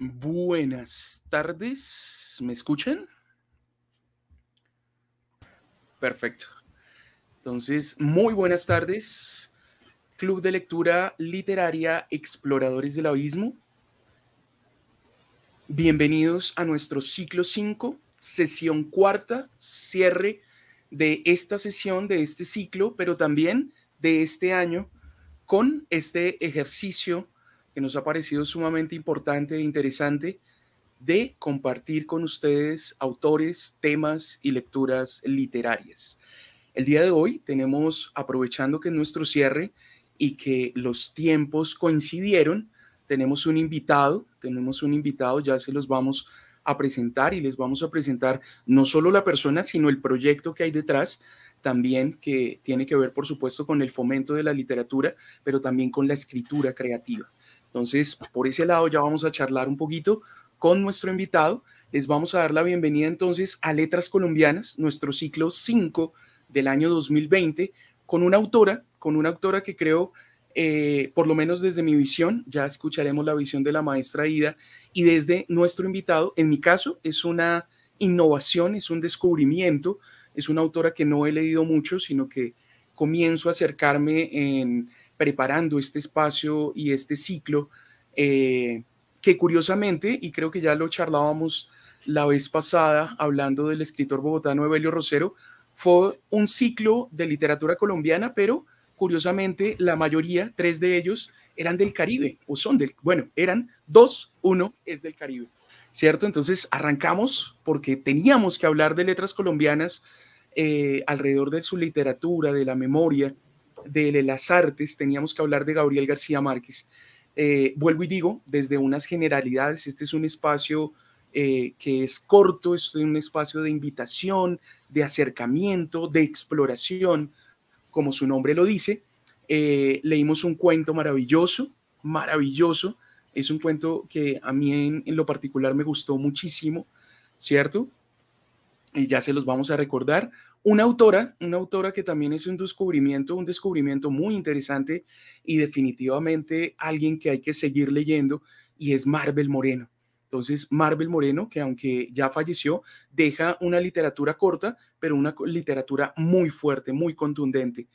Buenas tardes, ¿me escuchan? Perfecto. Entonces, muy buenas tardes, Club de Lectura Literaria Exploradores del Abismo. Bienvenidos a nuestro ciclo 5, sesión cuarta, cierre de esta sesión, de este ciclo, pero también de este año, con este ejercicio que nos ha parecido sumamente importante e interesante de compartir con ustedes autores, temas y lecturas literarias. El día de hoy tenemos, aprovechando que nuestro cierre y que los tiempos coincidieron, tenemos un invitado, tenemos un invitado, ya se los vamos a presentar y les vamos a presentar no solo la persona, sino el proyecto que hay detrás, también que tiene que ver, por supuesto, con el fomento de la literatura, pero también con la escritura creativa. Entonces, por ese lado ya vamos a charlar un poquito con nuestro invitado. Les vamos a dar la bienvenida entonces a Letras Colombianas, nuestro ciclo 5 del año 2020, con una autora, con una autora que creo, eh, por lo menos desde mi visión, ya escucharemos la visión de la maestra Ida, y desde nuestro invitado, en mi caso, es una innovación, es un descubrimiento, es una autora que no he leído mucho, sino que comienzo a acercarme en preparando este espacio y este ciclo, eh, que curiosamente, y creo que ya lo charlábamos la vez pasada, hablando del escritor bogotano Evelio Rosero, fue un ciclo de literatura colombiana, pero curiosamente la mayoría, tres de ellos, eran del Caribe, o son del, bueno, eran dos, uno es del Caribe, ¿cierto? Entonces arrancamos porque teníamos que hablar de letras colombianas eh, alrededor de su literatura, de la memoria, de las artes, teníamos que hablar de Gabriel García Márquez. Eh, vuelvo y digo, desde unas generalidades, este es un espacio eh, que es corto, es un espacio de invitación, de acercamiento, de exploración, como su nombre lo dice. Eh, leímos un cuento maravilloso, maravilloso. Es un cuento que a mí en lo particular me gustó muchísimo, ¿cierto? Y ya se los vamos a recordar. Una autora, una autora que también es un descubrimiento, un descubrimiento muy interesante y definitivamente alguien que hay que seguir leyendo y es Marvel Moreno. Entonces, Marvel Moreno, que aunque ya falleció, deja una literatura corta, pero una literatura muy fuerte, muy contundente.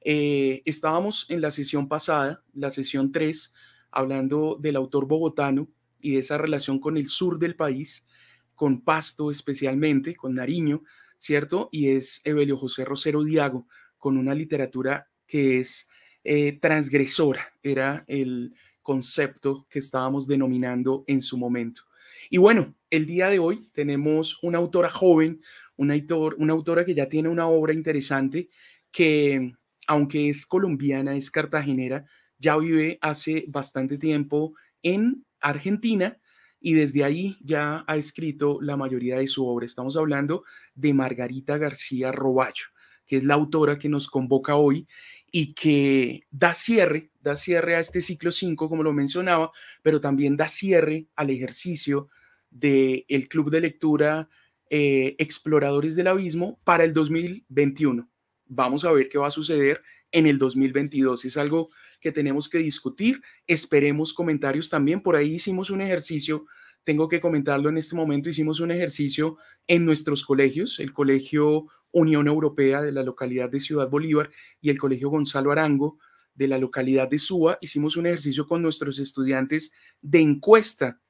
Eh, estábamos en la sesión pasada, la sesión 3, hablando del autor bogotano y de esa relación con el sur del país, con Pasto especialmente, con Nariño, ¿cierto? Y es Evelio José Rosero Diago, con una literatura que es eh, transgresora, era el concepto que estábamos denominando en su momento. Y bueno, el día de hoy tenemos una autora joven, una, una autora que ya tiene una obra interesante, que aunque es colombiana, es cartagenera, ya vive hace bastante tiempo en Argentina y desde ahí ya ha escrito la mayoría de su obra. Estamos hablando de Margarita García Roballo, que es la autora que nos convoca hoy y que da cierre, da cierre a este ciclo 5, como lo mencionaba, pero también da cierre al ejercicio del el Club de Lectura eh, Exploradores del Abismo para el 2021. Vamos a ver qué va a suceder en el 2022. Es algo que tenemos que discutir. Esperemos comentarios también. Por ahí hicimos un ejercicio, tengo que comentarlo en este momento, hicimos un ejercicio en nuestros colegios, el Colegio Unión Europea de la localidad de Ciudad Bolívar y el Colegio Gonzalo Arango de la localidad de Suba. Hicimos un ejercicio con nuestros estudiantes de encuesta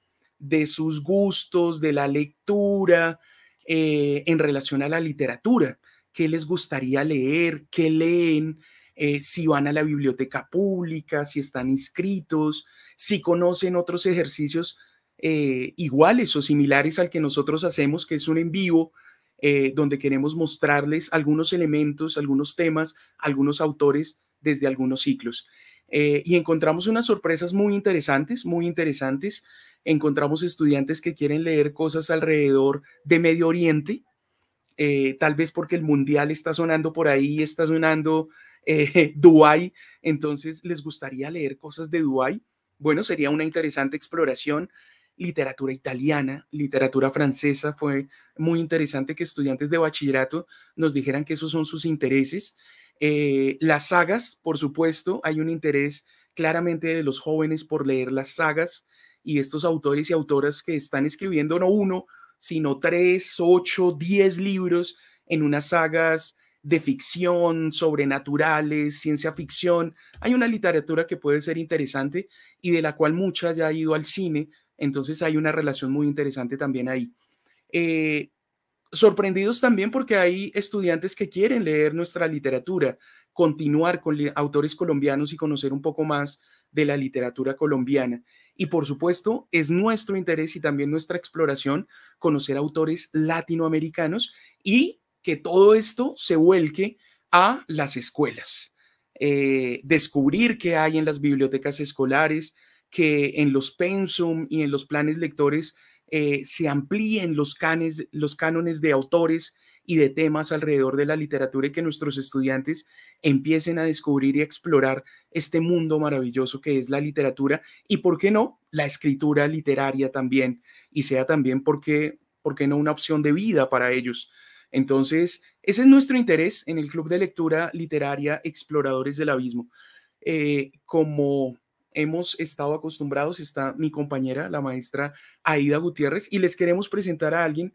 de sus gustos, de la lectura, eh, en relación a la literatura, qué les gustaría leer, qué leen, eh, si van a la biblioteca pública, si están inscritos, si conocen otros ejercicios eh, iguales o similares al que nosotros hacemos, que es un en vivo, eh, donde queremos mostrarles algunos elementos, algunos temas, algunos autores desde algunos ciclos. y encontramos unas sorpresas muy interesantes, muy interesantes. Encontramos estudiantes que quieren leer cosas alrededor de Medio Oriente, tal vez porque el Mundial está sonando por ahí, está sonando eh, Dubái, entonces les gustaría leer cosas de Dubái. Bueno, sería una interesante exploración. Literatura italiana, literatura francesa, fue muy interesante que estudiantes de bachillerato nos dijeran que esos son sus intereses. Eh, las sagas, por supuesto, hay un interés claramente de los jóvenes por leer las sagas y estos autores y autoras que están escribiendo no uno, sino tres, ocho, diez libros en unas sagas de ficción, sobrenaturales, ciencia ficción. Hay una literatura que puede ser interesante y de la cual mucha ya ha ido al cine, entonces hay una relación muy interesante también ahí. Eh, sorprendidos también porque hay estudiantes que quieren leer nuestra literatura, continuar con autores colombianos y conocer un poco más de la literatura colombiana. Y por supuesto, es nuestro interés y también nuestra exploración conocer autores latinoamericanos y que todo esto se vuelque a las escuelas. Eh, descubrir que hay en las bibliotecas escolares, que en los pensum y en los planes lectores eh, se amplíen los, canes, los cánones de autores y de temas alrededor de la literatura y que nuestros estudiantes empiecen a descubrir y explorar este mundo maravilloso que es la literatura y, ¿por qué no?, la escritura literaria también y sea también, porque ¿por qué no?, una opción de vida para ellos. Entonces, ese es nuestro interés en el Club de Lectura Literaria Exploradores del Abismo. Eh, como hemos estado acostumbrados, está mi compañera, la maestra Aida Gutiérrez, y les queremos presentar a alguien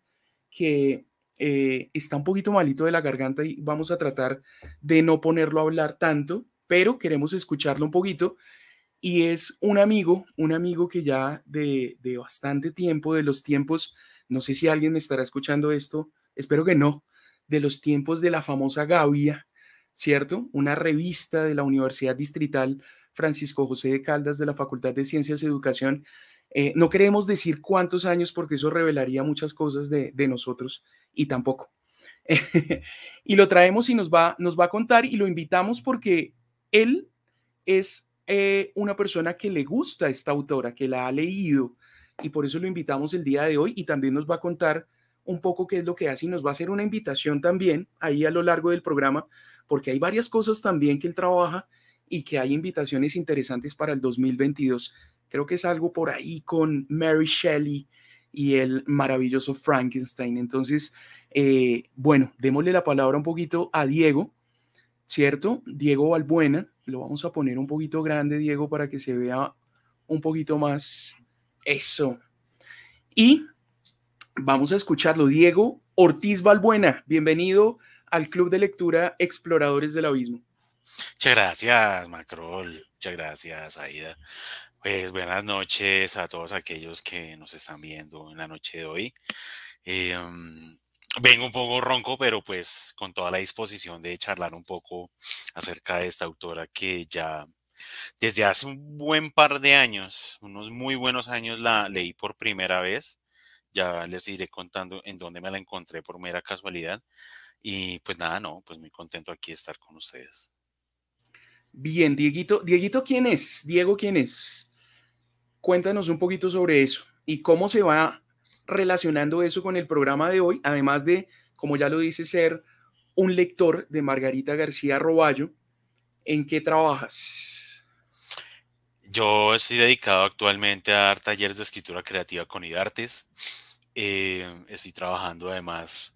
que eh, está un poquito malito de la garganta y vamos a tratar de no ponerlo a hablar tanto, pero queremos escucharlo un poquito. Y es un amigo, un amigo que ya de, de bastante tiempo, de los tiempos, no sé si alguien me estará escuchando esto espero que no, de los tiempos de la famosa Gavia, ¿cierto? Una revista de la Universidad Distrital Francisco José de Caldas de la Facultad de Ciencias y Educación. Eh, no queremos decir cuántos años porque eso revelaría muchas cosas de, nosotros y tampoco. y lo traemos y nos va, nos va a contar y lo invitamos porque él es eh, una persona que le gusta esta autora, que la ha leído y por eso lo invitamos el día de hoy y también nos va a contar un poco qué es lo que hace y nos va a hacer una invitación también ahí a lo largo del programa, porque hay varias cosas también que él trabaja y que hay invitaciones interesantes para el 2022. Creo que es algo por ahí con Mary Shelley y el maravilloso Frankenstein. Entonces, eh, bueno, démosle la palabra un poquito a Diego, ¿cierto? Diego Valbuena lo vamos a poner un poquito grande, Diego, para que se vea un poquito más eso. Y Vamos a escucharlo. Diego Ortiz Balbuena, bienvenido al Club de Lectura Exploradores del Abismo. Muchas gracias, Macrol. Muchas gracias, Aida. Pues buenas noches a todos aquellos que nos están viendo en la noche de hoy. Em, vengo un poco ronco, pero pues con toda la disposición de charlar un poco acerca de esta autora que ya desde hace un buen par de años, unos muy buenos años, la leí por primera vez ya les iré contando en dónde me la encontré por mera casualidad. Y pues nada, no, pues muy contento aquí de estar con ustedes. Bien, Dieguito, Dieguito, ¿quién es? Diego, ¿quién es? Cuéntanos un poquito sobre eso y cómo se va relacionando eso con el programa de hoy, además de, como ya lo dice, ser un lector de Margarita García Roballo. ¿En qué trabajas? Yo estoy dedicado actualmente a dar talleres de escritura creativa con IDARTES. Eh, estoy trabajando además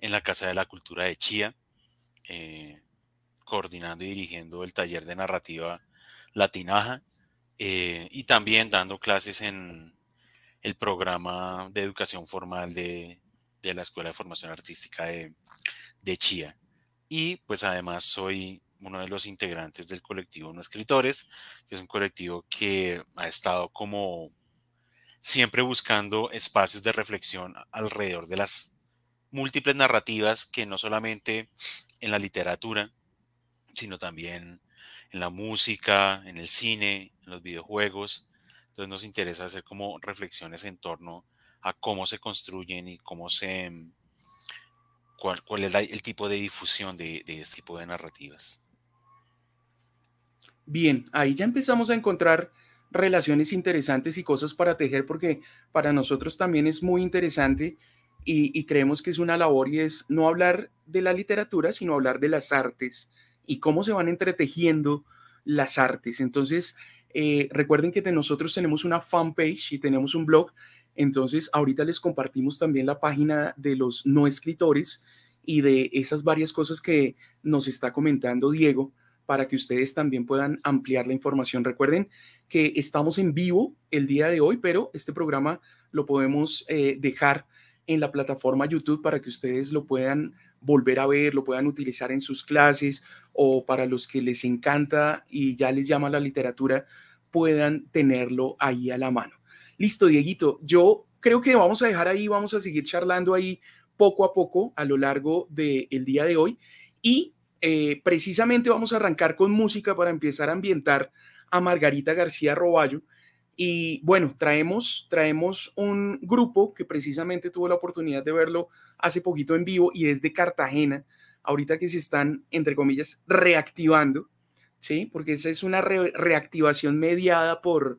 en la Casa de la Cultura de Chía, eh, coordinando y dirigiendo el taller de narrativa Latinaja eh, y también dando clases en el programa de educación formal de, de la Escuela de Formación Artística de, de Chía. Y pues además soy uno de los integrantes del colectivo No Escritores, que es un colectivo que ha estado como siempre buscando espacios de reflexión alrededor de las múltiples narrativas que no solamente en la literatura, sino también en la música, en el cine, en los videojuegos. Entonces nos interesa hacer como reflexiones en torno a cómo se construyen y cómo se mm, cuál, es el tipo de difusión de, de este tipo de narrativas. Bien, ahí ya empezamos a encontrar relaciones interesantes y cosas para tejer porque para nosotros también es muy interesante y, creemos que es una labor y es no hablar de la literatura, sino hablar de las artes y cómo se van entretejiendo las artes. Entonces, eh, recuerden que de nosotros tenemos una fanpage y tenemos un blog, entonces ahorita les compartimos también la página de los no escritores y de esas varias cosas que nos está comentando Diego para que ustedes también puedan ampliar la información. Recuerden que estamos en vivo el día de hoy, pero este programa lo podemos eh, dejar en la plataforma YouTube para que ustedes lo puedan volver a ver, lo puedan utilizar en sus clases o para los que les encanta y ya les llama la literatura, puedan tenerlo ahí a la mano. Listo, Dieguito, yo creo que vamos a dejar ahí, vamos a seguir charlando ahí poco a poco a lo largo del día de hoy y eh, precisamente vamos a arrancar con música para empezar a ambientar a Margarita García Roballo. Y bueno, traemos, traemos un grupo que precisamente tuvo la oportunidad de verlo hace poquito en vivo y es de Cartagena, ahorita que se están, entre comillas, reactivando, ¿sí? Porque esa es una reactivación mediada por,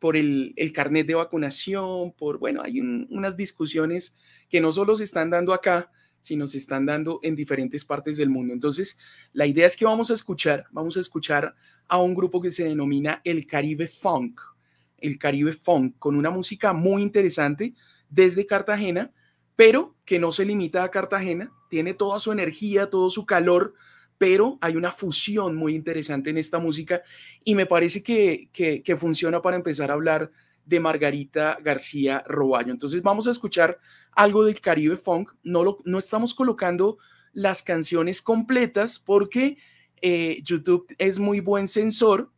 por el, carnet de vacunación, por, bueno, hay unas discusiones que no solo se están dando acá, sino se están dando en diferentes partes del mundo. Entonces, la idea es que vamos a escuchar, vamos a escuchar a un grupo que se denomina el Caribe Funk, el Caribe Funk, con una música muy interesante desde Cartagena, pero que no se limita a Cartagena, tiene toda su energía, todo su calor, pero hay una fusión muy interesante en esta música y me parece que, funciona para empezar a hablar de Margarita García Roballo. Entonces vamos a escuchar algo del Caribe Funk, no, lo, no estamos colocando las canciones completas porque eh, YouTube es muy buen sensor,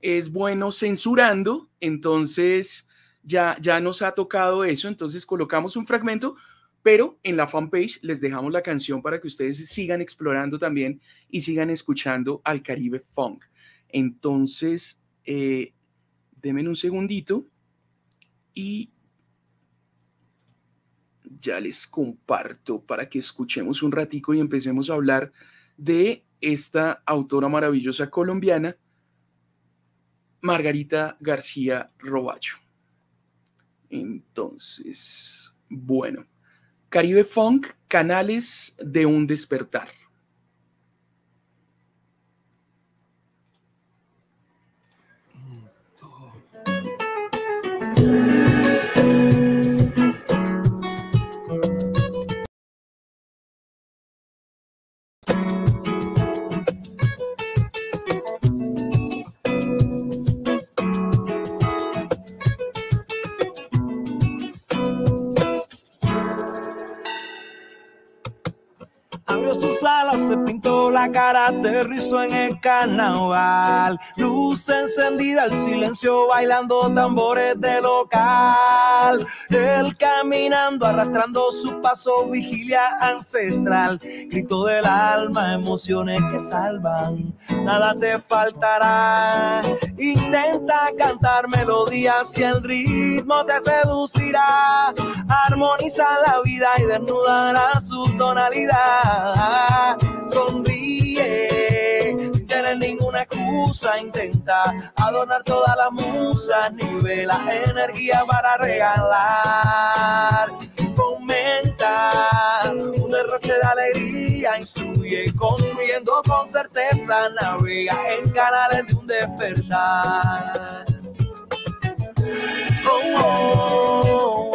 es bueno censurando, entonces ya, ya nos ha tocado eso, entonces colocamos un fragmento, pero en la fanpage les dejamos la canción para que ustedes sigan explorando también y sigan escuchando al Caribe Funk. Entonces, eh, denme un segundito y ya les comparto para que escuchemos un ratico y empecemos a hablar de esta autora maravillosa colombiana, Margarita García Robacho. Entonces, bueno, Caribe Funk, Canales de un despertar. Mm. slide. se pintó la cara, aterrizó en el carnaval. Luz encendida, el silencio bailando tambores de local. Él caminando, arrastrando su paso, vigilia ancestral. Grito del alma, emociones que salvan, nada te faltará. Intenta cantar melodías y el ritmo te seducirá. Armoniza la vida y desnudará su tonalidad sonríe, sin tener ninguna excusa, intenta adornar toda la musa, nivela energía para regalar, fomentar un derroche de alegría, instruye construyendo con certeza, navega en canales de un despertar. Oh, oh, oh.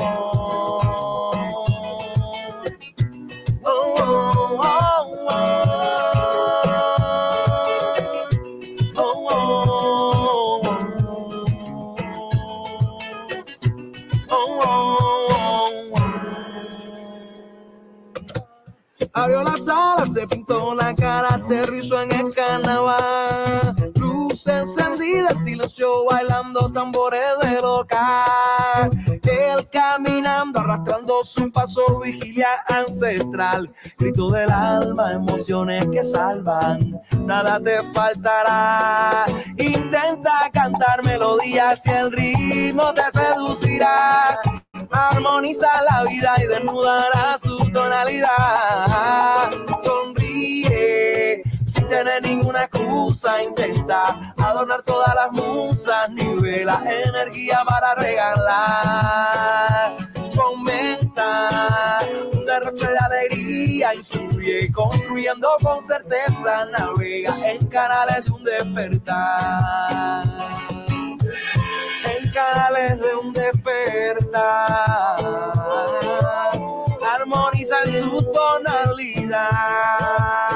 abrió la sala, se pintó la cara, aterrizó en el carnaval. Luz encendida, silencio bailando, tambores de local. Él caminando, arrastrando su paso, vigilia ancestral. Grito del alma, emociones que salvan, nada te faltará. Intenta cantar melodías y el ritmo te seducirá. Armoniza la vida y desnudará su tonalidad. Sonríe sin tener ninguna excusa. Intenta adornar todas las musas. Nivela energía para regalar. Fomenta un derroche de alegría. Instruye construyendo con certeza. Navega en canales de un despertar musicales de un despertar, armonizan su tonalidad.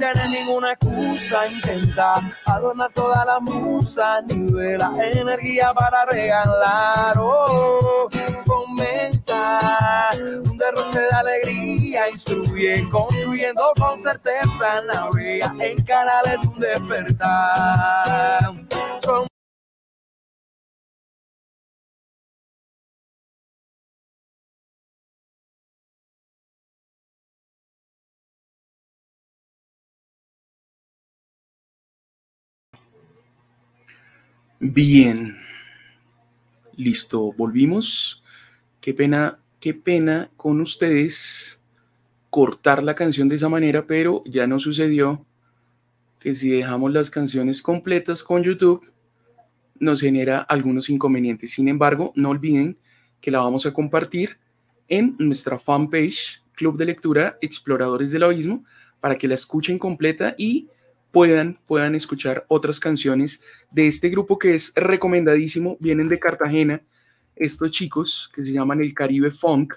Tienes ninguna excusa, intenta adornar toda la musa, la energía para regalar. Oh, comenta, un derroche de alegría, instruye, construyendo con certeza, navega en canales de un despertar. Bien. Listo, volvimos. Qué pena, qué pena con ustedes cortar la canción de esa manera, pero ya no sucedió que si dejamos las canciones completas con YouTube nos genera algunos inconvenientes. Sin embargo, no olviden que la vamos a compartir en nuestra fanpage Club de Lectura Exploradores del Abismo para que la escuchen completa y puedan, escuchar otras canciones de este grupo que es recomendadísimo. Vienen de Cartagena estos chicos que se llaman el Caribe Funk.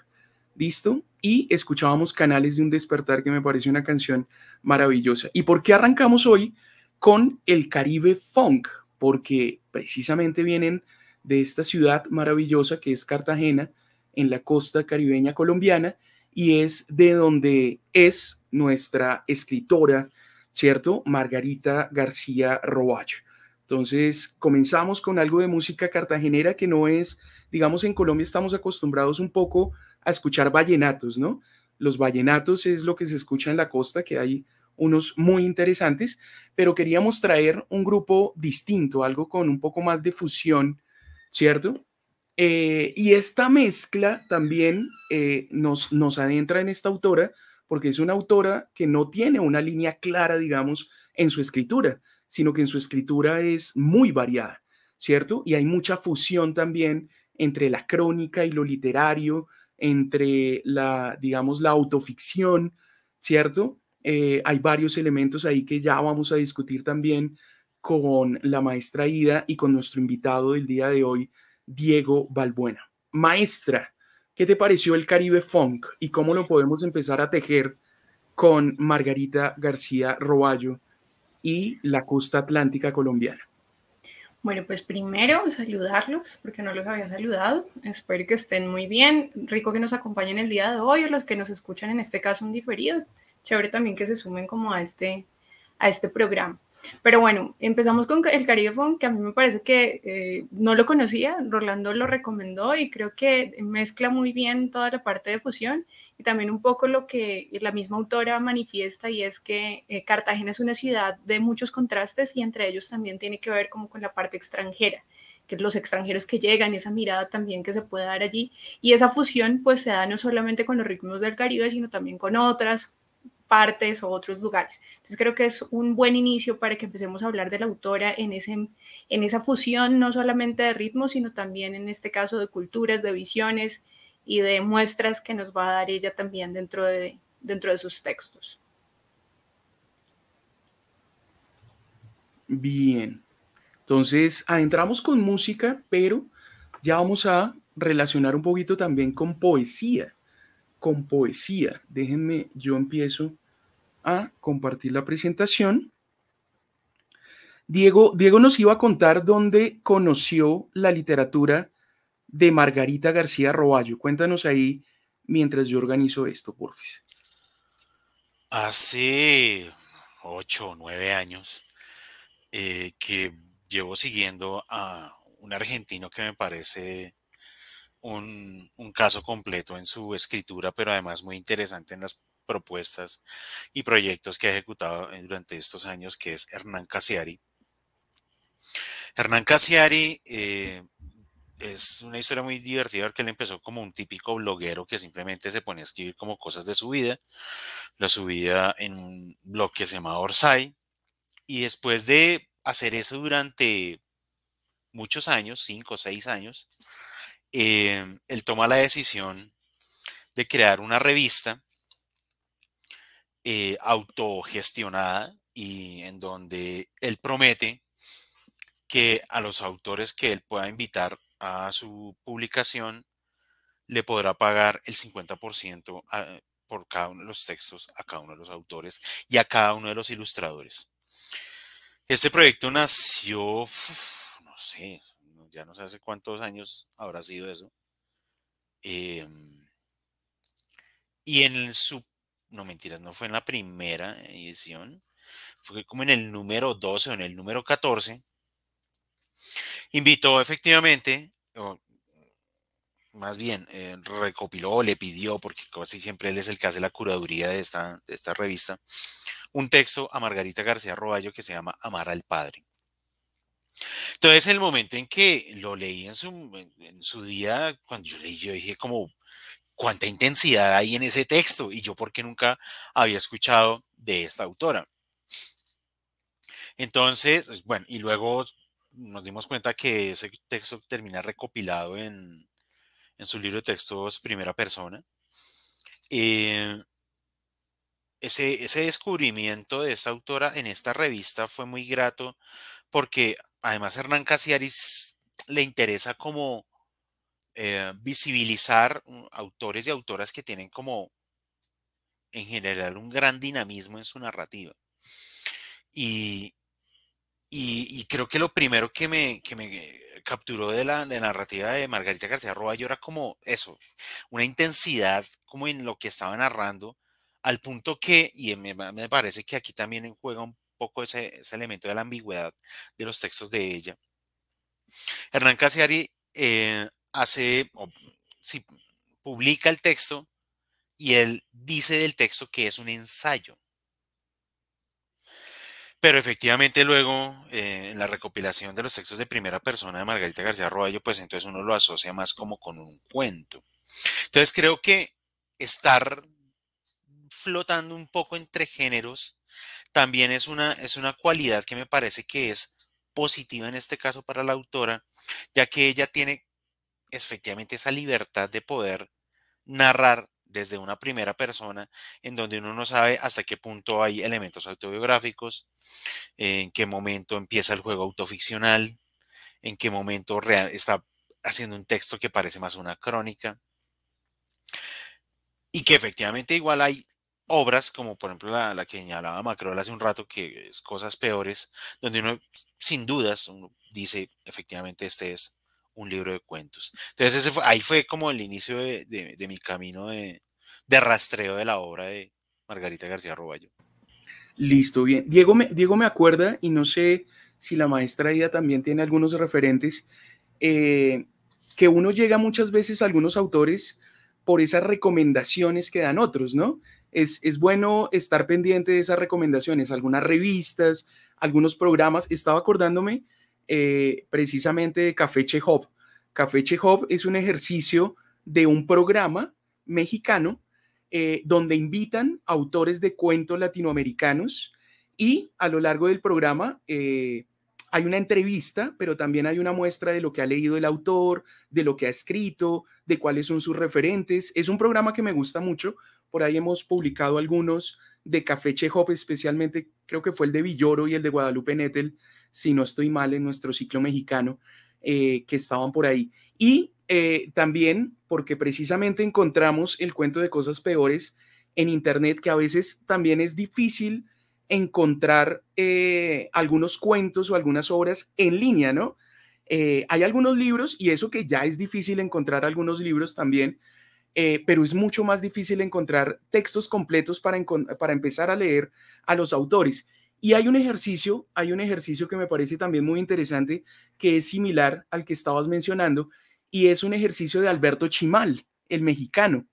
¿Listo? Y escuchábamos Canales de un despertar que me parece una canción maravillosa. ¿Y por qué arrancamos hoy con el Caribe Funk? Porque precisamente vienen de esta ciudad maravillosa que es Cartagena, en la costa caribeña colombiana, y es de donde es nuestra escritora, ¿cierto? Margarita García Roballo. Entonces, comenzamos con algo de música cartagenera que no es, digamos, en Colombia estamos acostumbrados un poco a escuchar vallenatos, ¿no? Los vallenatos es lo que se escucha en la costa, que hay unos muy interesantes, pero queríamos traer un grupo distinto, algo con un poco más de fusión, ¿cierto? Eh, y esta mezcla también eh, nos, nos adentra en esta autora, porque es una autora que no tiene una línea clara, digamos, en su escritura, sino que en su escritura es muy variada, ¿cierto? Y hay mucha fusión también entre la crónica y lo literario, entre la, digamos, la autoficción, ¿cierto? Eh, hay varios elementos ahí que ya vamos a discutir también con la maestra Ida y con nuestro invitado del día de hoy, Diego Valbuena. Maestra, ¿Qué te pareció el Caribe Funk y cómo lo podemos empezar a tejer con Margarita García Roballo y la costa atlántica colombiana? Bueno, pues primero saludarlos, porque no los había saludado. Espero que estén muy bien. Rico que nos acompañen el día de hoy o los que nos escuchan en este caso un diferido. Chévere también que se sumen como a este, a este programa. Pero bueno, empezamos con el Caribefon, que a mí me parece que eh, no lo conocía, Rolando lo recomendó y creo que mezcla muy bien toda la parte de fusión y también un poco lo que la misma autora manifiesta y es que eh, Cartagena es una ciudad de muchos contrastes y entre ellos también tiene que ver como con la parte extranjera que los extranjeros que llegan, esa mirada también que se puede dar allí. Y esa fusión pues se da no solamente con los ritmos del Caribe, sino también con otras, partes o otros lugares. Entonces creo que es un buen inicio para que empecemos a hablar de la autora en, ese, en esa fusión no solamente de ritmos, sino también en este caso de culturas, de visiones y de muestras que nos va a dar ella también dentro de, dentro de sus textos. Bien, entonces adentramos con música, pero ya vamos a relacionar un poquito también con poesía con poesía. Déjenme, yo empiezo a compartir la presentación. Diego, Diego nos iba a contar dónde conoció la literatura de Margarita García Roballo. Cuéntanos ahí mientras yo organizo esto, porfis. Hace ocho o nueve años eh, que llevo siguiendo a un argentino que me parece un, caso completo en su escritura, pero además muy interesante en las propuestas y proyectos que ha ejecutado eh, durante estos años, que es Hernán Casiari. Hernán Casiari eh, es una historia muy divertida porque él empezó como un típico bloguero que simplemente se ponía a escribir como cosas de su vida. La subía en un blog que se llama Orsay. Y después de hacer eso durante muchos años, cinco o seis años, Em, él toma la decisión de crear una revista eh, autogestionada y en donde él promete que a los autores que él pueda invitar a su publicación le podrá pagar el 50% ah, por cada uno de los textos a cada uno de los autores y a cada uno de los ilustradores. Este proyecto nació, no sé, ya no sé hace cuántos años habrá sido eso. Em, y en su, no mentiras, no fue en la primera edición, fue como en el número 12 o en el número 14, invitó efectivamente, o más bien eh, recopiló le pidió, porque casi siempre él es el que hace la curaduría de esta, de esta revista, un texto a Margarita García Roballo que se llama Amar al Padre. Entonces, el momento en que lo leí en su, día, cuando yo leí, yo dije como, ¿cuánta intensidad hay en ese texto? Y yo, porque nunca había escuchado de esta autora. Entonces, bueno, y luego nos dimos cuenta que ese texto termina recopilado en, su libro de textos Primera Persona. Eh, ese, ese descubrimiento de esta autora en esta revista fue muy grato porque además Hernán Casiaris le interesa como eh, visibilizar mm, autores y autoras que tienen como en general un gran dinamismo en su narrativa. Y, y, creo que lo primero que me, que me capturó de la, narrativa de Margarita García yo era como eso, una intensidad como en lo que estaba narrando, al punto que, y me, me parece que aquí también juega un poco ese, elemento de la ambigüedad de los textos de ella. Hernán Casiari eh, hace, publica el texto y él dice del texto que es un ensayo. Pero efectivamente luego, eh, en la recopilación de los textos de primera persona de Margarita García arroyo pues entonces uno lo asocia más como con un cuento. Entonces creo que estar flotando un poco entre géneros también es una, es una cualidad que me parece que es positiva en este caso para la autora, ya que ella tiene efectivamente esa libertad de poder narrar desde una primera persona, en donde uno no sabe hasta qué punto hay elementos autobiográficos, en qué momento empieza el juego autoficcional, en qué momento real está haciendo un texto que parece más una crónica. Y que efectivamente igual hay obras como por ejemplo la, que señalaba Macrol hace un rato, que es cosas peores, donde uno sin dudas dice efectivamente este es un libro de cuentos. Entonces ahí fue como el inicio de, mi camino de, de, rastreo de la obra de Margarita García Ruballo. Listo, bien. Diego me, Diego me acuerda y no sé si la maestra Ida también tiene algunos referentes, eh, que uno llega muchas veces a algunos autores por esas recomendaciones que dan otros, ¿no? es, bueno estar pendiente de esas recomendaciones, algunas revistas, algunos programas. Estaba acordándome eh, precisamente de Café Hop, Café Hop es un ejercicio de un programa mexicano eh, donde invitan autores de cuentos latinoamericanos y a lo largo del programa eh, hay una entrevista, pero también hay una muestra de lo que ha leído el autor, de lo que ha escrito, de cuáles son sus referentes. Es un programa que me gusta mucho por ahí hemos publicado algunos de Café Chejov especialmente creo que fue el de Villoro y el de Guadalupe Nettel, si no estoy mal, en nuestro ciclo mexicano, eh, que estaban por ahí. Y eh, también porque precisamente encontramos el cuento de cosas peores en Internet, que a veces también es difícil encontrar eh, algunos cuentos o algunas obras en línea, ¿no? hay algunos libros y eso que ya es difícil encontrar algunos libros también, eh, pero es mucho más difícil encontrar textos completos para, empezar a leer a los autores. Y hay un ejercicio, hay un ejercicio que me parece también muy interesante, que es similar al que estabas mencionando, y es un ejercicio de Alberto Chimal, el mexicano.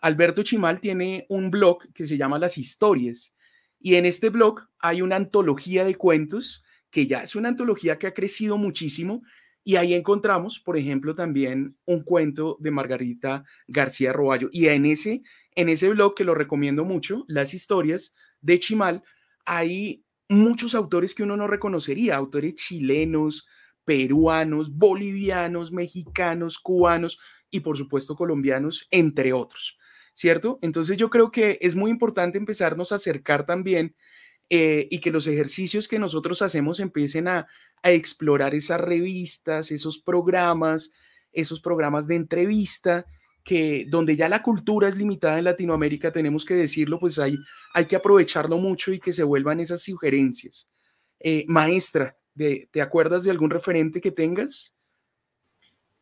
Alberto Chimal tiene un blog que se llama Las Historias, y en este blog hay una antología de cuentos, que ya es una antología que ha crecido muchísimo y ahí encontramos, por ejemplo, también un cuento de Margarita García Roballo. Y en ese, en ese blog, que lo recomiendo mucho, Las historias de Chimal, hay muchos autores que uno no reconocería, autores chilenos, peruanos, bolivianos, mexicanos, cubanos y por supuesto colombianos, entre otros, ¿cierto? Entonces yo creo que es muy importante empezarnos a acercar también eh, y que los ejercicios que nosotros hacemos empiecen a, a explorar esas revistas, esos programas, esos programas de entrevista, que donde ya la cultura es limitada en Latinoamérica, tenemos que decirlo, pues hay, hay que aprovecharlo mucho y que se vuelvan esas sugerencias. Eh, maestra, ¿te acuerdas de algún referente que tengas?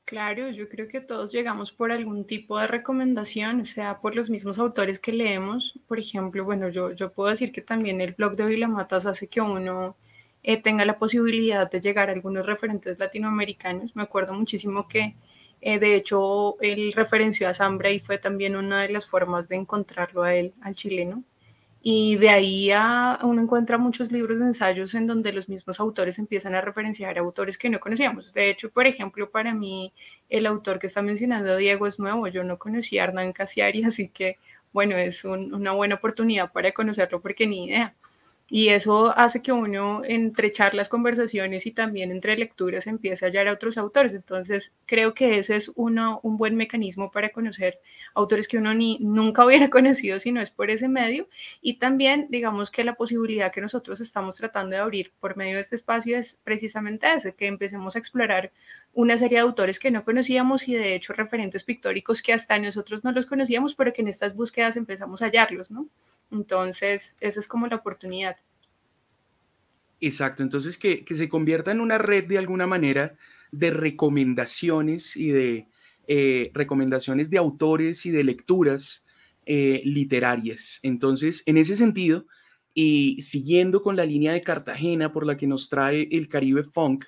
Claro, yo creo que todos llegamos por algún tipo de recomendación, sea por los mismos autores que leemos. Por ejemplo, bueno, yo, yo puedo decir que también el blog de matas hace que uno eh, tenga la posibilidad de llegar a algunos referentes latinoamericanos. Me acuerdo muchísimo que, eh, de hecho, él referenció a Zambra y fue también una de las formas de encontrarlo a él, al chileno. Y de ahí a, uno encuentra muchos libros de ensayos en donde los mismos autores empiezan a referenciar a autores que no conocíamos. De hecho, por ejemplo, para mí el autor que está mencionando Diego es nuevo. Yo no conocía a Hernán Casiari, así que, bueno, es una buena oportunidad para conocerlo porque ni idea. Y eso hace que uno entre las conversaciones y también entre lecturas empiece a hallar a otros autores. Entonces, creo que ese es uno, un buen mecanismo para conocer autores que uno ni, nunca hubiera conocido si no es por ese medio. Y también, digamos que la posibilidad que nosotros estamos tratando de abrir por medio de este espacio es precisamente ese, que empecemos a explorar una serie de autores que no conocíamos y de hecho referentes pictóricos que hasta nosotros no los conocíamos, pero que en estas búsquedas empezamos a hallarlos, ¿no? Entonces, esa es como la oportunidad. Exacto, entonces que, se convierta en una red de alguna manera de recomendaciones y de eh, recomendaciones de autores y de lecturas eh, literarias. Entonces, en ese sentido, y siguiendo con la línea de Cartagena por la que nos trae el Caribe Funk,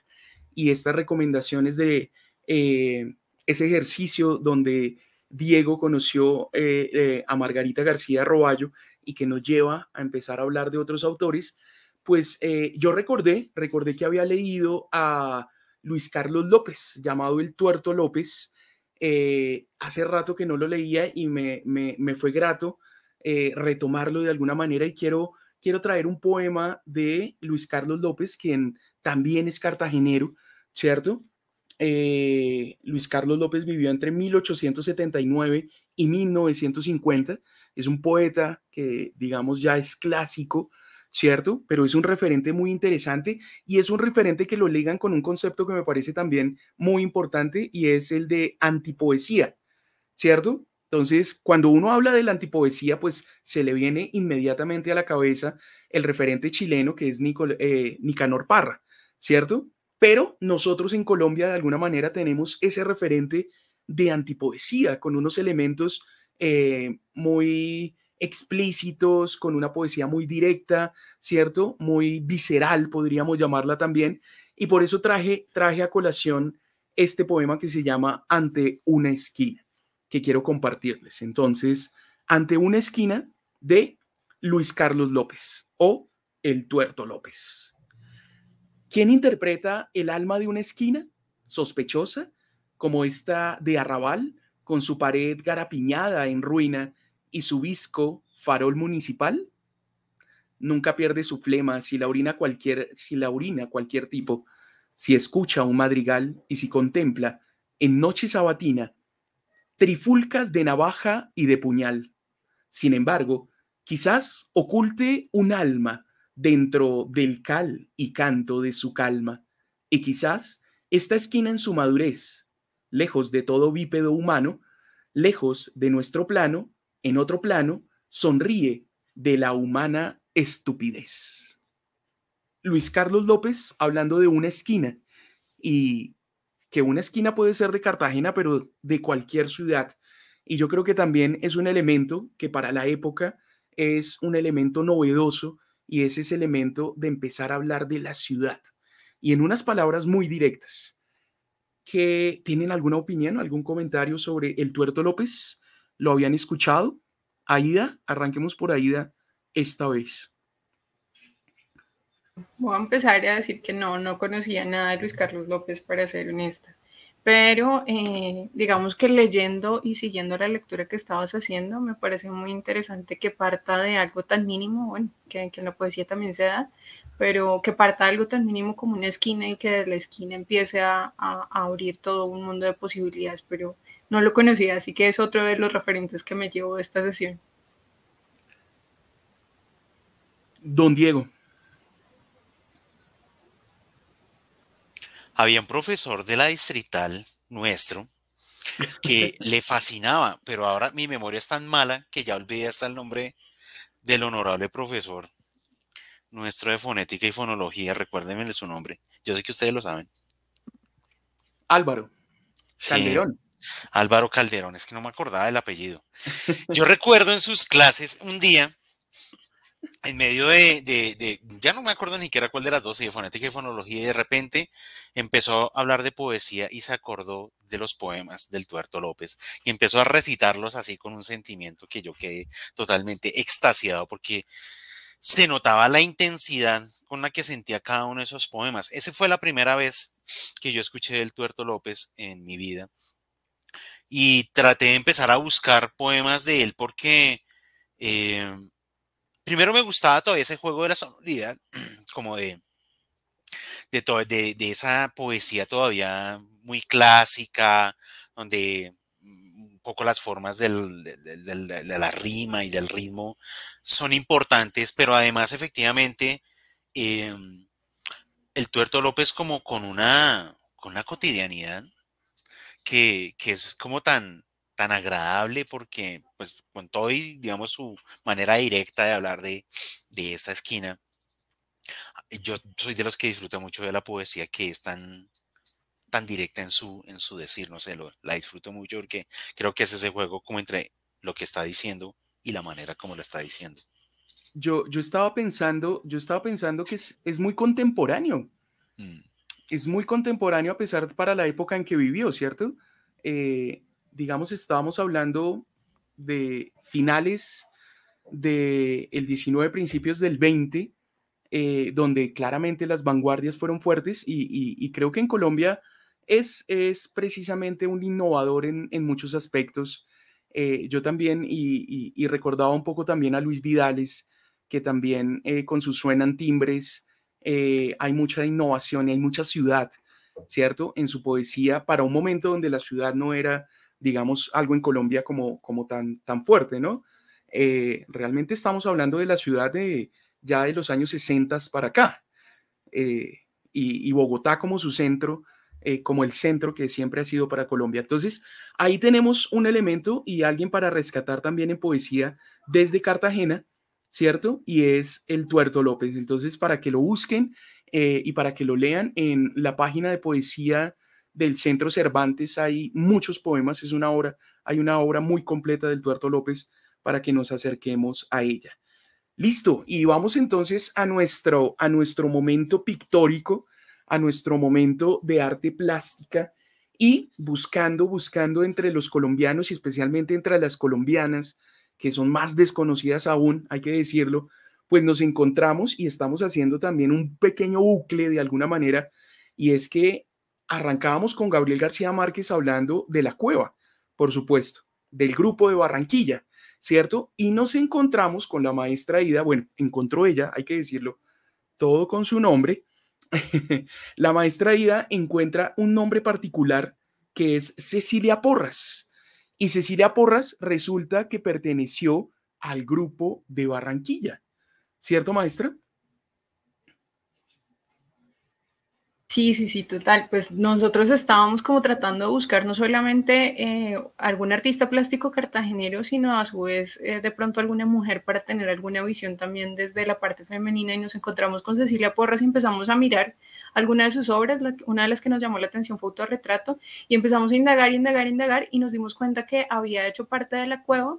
y estas recomendaciones de eh, ese ejercicio donde Diego conoció eh, eh, a Margarita García Roballo y que nos lleva a empezar a hablar de otros autores, pues yo recordé, recordé que había leído a Luis Carlos López, llamado El Tuerto López, hace rato que no lo leía y me, fue grato retomarlo de alguna manera y quiero, quiero traer un poema de Luis Carlos López, quien también es cartagenero, ¿cierto? Eh, Luis Carlos López vivió entre 1879 y 1950. Es un poeta que, digamos, ya es clásico, ¿cierto? Pero es un referente muy interesante y es un referente que lo ligan con un concepto que me parece también muy importante y es el de antipoesía, ¿cierto? Entonces, cuando uno habla de la antipoesía, pues se le viene inmediatamente a la cabeza el referente chileno que es Nicol eh, Nicanor Parra, ¿cierto? Pero nosotros en Colombia de alguna manera tenemos ese referente de antipoesía con unos elementos eh, muy explícitos, con una poesía muy directa, ¿cierto? Muy visceral, podríamos llamarla también. Y por eso traje, traje a colación este poema que se llama Ante una esquina, que quiero compartirles. Entonces, Ante una esquina de Luis Carlos López o El Tuerto López. ¿Quién interpreta el alma de una esquina sospechosa, como esta de Arrabal, con su pared garapiñada en ruina y su visco farol municipal? Nunca pierde su flema si la orina cualquier, si la cualquier tipo, si escucha un madrigal y si contempla, en noche sabatina, trifulcas de navaja y de puñal. Sin embargo, quizás oculte un alma dentro del cal y canto de su calma. Y quizás esta esquina en su madurez, lejos de todo bípedo humano, lejos de nuestro plano, en otro plano, sonríe de la humana estupidez. Luis Carlos López hablando de una esquina y que una esquina puede ser de Cartagena, pero de cualquier ciudad. Y yo creo que también es un elemento que para la época es un elemento novedoso y es el elemento de empezar a hablar de la ciudad y en unas palabras muy directas. ¿Que tienen alguna opinión, algún comentario sobre el Tuerto López? ¿Lo habían escuchado? Aida, arranquemos por Aida esta vez. Voy a empezar a decir que no, no conocía nada de Luis Carlos López, para ser honesta pero eh, digamos que leyendo y siguiendo la lectura que estabas haciendo, me parece muy interesante que parta de algo tan mínimo, bueno, que, en la poesía también se da, pero que parta de algo tan mínimo como una esquina y que desde la esquina empiece a, abrir todo un mundo de posibilidades, pero no lo conocía, así que es otro de los referentes que me llevo de esta sesión. Don Diego. había un profesor de la distrital nuestro que le fascinaba, pero ahora mi memoria es tan mala que ya olvidé hasta el nombre del honorable profesor nuestro de fonética y fonología, recuérdenme su nombre. Yo sé que ustedes lo saben. Álvaro. Calderón. Álvaro Calderón, es que no me acordaba del apellido. Yo recuerdo en sus clases un día en medio de, ya no me acuerdo ni siquiera cuál de las dos, de fonética y fonología, y de repente empezó a hablar de poesía y se acordó de los poemas del Tuerto López y empezó a recitarlos así con un sentimiento que yo quedé totalmente extasiado porque se notaba la intensidad con la que sentía cada uno de esos poemas. Esa fue la primera vez que yo escuché del Tuerto López en mi vida y traté de empezar a buscar poemas de él porque... Eh, primero me gustaba todo ese juego de la sonoridad, como de, de, de, esa poesía todavía muy clásica, donde mm, un poco las formas de la rima y del ritmo son importantes, pero además efectivamente em, el tuerto López como con una, con cotidianidad que es como tan, tan agradable porque, pues, con todo y, digamos, su manera directa de hablar de, de esta esquina, eh, yo soy de los que disfruta mucho de la poesía que es tan, tan directa en su, en su decir, no sé, lo, la disfruto mucho porque creo que es ese juego como entre lo que está diciendo y la manera como lo está diciendo. Yo, yo estaba pensando, yo estaba pensando que es, es muy contemporáneo. Mm. Es muy contemporáneo a pesar para la época en que vivió, ¿cierto? Eh, digamos, estábamos hablando de finales del el 19, principios del 20, eh, donde claramente las vanguardias fueron fuertes y, creo que en Colombia es, es precisamente un innovador en, en muchos aspectos. Eh, yo también, y, recordaba un poco también a Luis Vidales, que también eh, con su suenan timbres, hay mucha innovación y hay mucha ciudad, ¿cierto? En su poesía, para un momento donde la ciudad no era digamos, algo en Colombia como, como tan, tan fuerte, ¿no? Eh, realmente estamos hablando de la ciudad de ya de los años 60 para acá, eh, y, Bogotá como su centro, eh, como el centro que siempre ha sido para Colombia. Entonces, ahí tenemos un elemento y alguien para rescatar también en poesía desde Cartagena, ¿cierto? Y es el Tuerto López. Entonces, para que lo busquen y para que lo lean en la página de poesía del Centro Cervantes hay muchos poemas, es una obra, hay una obra muy completa del Tuerto López para que nos acerquemos a ella. Listo, y vamos entonces a nuestro, a nuestro momento pictórico, a nuestro momento de arte plástica y buscando, buscando entre los colombianos y especialmente entre las colombianas, que son más desconocidas aún, hay que decirlo, pues nos encontramos y estamos haciendo también un pequeño bucle de alguna manera, y es que arrancábamos con Gabriel García Márquez hablando de la cueva, por supuesto, del grupo de Barranquilla, ¿cierto? Y nos encontramos con la maestra Ida, bueno, encontró ella, hay que decirlo, todo con su nombre. la maestra Ida encuentra un nombre particular que es Cecilia Porras. Y Cecilia Porras resulta que perteneció al grupo de Barranquilla, ¿cierto, maestra? Sí, sí, sí, total. Pues nosotros estábamos como tratando de buscar no solamente eh, algún artista plástico cartagenero, sino a su vez eh, de pronto alguna mujer para tener alguna visión también desde la parte femenina y nos encontramos con Cecilia Porras y empezamos a mirar alguna de sus obras. una de las que nos llamó la atención fue Autorretrato y empezamos a indagar, indagar, indagar y nos dimos cuenta que había hecho parte de la cueva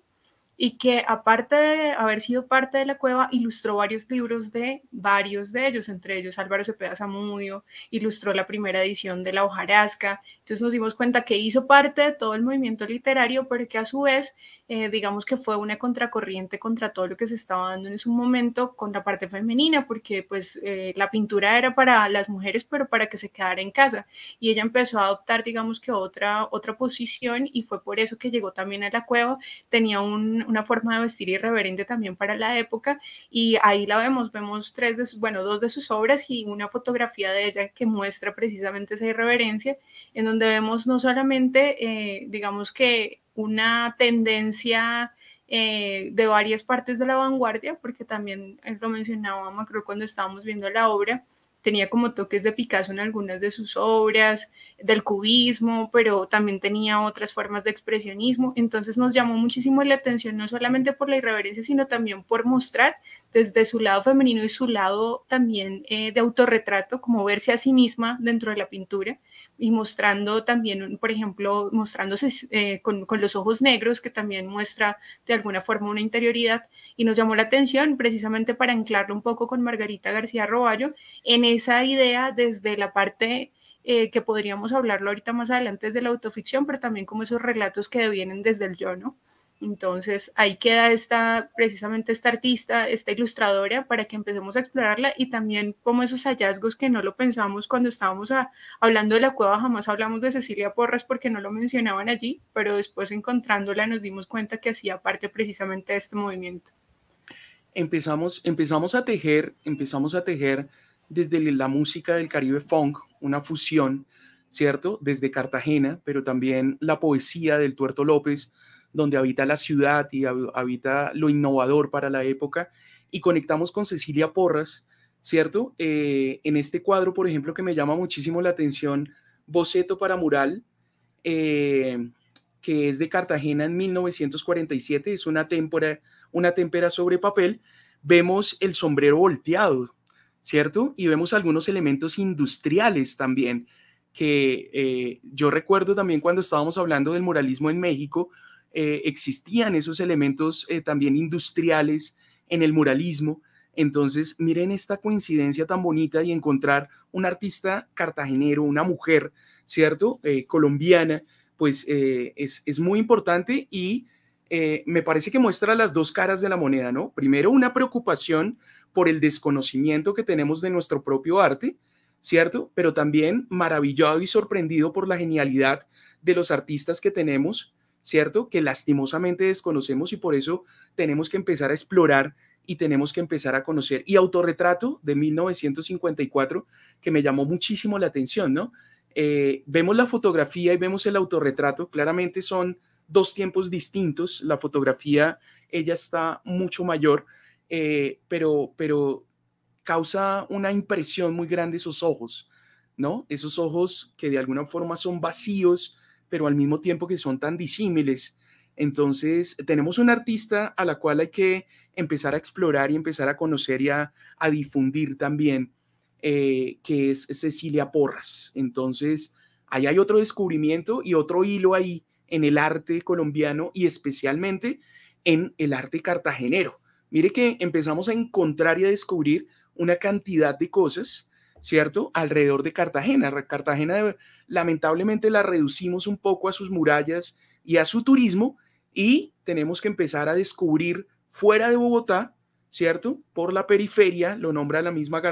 y que aparte de haber sido parte de la cueva, ilustró varios libros de varios de ellos, entre ellos Álvaro Cepeda Zamudio, ilustró la primera edición de La hojarasca, entonces nos dimos cuenta que hizo parte de todo el movimiento literario, pero que a su vez, eh, digamos que fue una contracorriente contra todo lo que se estaba dando en su momento con la parte femenina, porque pues eh, la pintura era para las mujeres, pero para que se quedara en casa, y ella empezó a adoptar, digamos que otra, otra posición, y fue por eso que llegó también a la cueva, tenía un una forma de vestir irreverente también para la época y ahí la vemos, vemos tres de sus, bueno, dos de sus obras y una fotografía de ella que muestra precisamente esa irreverencia, en donde vemos no solamente, eh, digamos que una tendencia eh, de varias partes de la vanguardia, porque también eh, lo mencionaba Macro cuando estábamos viendo la obra, tenía como toques de Picasso en algunas de sus obras, del cubismo, pero también tenía otras formas de expresionismo. Entonces nos llamó muchísimo la atención, no solamente por la irreverencia, sino también por mostrar desde su lado femenino y su lado también eh, de autorretrato, como verse a sí misma dentro de la pintura y mostrando también, por ejemplo, mostrándose eh, con, los ojos negros, que también muestra de alguna forma una interioridad, y nos llamó la atención precisamente para anclarlo un poco con Margarita García Roballo en esa idea desde la parte eh, que podríamos hablarlo ahorita más adelante de la autoficción, pero también como esos relatos que vienen desde el yo, ¿no? Entonces ahí queda esta, precisamente esta artista, esta ilustradora, para que empecemos a explorarla y también como esos hallazgos que no lo pensamos cuando estábamos hablando de la cueva, jamás hablamos de Cecilia Porras porque no lo mencionaban allí, pero después encontrándola nos dimos cuenta que hacía parte precisamente de este movimiento. Empezamos, empezamos a tejer, empezamos a tejer desde la música del Caribe Funk, una fusión, ¿cierto? Desde Cartagena, pero también la poesía del Tuerto López, donde habita la ciudad y habita lo innovador para la época, y conectamos con Cecilia Porras, ¿cierto? Eh, en este cuadro, por ejemplo, que me llama muchísimo la atención, Boceto para Mural, eh, que es de Cartagena en 1947, es una témpora, témpera sobre papel, vemos el sombrero volteado, ¿cierto? Y vemos algunos elementos industriales también, que eh, yo recuerdo también cuando estábamos hablando del muralismo en México, eh, existían esos elementos eh, también industriales en el muralismo. Entonces, miren esta coincidencia tan bonita y encontrar un artista cartagenero, una mujer, ¿cierto? Eh, colombiana, pues es, es, muy importante y me parece que muestra las dos caras de la moneda, ¿no? Primero, una preocupación por el desconocimiento que tenemos de nuestro propio arte, ¿cierto? Pero también maravillado y sorprendido por la genialidad de los artistas que tenemos ¿cierto? Que lastimosamente desconocemos y por eso tenemos que empezar a explorar y tenemos que empezar a conocer. Y Autorretrato de 1954, que me llamó muchísimo la atención, ¿no? Eh, vemos la fotografía y vemos el autorretrato, claramente son dos tiempos distintos, la fotografía, ella está mucho mayor, eh, pero, pero causa una impresión muy grande esos ojos, ¿no? Esos ojos que de alguna forma son vacíos, pero al mismo tiempo que son tan disímiles. Entonces, tenemos un artista a la cual hay que empezar a explorar y empezar a conocer y a, difundir también, eh, que es Cecilia Porras. Entonces, ahí hay otro descubrimiento y otro hilo ahí en el arte colombiano y especialmente en el arte cartagenero. Mire que empezamos a encontrar y a descubrir una cantidad de cosas ¿cierto? Alrededor de Cartagena. Cartagena eh, lamentablemente la reducimos un poco a sus murallas y a su turismo y tenemos que empezar a descubrir fuera de Bogotá, ¿cierto? Por la periferia, lo nombra la misma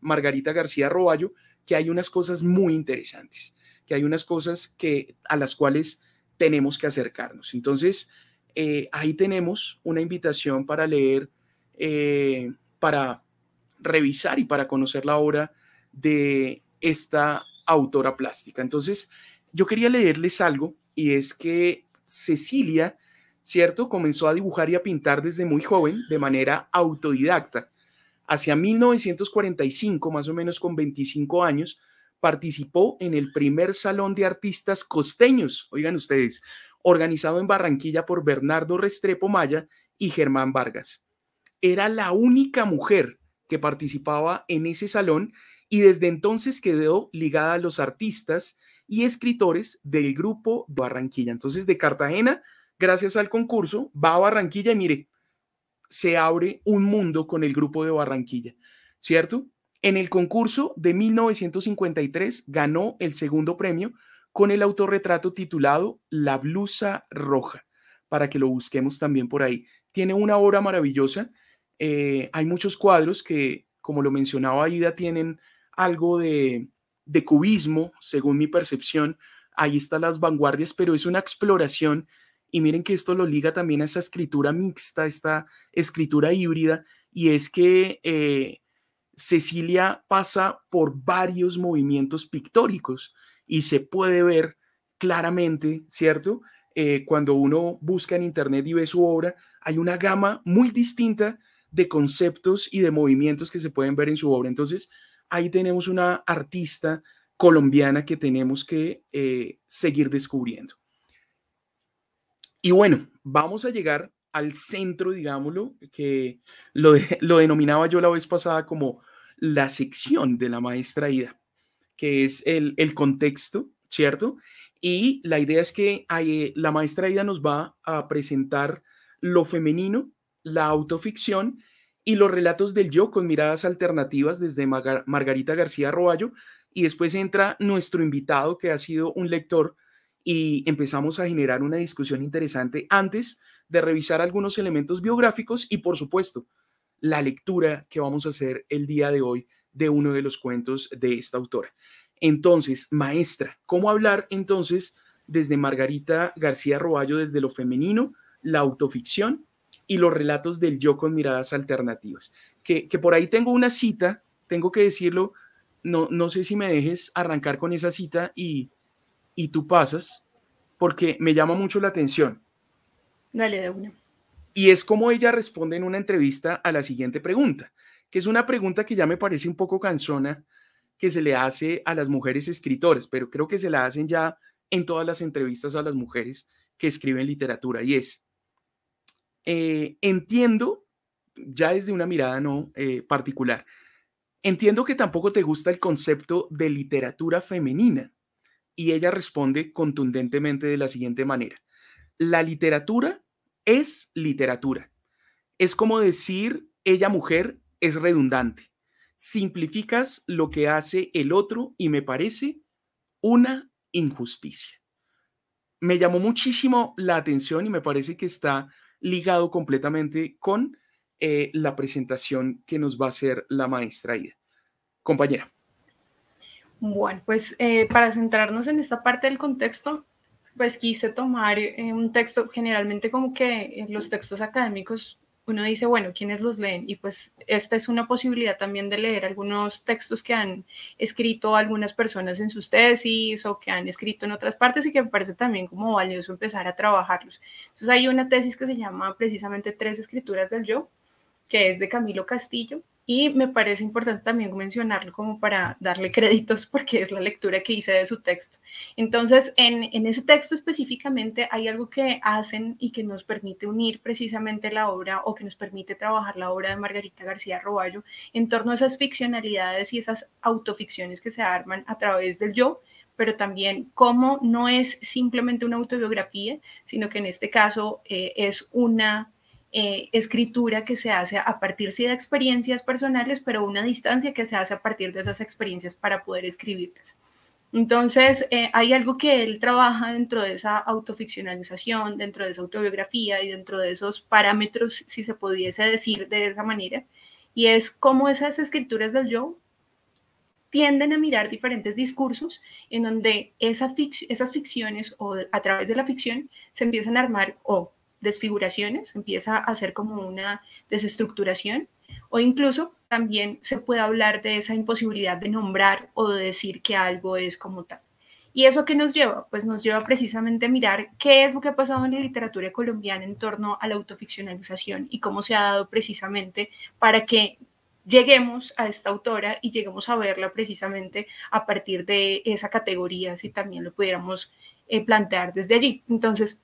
Margarita García Roballo, que hay unas cosas muy interesantes, que hay unas cosas que, a las cuales tenemos que acercarnos. Entonces, eh, ahí tenemos una invitación para leer, eh, para revisar y para conocer la obra de esta autora plástica. Entonces, yo quería leerles algo y es que Cecilia, ¿cierto? Comenzó a dibujar y a pintar desde muy joven de manera autodidacta. Hacia 1945, más o menos con 25 años, participó en el primer Salón de Artistas Costeños, oigan ustedes, organizado en Barranquilla por Bernardo Restrepo Maya y Germán Vargas. Era la única mujer que participaba en ese salón y desde entonces quedó ligada a los artistas y escritores del grupo de Barranquilla. Entonces, de Cartagena, gracias al concurso, va a Barranquilla y mire, se abre un mundo con el grupo de Barranquilla, ¿cierto? En el concurso de 1953 ganó el segundo premio con el autorretrato titulado La blusa roja, para que lo busquemos también por ahí. Tiene una obra maravillosa. Eh, hay muchos cuadros que, como lo mencionaba Aida, tienen algo de, cubismo, según mi percepción. Ahí están las vanguardias, pero es una exploración. Y miren que esto lo liga también a esa escritura mixta, esta escritura híbrida, y es que eh, Cecilia pasa por varios movimientos pictóricos y se puede ver claramente, ¿cierto? Eh, cuando uno busca en Internet y ve su obra, hay una gama muy distinta de conceptos y de movimientos que se pueden ver en su obra. Entonces, ahí tenemos una artista colombiana que tenemos que eh, seguir descubriendo. Y bueno, vamos a llegar al centro, digámoslo, que lo, denominaba yo la vez pasada como la sección de la maestra Ida, que es el, contexto, ¿cierto? Y la idea es que eh, la maestra Ida nos va a presentar lo femenino, la autoficción y los relatos del yo con miradas alternativas desde Margarita García Roballo y después entra nuestro invitado que ha sido un lector y empezamos a generar una discusión interesante antes de revisar algunos elementos biográficos y por supuesto la lectura que vamos a hacer el día de hoy de uno de los cuentos de esta autora. Entonces, maestra, ¿cómo hablar entonces desde Margarita García Roballo, desde lo femenino, la autoficción y los relatos del yo con miradas alternativas. Que, por ahí tengo una cita, tengo que decirlo, no, no sé si me dejes arrancar con esa cita y, y tú pasas, porque me llama mucho la atención. Dale, de una. Y es como ella responde en una entrevista a la siguiente pregunta, que es una pregunta que ya me parece un poco cansona que se le hace a las mujeres escritoras, pero creo que se la hacen ya en todas las entrevistas a las mujeres que escriben literatura, y es, eh, entiendo, ya desde una mirada no eh, particular, entiendo que tampoco te gusta el concepto de literatura femenina. Y ella responde contundentemente de la siguiente manera. La literatura es literatura. Es como decir ella mujer es redundante. Simplificas lo que hace el otro y me parece una injusticia. Me llamó muchísimo la atención y me parece que está ligado completamente con eh, la presentación que nos va a hacer la maestra Ida. Compañera. Bueno, pues eh, para centrarnos en esta parte del contexto, pues quise tomar eh, un texto, generalmente como que los textos académicos uno dice, bueno, ¿quiénes los leen? Y pues esta es una posibilidad también de leer algunos textos que han escrito algunas personas en sus tesis o que han escrito en otras partes y que me parece también como valioso empezar a trabajarlos. Entonces hay una tesis que se llama precisamente Tres escrituras del yo, que es de Camilo Castillo, y me parece importante también mencionarlo como para darle créditos porque es la lectura que hice de su texto. Entonces, en, ese texto específicamente hay algo que hacen y que nos permite unir precisamente la obra o que nos permite trabajar la obra de Margarita García Roballo en torno a esas ficcionalidades y esas autoficciones que se arman a través del yo pero también cómo no es simplemente una autobiografía, sino que en este caso eh, es una eh, escritura que se hace a partir de experiencias personales, pero una distancia que se hace a partir de esas experiencias para poder escribirlas. Entonces, eh, hay algo que él trabaja dentro de esa autoficcionalización, dentro de esa autobiografía y dentro de esos parámetros, si se pudiese decir de esa manera, y es cómo esas escrituras del yo tienden a mirar diferentes discursos en donde esa esas ficciones o a través de la ficción se empiezan a armar o desfiguraciones, empieza a ser como una desestructuración, o incluso también se puede hablar de esa imposibilidad de nombrar o de decir que algo es como tal. ¿Y eso que nos lleva? Pues nos lleva precisamente a mirar qué es lo que ha pasado en la literatura colombiana en torno a la autoficcionalización y cómo se ha dado precisamente para que lleguemos a esta autora y lleguemos a verla precisamente a partir de esa categoría, si también lo pudiéramos eh, plantear desde allí. Entonces,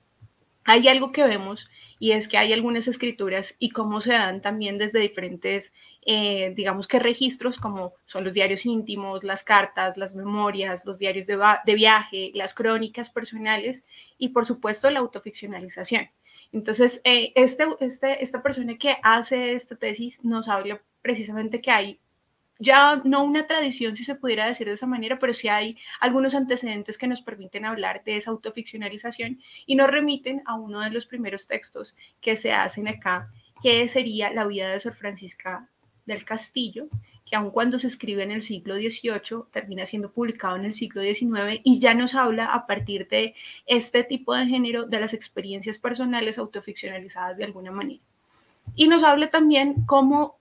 hay algo que vemos y es que hay algunas escrituras y cómo se dan también desde diferentes, eh, digamos que registros, como son los diarios íntimos, las cartas, las memorias, los diarios de, viaje, las crónicas personales y por supuesto la autoficcionalización. Entonces, eh, este, este, esta persona que hace esta tesis nos habla precisamente que hay ya no una tradición, si se pudiera decir de esa manera, pero sí hay algunos antecedentes que nos permiten hablar de esa autoficcionalización y nos remiten a uno de los primeros textos que se hacen acá, que sería La vida de Sor Francisca del Castillo, que aun cuando se escribe en el siglo XVIII, termina siendo publicado en el siglo XIX y ya nos habla a partir de este tipo de género de las experiencias personales autoficcionalizadas de alguna manera. Y nos habla también cómo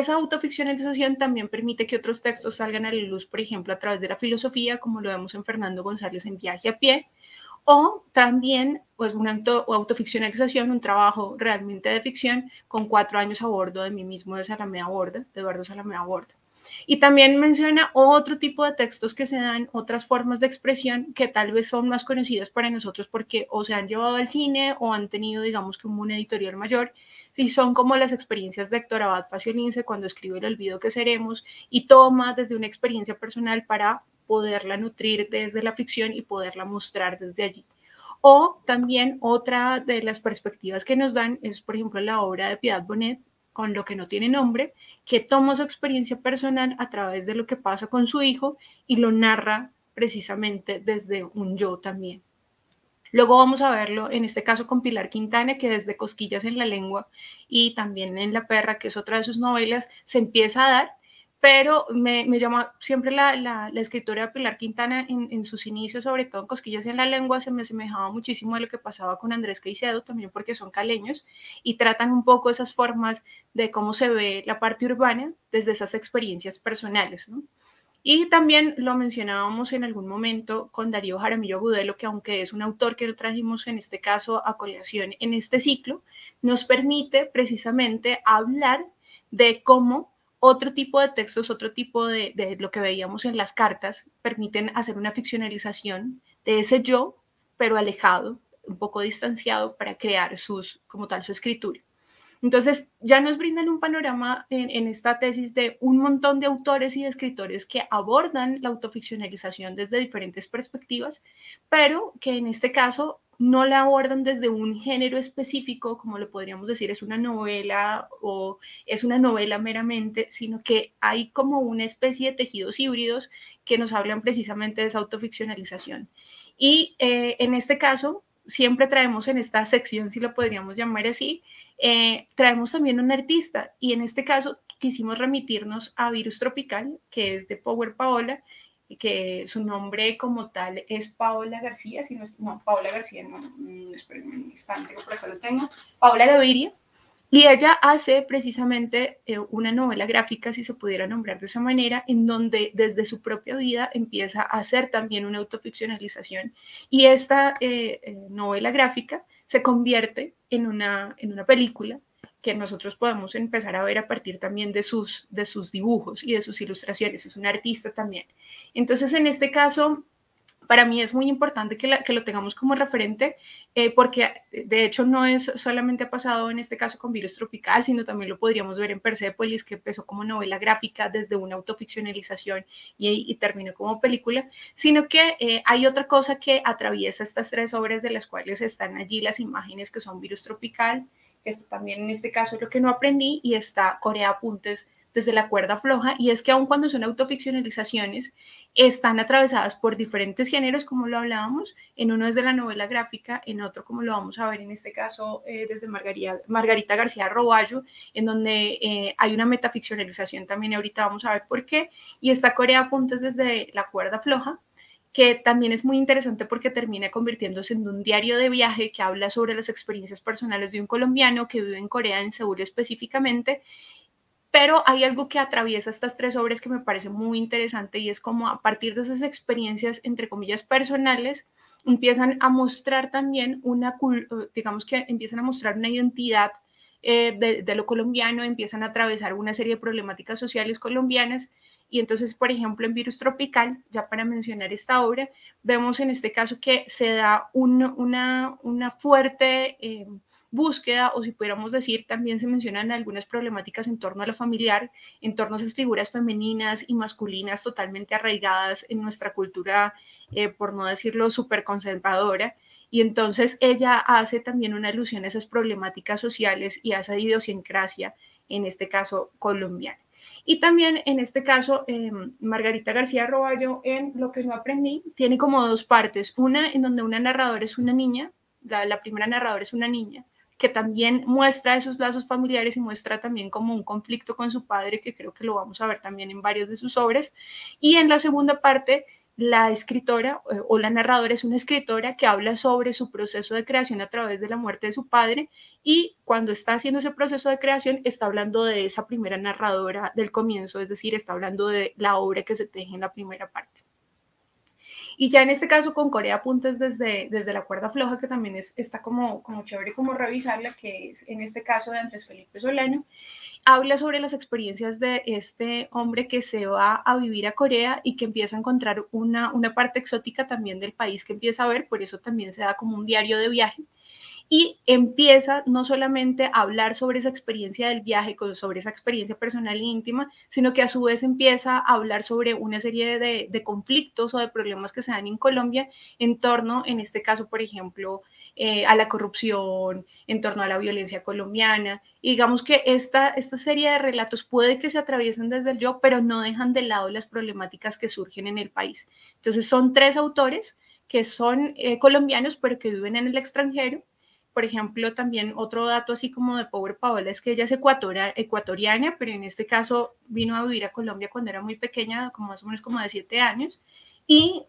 esa autoficcionalización también permite que otros textos salgan a la luz, por ejemplo, a través de la filosofía, como lo vemos en Fernando González en Viaje a Pie, o también pues, una autoficcionalización, un trabajo realmente de ficción con cuatro años a bordo de mí mismo de Salamea Borda, de Eduardo Salamea Borda. Y también menciona otro tipo de textos que se dan, otras formas de expresión que tal vez son más conocidas para nosotros porque o se han llevado al cine o han tenido, digamos, como un editorial mayor. Y son como las experiencias de Héctor Abad Faciolince cuando escribe El olvido que seremos y toma desde una experiencia personal para poderla nutrir desde la ficción y poderla mostrar desde allí. O también otra de las perspectivas que nos dan es, por ejemplo, la obra de Piedad Bonet, con lo que no tiene nombre, que toma su experiencia personal a través de lo que pasa con su hijo y lo narra precisamente desde un yo también. Luego vamos a verlo en este caso con Pilar Quintana, que desde Cosquillas en la Lengua y también en La Perra, que es otra de sus novelas, se empieza a dar pero me, me siempre la, la, escritora Pilar Quintana en, sus inicios, sobre todo en Cosquillas en la Lengua, se me asemejaba muchísimo a lo que pasaba con Andrés Caicedo, también porque son caleños y tratan un poco esas formas de cómo se ve la parte urbana desde esas experiencias personales. ¿no? Y también lo mencionábamos en algún momento con Darío Jaramillo Agudelo, que aunque es un autor que lo trajimos en este caso a colación en este ciclo, nos permite precisamente hablar de cómo otro tipo de textos, otro tipo de, lo que veíamos en las cartas, permiten hacer una ficcionalización de ese yo, pero alejado, un poco distanciado para crear sus, como tal su escritura. Entonces, ya nos brindan un panorama en, esta tesis de un montón de autores y escritores que abordan la autoficcionalización desde diferentes perspectivas, pero que en este caso no la abordan desde un género específico, como lo podríamos decir, es una novela o es una novela meramente, sino que hay como una especie de tejidos híbridos que nos hablan precisamente de esa autoficcionalización. Y eh, en este caso, siempre traemos en esta sección, si lo podríamos llamar así, eh, traemos también un artista y en este caso quisimos remitirnos a Virus Tropical, que es de Power Paola, que su nombre como tal es Paola García, sino no, Paola García, no, esperen un instante, por acá lo tengo, Paola Gaviria, y ella hace precisamente eh, una novela gráfica, si se pudiera nombrar de esa manera, en donde desde su propia vida empieza a hacer también una autoficcionalización. Y esta eh, eh, novela gráfica se convierte en una, en una película que nosotros podemos empezar a ver a partir también de sus, de sus dibujos y de sus ilustraciones. Es un artista también. Entonces, en este caso, para mí es muy importante que, lo tengamos como referente, eh, porque eh, de hecho no es solamente ha pasado en este caso con Virus Tropical, sino también lo podríamos ver en Persepolis, que empezó como novela gráfica desde una autoficcionalización y, terminó como película, sino que eh, hay otra cosa que atraviesa estas tres obras de las cuales están allí las imágenes que son Virus Tropical, que también en este caso es lo que no aprendí, y está Corea Apuntes desde la cuerda floja, y es que aun cuando son autoficcionalizaciones, están atravesadas por diferentes géneros, como lo hablábamos, en uno es de la novela gráfica, en otro, como lo vamos a ver en este caso, eh, desde Margarita, Margarita García Roballo, en donde eh, hay una metaficcionalización también, ahorita vamos a ver por qué, y está Corea Apuntes desde la cuerda floja, que también es muy interesante porque termina convirtiéndose en un diario de viaje que habla sobre las experiencias personales de un colombiano que vive en Corea, en Seúl específicamente. Pero hay algo que atraviesa estas tres obras que me parece muy interesante y es como a partir de esas experiencias, entre comillas, personales, empiezan a mostrar también una, eh, digamos que empiezan a mostrar una identidad eh, de, de lo colombiano, empiezan a atravesar una serie de problemáticas sociales colombianas y entonces, por ejemplo, en Virus Tropical, ya para mencionar esta obra, vemos en este caso que se da una, fuerte eh, búsqueda, o si pudiéramos decir, también se mencionan algunas problemáticas en torno a lo familiar, en torno a esas figuras femeninas y masculinas totalmente arraigadas en nuestra cultura, eh, por no decirlo, súper conservadora. Y entonces ella hace también una alusión a esas problemáticas sociales y a esa idiosincrasia, en este caso colombiana. Y también en este caso, em, Margarita García Roballo, en Lo que yo aprendí, tiene como dos partes. Una en donde una narradora es una niña, la, la primera narradora es una niña, que también muestra esos lazos familiares y muestra también como un conflicto con su padre, que creo que lo vamos a ver también en varios de sus obras. Y en la segunda parte la escritora eh, o la narradora es una escritora que habla sobre su proceso de creación a través de la muerte de su padre y cuando está haciendo ese proceso de creación está hablando de esa primera narradora del comienzo, es decir, está hablando de la obra que se teje en la primera parte. Y ya en este caso con Corea apuntes desde, desde la cuerda floja, que también es, está como, como chévere como revisarla, que es en este caso de Andrés Felipe Solano, habla sobre las experiencias de este hombre que se va a vivir a Corea y que empieza a encontrar una, una parte exótica también del país que empieza a ver, por eso también se da como un diario de viaje y empieza no solamente a hablar sobre esa experiencia del viaje, sobre esa experiencia personal e íntima, sino que a su vez empieza a hablar sobre una serie de, conflictos o de problemas que se dan en Colombia en torno, en este caso, por ejemplo, eh, a la corrupción, en torno a la violencia colombiana. Y digamos que esta, esta serie de relatos puede que se atraviesen desde el yo, pero no dejan de lado las problemáticas que surgen en el país. Entonces son tres autores que son eh, colombianos, pero que viven en el extranjero por ejemplo, también otro dato así como de Power Paola es que ella es ecuatoriana, pero en este caso vino a vivir a Colombia cuando era muy pequeña, como más o menos como de siete años, y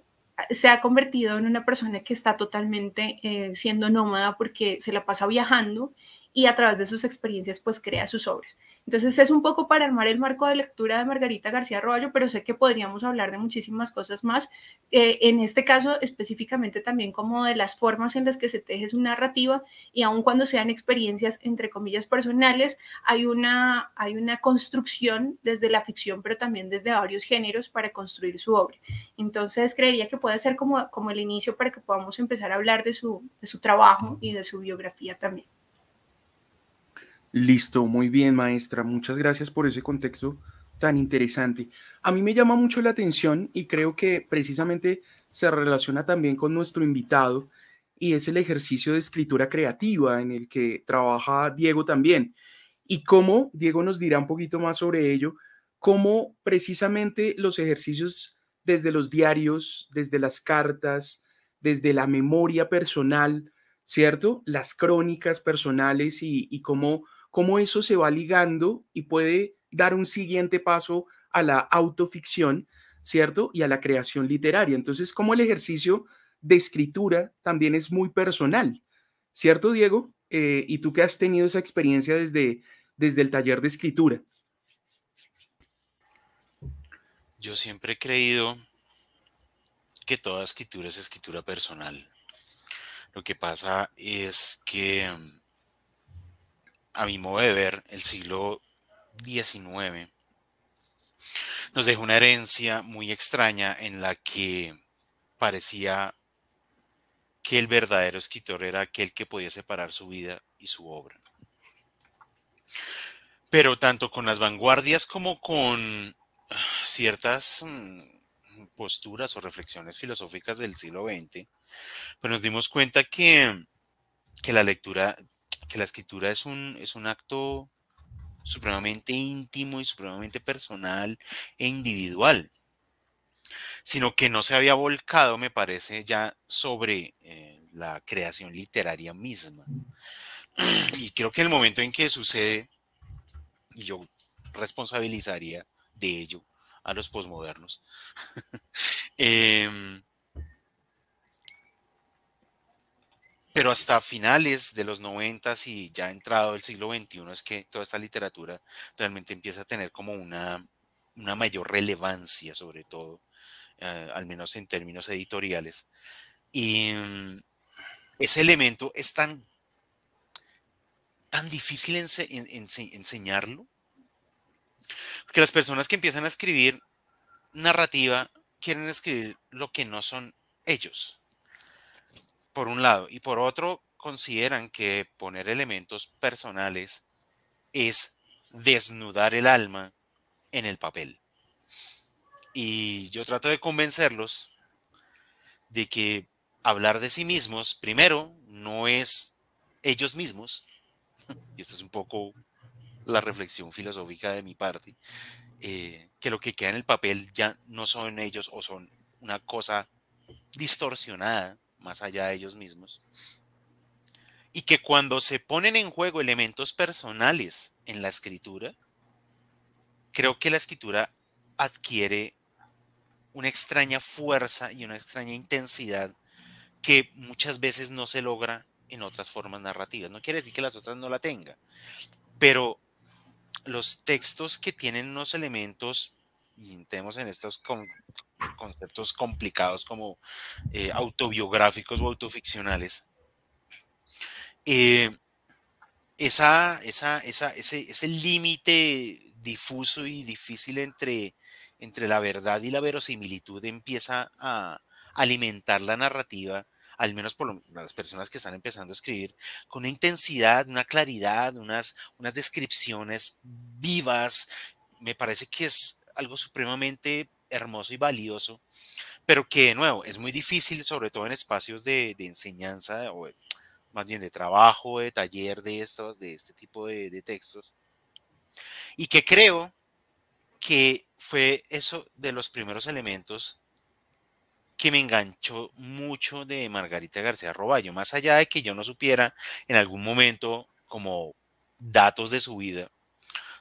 se ha convertido en una persona que está totalmente eh, siendo nómada porque se la pasa viajando y a través de sus experiencias pues crea sus obras. Entonces es un poco para armar el marco de lectura de Margarita García Roballo, pero sé que podríamos hablar de muchísimas cosas más. Eh, en este caso específicamente también como de las formas en las que se teje su narrativa y aun cuando sean experiencias entre comillas personales, hay una, hay una construcción desde la ficción, pero también desde varios géneros para construir su obra. Entonces creería que puede ser como, como el inicio para que podamos empezar a hablar de su trabajo y de su biografía también. Listo, muy bien, maestra. Muchas gracias por ese contexto tan interesante. A mí me llama mucho la atención y creo que precisamente se relaciona también con nuestro invitado y es el ejercicio de escritura creativa en el que trabaja Diego también. Y cómo, Diego nos dirá un poquito más sobre ello, cómo precisamente los ejercicios desde los diarios, desde las cartas, desde la memoria personal, ¿cierto? Las crónicas personales y, y cómo cómo eso se va ligando y puede dar un siguiente paso a la autoficción, ¿cierto? Y a la creación literaria. Entonces, como el ejercicio de escritura también es muy personal, ¿cierto, Diego? Eh, y tú que has tenido esa experiencia desde, desde el taller de escritura. Yo siempre he creído que toda escritura es escritura personal. Lo que pasa es que a mi modo de ver, el siglo XIX nos dejó una herencia muy extraña en la que parecía que el verdadero escritor era aquel que podía separar su vida y su obra. Pero tanto con las vanguardias como con ciertas mm, posturas o reflexiones filosóficas del siglo XX, pues nos dimos cuenta que, que la lectura que la escritura es un, es un acto supremamente íntimo y supremamente personal e individual, sino que no se había volcado, me parece, ya sobre eh, la creación literaria misma. Y creo que el momento en que sucede, y yo responsabilizaría de ello a los posmodernos, eh, pero hasta finales de los 90 y ya entrado el siglo XXI es que toda esta literatura realmente empieza a tener como una, mayor relevancia, sobre todo, eh, al menos en términos editoriales. Y mm, ese elemento es tan, tan difícil enseñarlo, porque las personas que empiezan a escribir narrativa quieren escribir lo que no son ellos por un lado, y por otro, consideran que poner elementos personales es desnudar el alma en el papel. Y yo trato de convencerlos de que hablar de sí mismos, primero, no es ellos mismos, y esto es un poco la reflexión filosófica de mi parte, eh, que lo que queda en el papel ya no son ellos o son una cosa distorsionada más allá de ellos mismos, y que cuando se ponen en juego elementos personales en la escritura, creo que la escritura adquiere una extraña fuerza y una extraña intensidad que muchas veces no se logra en otras formas narrativas. No quiere decir que las otras no la tenga, pero los textos que tienen unos elementos, y entremos en estos con, conceptos complicados como eh, autobiográficos o autoficcionales. Eh, esa, ese, límite difuso y difícil entre, entre la verdad y la verosimilitud empieza a alimentar la narrativa, al menos por las personas que están empezando a escribir, con una intensidad, una claridad, unas, unas descripciones vivas. Me parece que es algo supremamente hermoso y valioso, pero que de nuevo es muy difícil, sobre todo en espacios de, enseñanza o más bien de trabajo, de taller de estos, de este tipo de, de textos. Y que creo que fue eso de los primeros elementos que me enganchó mucho de Margarita García Roballo, más allá de que yo no supiera en algún momento como datos de su vida,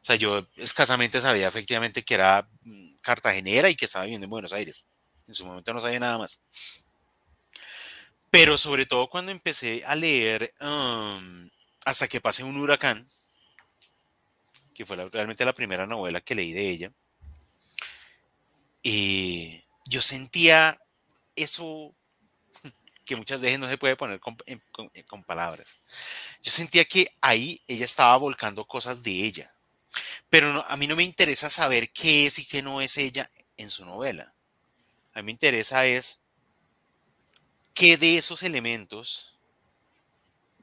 o sea, yo escasamente sabía efectivamente que era mm, cartagenera y que estaba viviendo en Buenos Aires. En su momento no sabía nada más. Pero sobre todo cuando empecé a leer Hasta que pase un huracán, que fue realmente la primera novela que leí de ella, y eh, yo sentía eso que muchas veces no se puede poner eh, con, palabras. Yo sentía que ahí ella estaba volcando cosas de ella pero a mí no me interesa saber qué es y qué no es ella en su novela. A mí me interesa es qué de esos elementos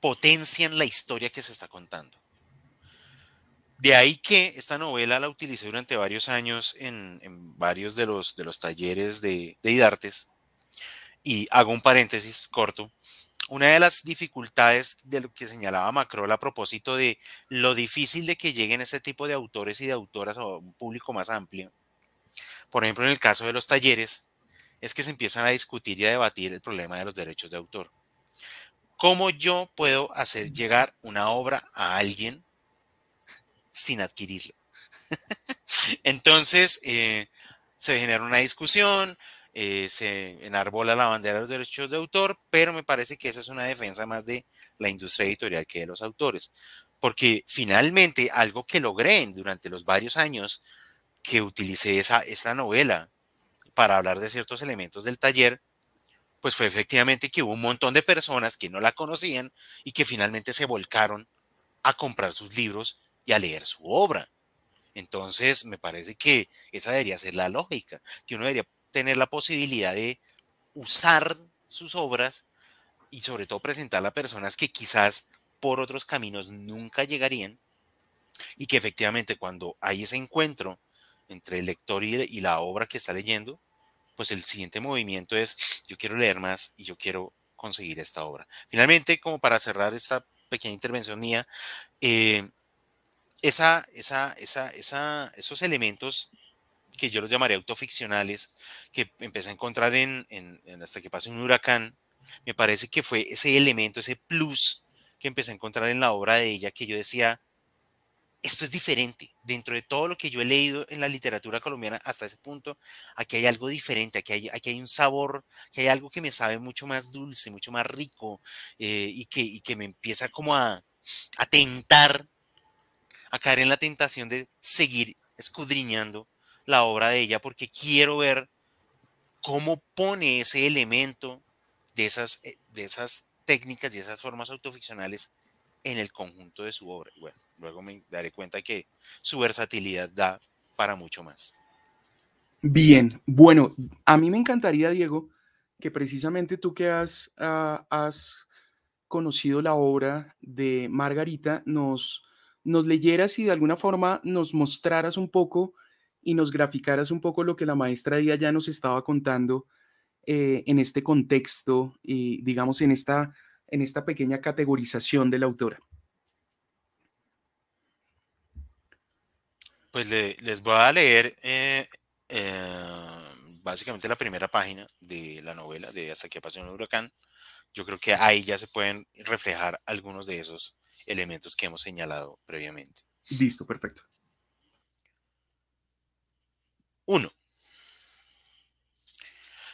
potencian la historia que se está contando. De ahí que esta novela la utilicé durante varios años en, varios de los, de los talleres de, de Idartes. Y hago un paréntesis corto una de las dificultades de lo que señalaba Macrol a propósito de lo difícil de que lleguen este tipo de autores y de autoras a un público más amplio, por ejemplo, en el caso de los talleres, es que se empiezan a discutir y a debatir el problema de los derechos de autor. ¿Cómo yo puedo hacer llegar una obra a alguien sin adquirirla? Entonces, eh, se genera una discusión, eh, se enarbola la bandera de los derechos de autor, pero me parece que esa es una defensa más de la industria editorial que de los autores, porque finalmente algo que logré durante los varios años que utilicé esa, esta novela para hablar de ciertos elementos del taller, pues fue efectivamente que hubo un montón de personas que no la conocían y que finalmente se volcaron a comprar sus libros y a leer su obra. Entonces, me parece que esa debería ser la lógica, que uno debería tener la posibilidad de usar sus obras y sobre todo presentar a personas que quizás por otros caminos nunca llegarían y que efectivamente cuando hay ese encuentro entre el lector y la obra que está leyendo, pues el siguiente movimiento es yo quiero leer más y yo quiero conseguir esta obra. Finalmente, como para cerrar esta pequeña intervención mía, eh, esa, esos elementos que yo los llamaré autoficcionales, que empecé a encontrar en, Hasta que pase un huracán, me parece que fue ese elemento, ese plus que empecé a encontrar en la obra de ella, que yo decía, esto es diferente. Dentro de todo lo que yo he leído en la literatura colombiana hasta ese punto, aquí hay algo diferente, aquí hay, aquí hay un sabor, que hay algo que me sabe mucho más dulce, mucho más rico eh, y, que, y, que, me empieza como a, a tentar, a caer en la tentación de seguir escudriñando la obra de ella porque quiero ver cómo pone ese elemento de esas, eh, de esas técnicas y esas formas autoficcionales en el conjunto de su obra. Bueno, luego me daré cuenta que su versatilidad da para mucho más. Bien, bueno, a mí me encantaría, Diego, que precisamente tú que has, ah, has conocido la obra de Margarita, nos, nos leyeras y de alguna forma nos mostraras un poco y nos graficaras un poco lo que la maestra Día ya nos estaba contando eh, en este contexto y digamos en esta, en esta pequeña categorización de la autora. Pues les voy a leer eh, eh, básicamente la primera página de la novela de Hasta que pasó un huracán. Yo creo que ahí ya se pueden reflejar algunos de esos elementos que hemos señalado previamente. Listo, perfecto. 1.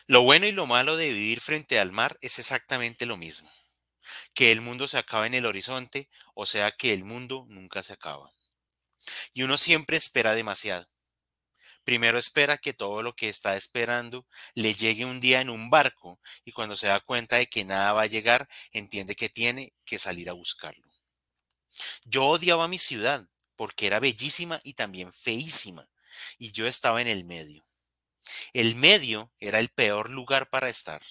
Lo bueno y lo malo de vivir frente al mar es exactamente lo mismo. Que el mundo se acaba en el horizonte, o sea que el mundo nunca se acaba. Y uno siempre espera demasiado. Primero espera que todo lo que está esperando le llegue un día en un barco y cuando se da cuenta de que nada va a llegar, entiende que tiene que salir a buscarlo. Yo odiaba mi ciudad porque era bellísima y también feísima, y yo estaba en el medio. El medio era el peor lugar para estar.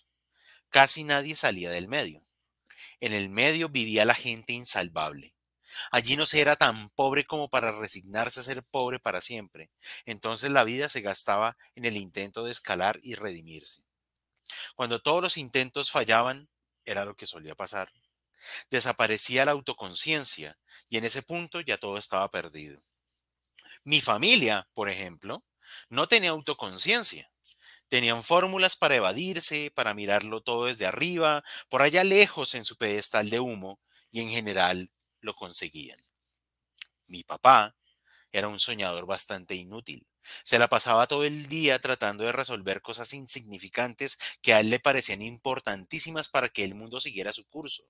Casi nadie salía del medio. En el medio vivía la gente insalvable. Allí no se era tan pobre como para resignarse a ser pobre para siempre. Entonces la vida se gastaba en el intento de escalar y redimirse. Cuando todos los intentos fallaban, era lo que solía pasar. Desaparecía la autoconciencia y en ese punto ya todo estaba perdido. Mi familia, por ejemplo, no tenía autoconciencia. Tenían fórmulas para evadirse, para mirarlo todo desde arriba, por allá lejos en su pedestal de humo, y en general lo conseguían. Mi papá era un soñador bastante inútil. Se la pasaba todo el día tratando de resolver cosas insignificantes que a él le parecían importantísimas para que el mundo siguiera su curso.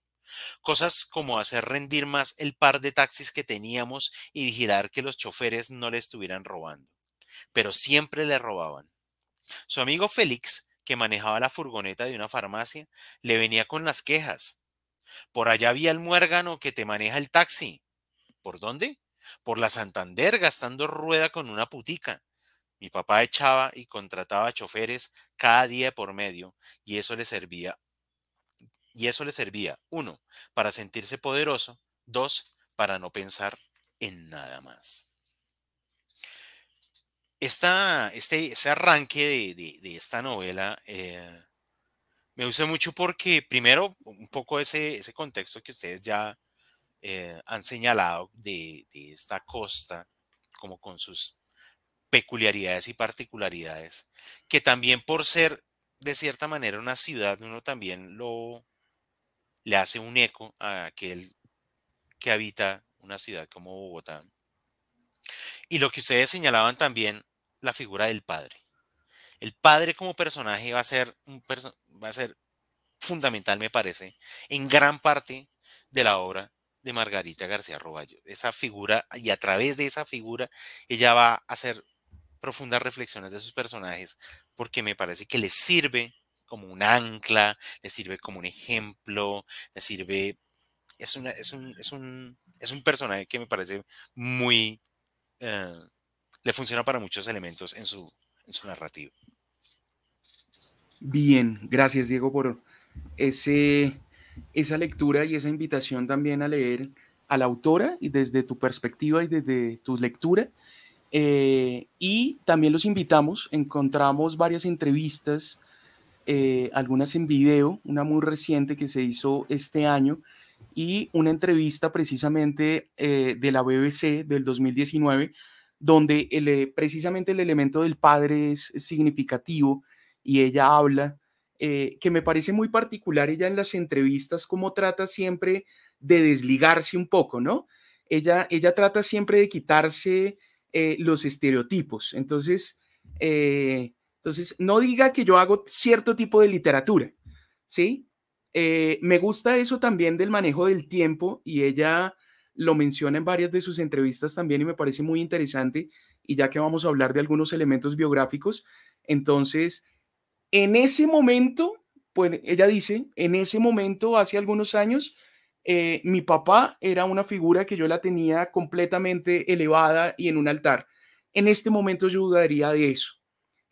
Cosas como hacer rendir más el par de taxis que teníamos y vigilar que los choferes no le estuvieran robando. Pero siempre le robaban. Su amigo Félix, que manejaba la furgoneta de una farmacia, le venía con las quejas. Por allá había el muérgano que te maneja el taxi. ¿Por dónde? por la Santander gastando rueda con una putica. Mi papá echaba y contrataba choferes cada día por medio y eso le servía. Y eso le servía, uno, para sentirse poderoso, dos, para no pensar en nada más. Esta, este, arranque de, esta novela eh, me gusta mucho porque, primero, un poco ese, ese contexto que ustedes ya, eh, han señalado de, esta costa, como con sus peculiaridades y particularidades, que también por ser de cierta manera una ciudad, uno también lo le hace un eco a aquel que habita una ciudad como Bogotá. Y lo que ustedes señalaban también, la figura del padre. El padre como personaje va a ser, un va a ser fundamental, me parece, en gran parte de la obra, de Margarita García Roballo. Esa figura, y a través de esa figura, ella va a hacer profundas reflexiones de sus personajes, porque me parece que le sirve como un ancla, le sirve como un ejemplo, le sirve. Es, es, un, personaje que me parece muy. Eh, le funciona para muchos elementos en su, en su narrativa. Bien, gracias Diego por ese esa lectura y esa invitación también a leer a la autora y desde tu perspectiva y desde tu lectura. Eh, y también los invitamos, encontramos varias entrevistas, eh, algunas en video, una muy reciente que se hizo este año y una entrevista precisamente eh, de la BBC del 2019, donde precisamente el elemento del padre es significativo y ella habla eh, que me parece muy particular ella en las entrevistas, como trata siempre de desligarse un poco, ¿no? Ella, ella trata siempre de quitarse eh, los estereotipos. Entonces, eh, entonces, no diga que yo hago cierto tipo de literatura, ¿sí? me gusta eso también del manejo del tiempo y ella lo menciona en varias de sus entrevistas también y me parece muy interesante. Y ya que vamos a hablar de algunos elementos biográficos, entonces en ese momento, pues ella dice, en ese momento, hace algunos años, eh, mi papá era una figura que yo la tenía completamente elevada y en un altar. En este momento yo dudaría de eso.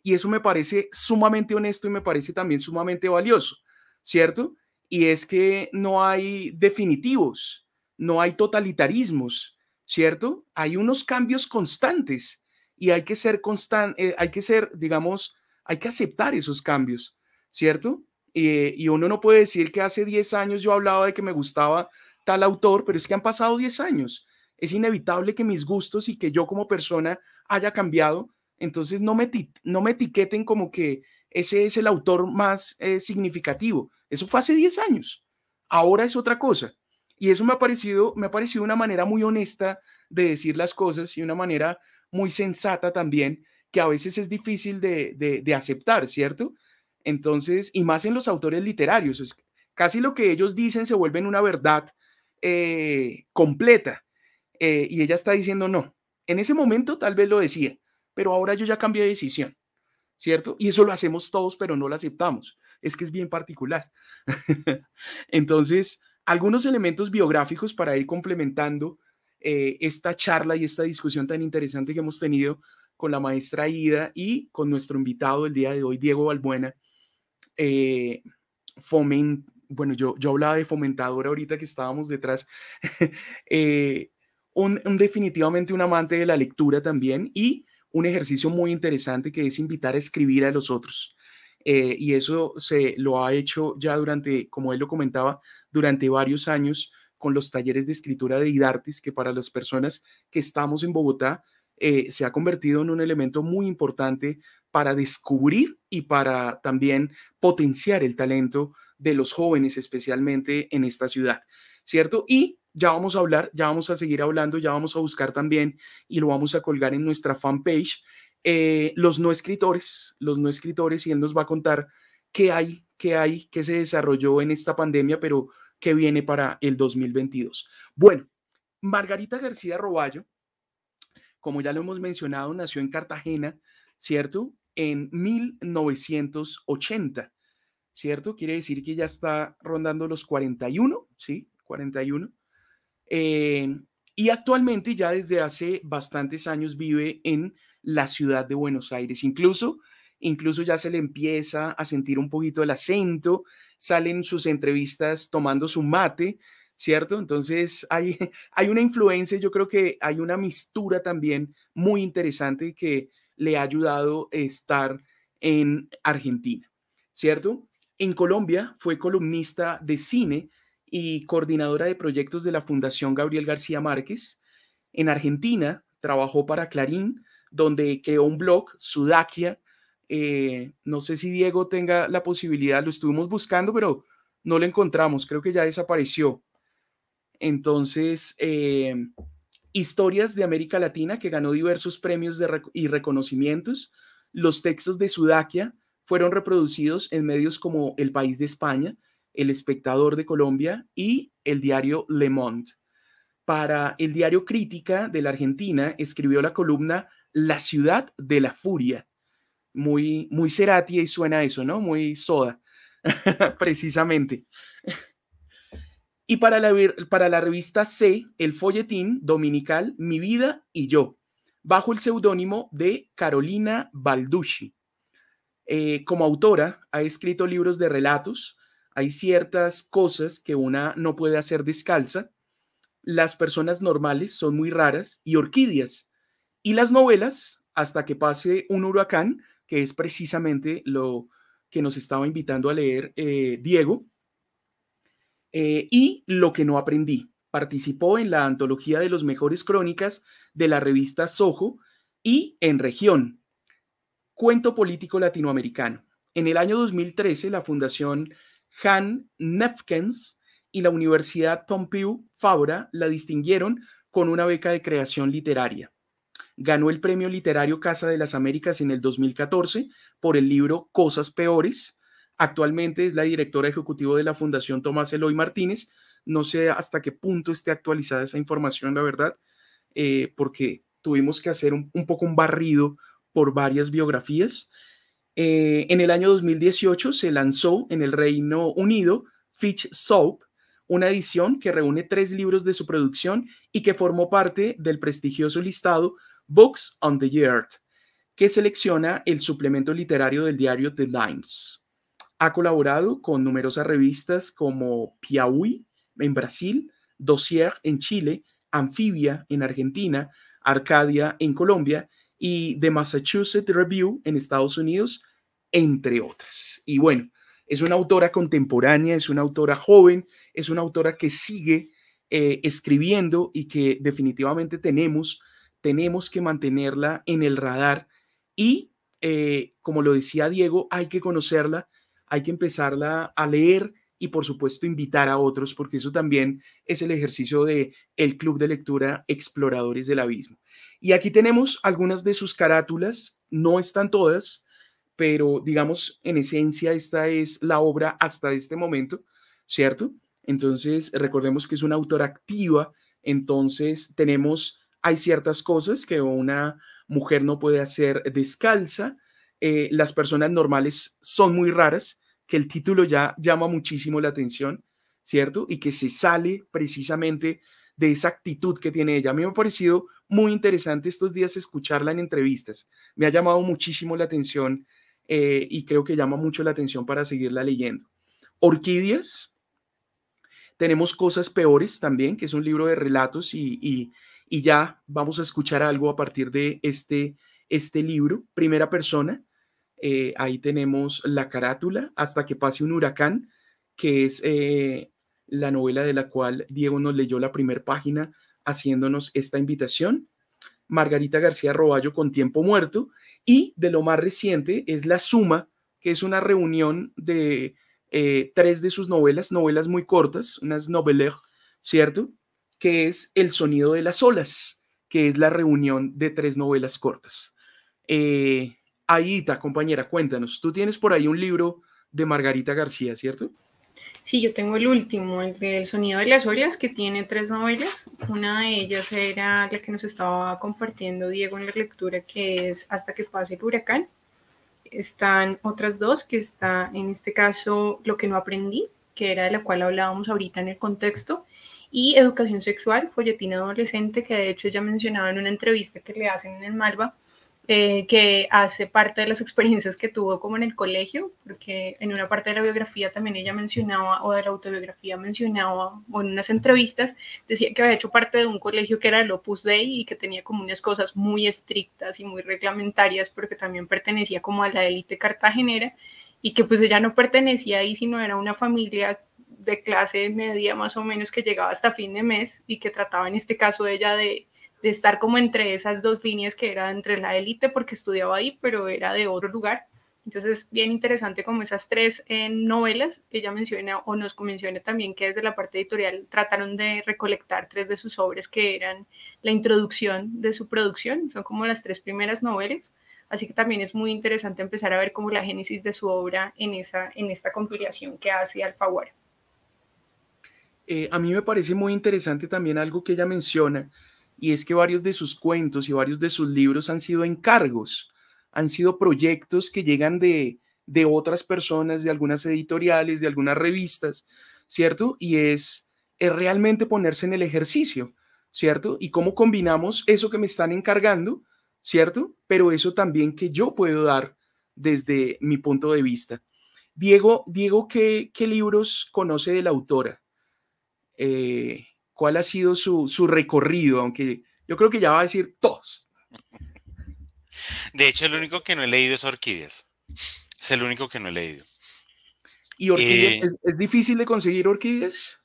Y eso me parece sumamente honesto y me parece también sumamente valioso, ¿cierto? Y es que no hay definitivos, no hay totalitarismos, ¿cierto? Hay unos cambios constantes y hay que ser constante eh, hay que ser, digamos, hay que aceptar esos cambios, ¿cierto? Eh, y uno no puede decir que hace 10 años yo hablaba de que me gustaba tal autor, pero es que han pasado 10 años. Es inevitable que mis gustos y que yo como persona haya cambiado. Entonces no me, no me etiqueten como que ese es el autor más eh, significativo. Eso fue hace 10 años. Ahora es otra cosa. Y eso me ha, parecido, me ha parecido una manera muy honesta de decir las cosas y una manera muy sensata también que a veces es difícil de, aceptar, ¿cierto? Entonces, y más en los autores literarios, casi lo que ellos dicen se vuelve una verdad eh, completa. Eh, y ella está diciendo, no, en ese momento tal vez lo decía, pero ahora yo ya cambié de decisión, ¿cierto? Y eso lo hacemos todos, pero no lo aceptamos. Es que es bien particular. Entonces, algunos elementos biográficos para ir complementando eh, esta charla y esta discusión tan interesante que hemos tenido con la maestra Ida y con nuestro invitado el día de hoy, Diego Balbuena. Eh, bueno, yo, yo hablaba de fomentador ahorita que estábamos detrás. Eh, un, definitivamente un amante de la lectura también y un ejercicio muy interesante que es invitar a escribir a los otros. Eh, y eso se lo ha hecho ya durante, como él lo comentaba, durante varios años con los talleres de escritura de Idartis que para las personas que estamos en Bogotá eh, se ha convertido en un elemento muy importante para descubrir y para también potenciar el talento de los jóvenes, especialmente en esta ciudad, ¿cierto? Y ya vamos a hablar, ya vamos a seguir hablando, ya vamos a buscar también y lo vamos a colgar en nuestra fanpage. Eh, los no escritores, los no escritores, y él nos va a contar qué hay, qué hay, qué se desarrolló en esta pandemia, pero qué viene para el 2022. Bueno, Margarita García Roballo como ya lo hemos mencionado, nació en Cartagena, ¿cierto? En 1980, ¿cierto? Quiere decir que ya está rondando los 41, ¿sí? 41. Eh, y actualmente ya desde hace bastantes años vive en la ciudad de Buenos Aires. Incluso, incluso ya se le empieza a sentir un poquito el acento, salen sus entrevistas tomando su mate, ¿cierto? Entonces hay, hay una influencia, yo creo que hay una mistura también muy interesante que le ha ayudado a estar en Argentina, ¿cierto? En Colombia fue columnista de cine y coordinadora de proyectos de la Fundación Gabriel García Márquez. En Argentina trabajó para Clarín, donde creó un blog, Sudakia. Eh, no sé si Diego tenga la posibilidad, lo estuvimos buscando, pero no lo encontramos, creo que ya desapareció. Entonces, em, historias de América Latina que ganó diversos premios y reconocimientos. Los textos de Sudakia fueron reproducidos en medios como El País de España, El Espectador de Colombia y el diario Le Monde. Para el diario Crítica de la Argentina escribió la columna La ciudad de la furia. Muy, muy y suena eso, ¿no? Muy soda, precisamente. Y para la, para la revista C, el folletín dominical Mi vida y yo, bajo el seudónimo de Carolina Balducci. Eh, como autora, ha escrito libros de relatos. Hay ciertas cosas que una no puede hacer descalza. Las personas normales son muy raras y orquídeas. Y las novelas, hasta que pase un huracán, que es precisamente lo que nos estaba invitando a leer eh, Diego, eh, y Lo que no aprendí. Participó en la antología de los mejores crónicas de la revista Soho y en Región, Cuento Político Latinoamericano. En el año 2013, la Fundación Han Nefkens y la Universidad Pompeu Fabra la distinguieron con una beca de creación literaria. Ganó el premio literario Casa de las Américas en el 2014 por el libro Cosas Peores, Actualmente es la directora ejecutiva de la Fundación Tomás Eloy Martínez. No sé hasta qué punto esté actualizada esa información, la verdad, eh, porque tuvimos que hacer un, poco un barrido por varias biografías. Eh, en el año 2018 se lanzó en el Reino Unido Fitch Soap, una edición que reúne tres libros de su producción y que formó parte del prestigioso listado Books on the Earth, que selecciona el suplemento literario del diario The Times. Ha colaborado con numerosas revistas como Piauí en Brasil, Dossier en Chile, Anfibia en Argentina, Arcadia en Colombia y The Massachusetts Review en Estados Unidos, entre otras. Y bueno, es una autora contemporánea, es una autora joven, es una autora que sigue eh, escribiendo y que definitivamente tenemos, tenemos que mantenerla en el radar y, eh, como lo decía Diego, hay que conocerla hay que empezarla a leer y por supuesto invitar a otros, porque eso también es el ejercicio de el Club de Lectura Exploradores del Abismo. Y aquí tenemos algunas de sus carátulas, no están todas, pero digamos en esencia esta es la obra hasta este momento, ¿cierto? Entonces recordemos que es una autora activa, entonces tenemos, hay ciertas cosas que una mujer no puede hacer descalza, eh, las personas normales son muy raras, que el título ya llama muchísimo la atención, ¿cierto? Y que se sale precisamente de esa actitud que tiene ella. A mí me ha parecido muy interesante estos días escucharla en entrevistas. Me ha llamado muchísimo la atención eh, y creo que llama mucho la atención para seguirla leyendo. Orquídeas. Tenemos Cosas Peores también, que es un libro de relatos y, ya vamos a escuchar algo a partir de este, este libro. Primera persona. Eh, ahí tenemos la carátula, Hasta que pase un huracán, que es eh, la novela de la cual Diego nos leyó la primera página haciéndonos esta invitación. Margarita García Roballo con Tiempo Muerto. Y de lo más reciente es La Suma, que es una reunión de eh, tres de sus novelas, novelas muy cortas, unas novelas, ¿cierto? Que es El sonido de las olas, que es la reunión de tres novelas cortas. Eh, está compañera, cuéntanos, tú tienes por ahí un libro de Margarita García, ¿cierto? Sí, yo tengo el último, el del sonido de las olas, que tiene tres novelas. Una de ellas era la que nos estaba compartiendo Diego en la lectura, que es Hasta que pase el huracán. Están otras dos, que está en este caso Lo que no aprendí, que era de la cual hablábamos ahorita en el contexto, y Educación Sexual, folletín adolescente, que de hecho ya mencionaba en una entrevista que le hacen en el Malva, eh, que hace parte de las experiencias que tuvo como en el colegio, porque en una parte de la biografía también ella mencionaba, o de la autobiografía mencionaba, o en unas entrevistas, decía que había hecho parte de un colegio que era el Opus Dei y que tenía como unas cosas muy estrictas y muy reglamentarias, porque también pertenecía como a la élite cartagenera, y que pues ella no pertenecía ahí, sino era una familia de clase media más o menos que llegaba hasta fin de mes y que trataba en este caso ella de de estar como entre esas dos líneas que era entre la élite porque estudiaba ahí, pero era de otro lugar. Entonces, bien interesante como esas tres eh, novelas novelas, ella menciona o nos menciona también que desde la parte editorial trataron de recolectar tres de sus obras que eran la introducción de su producción, son como las tres primeras novelas, así que también es muy interesante empezar a ver como la génesis de su obra en, esa, en esta compilación que hace Alfaguara. Eh, a mí me parece muy interesante también algo que ella menciona, y es que varios de sus cuentos y varios de sus libros han sido encargos, han sido proyectos que llegan de, de otras personas, de algunas editoriales, de algunas revistas, ¿cierto? Y es, es realmente ponerse en el ejercicio, ¿cierto? Y cómo combinamos eso que me están encargando, ¿cierto? Pero eso también que yo puedo dar desde mi punto de vista. Diego, Diego ¿qué, qué libros conoce de la autora? Eh, cuál ha sido su, recorrido, aunque yo creo que ya va a decir todos. De hecho, el único que no he leído es Orquídeas. Es el único que no he leído. ¿Y orquídeas? Eh, ¿Es, difícil de conseguir orquídeas?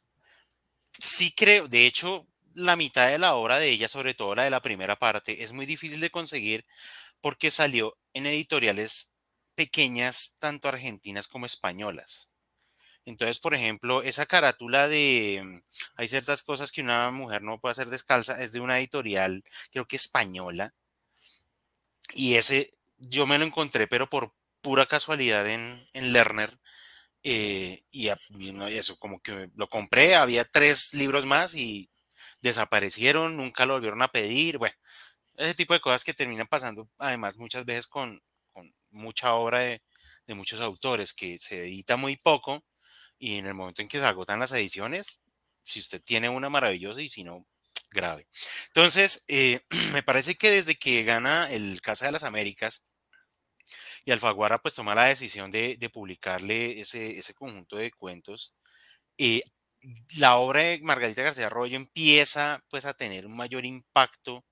Sí creo, de hecho, la mitad de la obra de ella, sobre todo la de la primera parte, es muy difícil de conseguir porque salió en editoriales pequeñas, tanto argentinas como españolas. Entonces, por ejemplo, esa carátula de mm, hay ciertas cosas que una mujer no puede hacer descalza, es de una editorial, creo que española. Y ese yo me lo encontré, pero por pura casualidad en, en Lerner. Eh, y, eso, como que lo compré, había tres libros más y desaparecieron, nunca lo volvieron a pedir. Bueno, ese tipo de cosas que terminan pasando, además, muchas veces con, mucha obra de muchos autores que se edita muy poco y en el momento en que se agotan las ediciones, si usted tiene una maravillosa y si no, grave. Entonces, eh, me parece que desde que gana el Casa de las Américas y Alfaguara pues toma la decisión de, publicarle ese, conjunto de cuentos, eh, la obra de Margarita García Arroyo empieza pues a tener un mayor impacto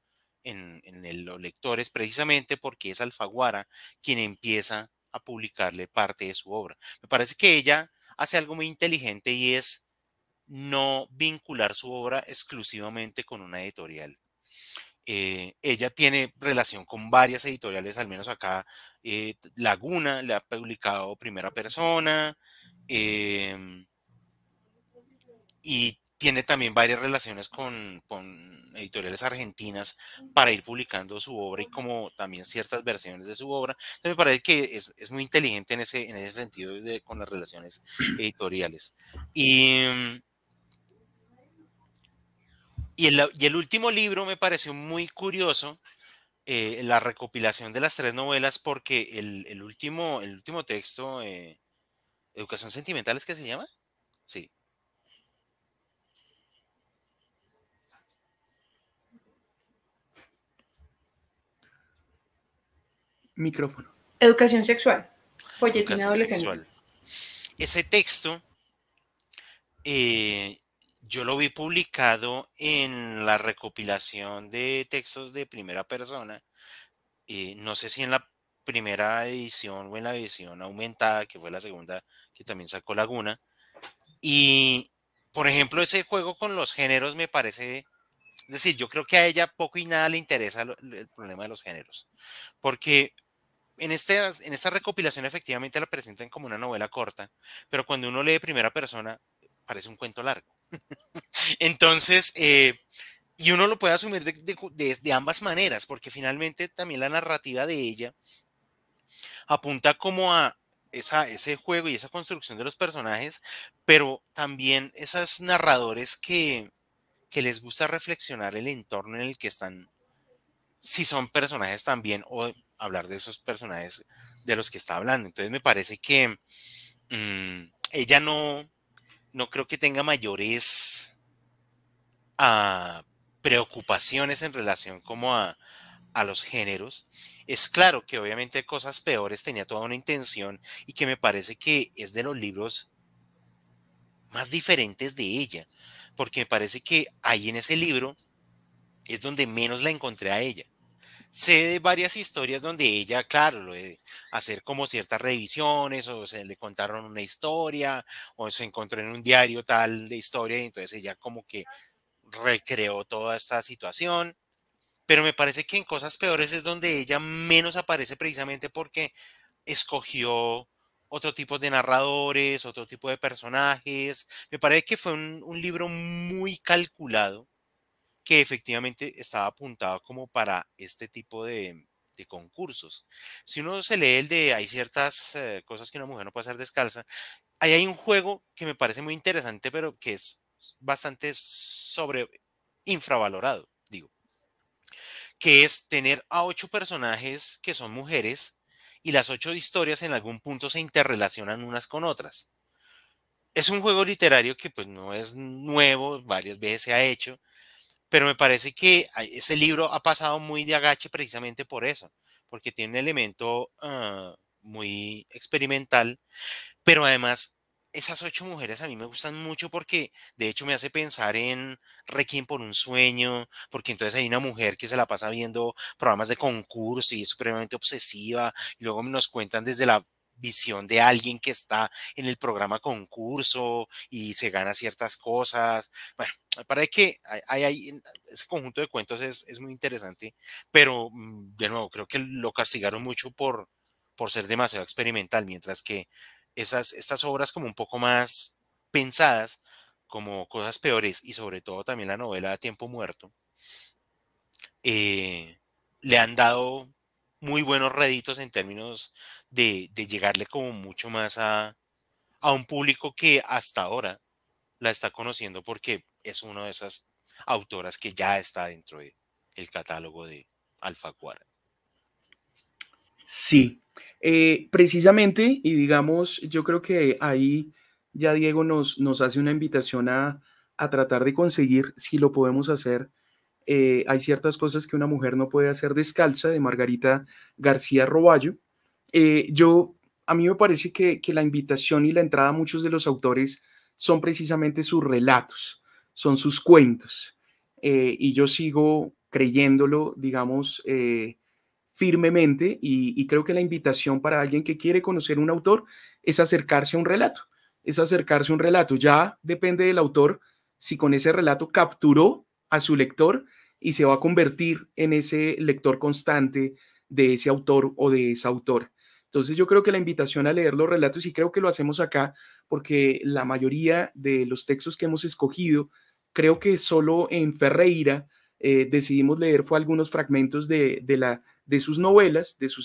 en, los lectores precisamente porque es Alfaguara quien empieza a publicarle parte de su obra. Me parece que ella hace algo muy inteligente y es no vincular su obra exclusivamente con una editorial. Eh, ella tiene relación con varias editoriales, al menos acá eh, Laguna le ha publicado primera persona em, y tiene también varias relaciones con, editoriales argentinas para ir publicando su obra y como también ciertas versiones de su obra. Entonces me parece que es, muy inteligente en ese, en ese sentido con las relaciones editoriales. Y, mm, y, el, último libro me pareció muy curioso, eh, la recopilación de las tres novelas, porque el, último, el último texto, eh, Educación Sentimental es que se llama, sí, micrófono. Educación sexual. Folletín adolescente. Ese texto eh, yo lo vi publicado en la recopilación de textos de primera persona. Eh, no sé si en la primera edición o en la edición aumentada, que fue la segunda que también sacó Laguna. Y, por ejemplo, ese juego con los géneros me parece... Es decir, yo creo que a ella poco y nada le interesa el problema de los géneros, porque en, este, en esta recopilación efectivamente la presentan como una novela corta, pero cuando uno lee primera persona parece un cuento largo. Entonces, eh, y uno lo puede asumir de, ambas maneras, porque finalmente también la narrativa de ella apunta como a ese juego y esa construcción de los personajes, pero también esos narradores que, que les gusta reflexionar el entorno en el que están, si son personajes también o hablar de esos personajes de los que está hablando. Entonces me parece que mm, ella no, no creo que tenga mayores ah, preocupaciones en relación como a, a los géneros. Es claro que obviamente Cosas Peores tenía toda una intención y que me parece que es de los libros más diferentes de ella, porque me parece que ahí en ese libro es donde menos la encontré a ella sé de varias historias donde ella, claro, lo de hacer como ciertas revisiones o se le contaron una historia o se encontró en un diario tal de historia y entonces ella como que recreó toda esta situación. Pero me parece que en cosas peores es donde ella menos aparece precisamente porque escogió otro tipo de narradores, otro tipo de personajes. Me parece que fue un libro muy calculado que efectivamente estaba apuntado como para este tipo de, concursos. Si uno se lee el de hay ciertas eh, cosas que una mujer no puede hacer descalza, ahí hay un juego que me parece muy interesante, pero que es bastante sobre infravalorado, digo, que es tener a ocho personajes que son mujeres y las ocho historias en algún punto se interrelacionan unas con otras. Es un juego literario que pues no es nuevo, varias veces se ha hecho, pero me parece que ah, ese libro ha pasado muy de agache precisamente por eso, porque tiene un elemento ah, muy experimental, pero además esas ocho mujeres a mí me gustan mucho porque de hecho me hace pensar en Requiem por un sueño, porque entonces hay una mujer que se la pasa viendo programas de concurso y es supremamente obsesiva, y luego nos cuentan desde la visión de alguien que está en el programa concurso y se gana ciertas cosas. Bueno, para que hay, hay, ese conjunto de cuentos es, muy interesante, pero mm, de nuevo, creo que lo castigaron mucho por, por ser demasiado experimental, mientras que esas, estas obras como un poco más pensadas como cosas peores y sobre todo también la novela tiempo muerto, eh, le han dado muy buenos réditos en términos de, llegarle como mucho más a, un público que hasta ahora la está conociendo porque es una de esas autoras que ya está dentro del catálogo de Alfaguara. Sí, eh, precisamente, y digamos, yo creo que ahí ya Diego nos, nos hace una invitación a, a tratar de conseguir, si lo podemos hacer, eh, hay ciertas cosas que una mujer no puede hacer descalza, de Margarita García Roballo. Eh, yo, a mí me parece que, la invitación y la entrada a muchos de los autores son precisamente sus relatos, son sus cuentos. Eh, y yo sigo creyéndolo, digamos, firmemente y, y creo que la invitación para alguien que quiere conocer un autor es acercarse a un relato, es acercarse a un relato. Ya depende del autor si con ese relato capturó a su lector y se va a convertir en ese lector constante de ese autor o de esa autora. Entonces yo creo que la invitación a leer los relatos, y creo que lo hacemos acá, porque la mayoría de los textos que hemos escogido, creo que solo en Ferreira eh, decidimos leer fue algunos fragmentos de, la, de sus novelas, de su,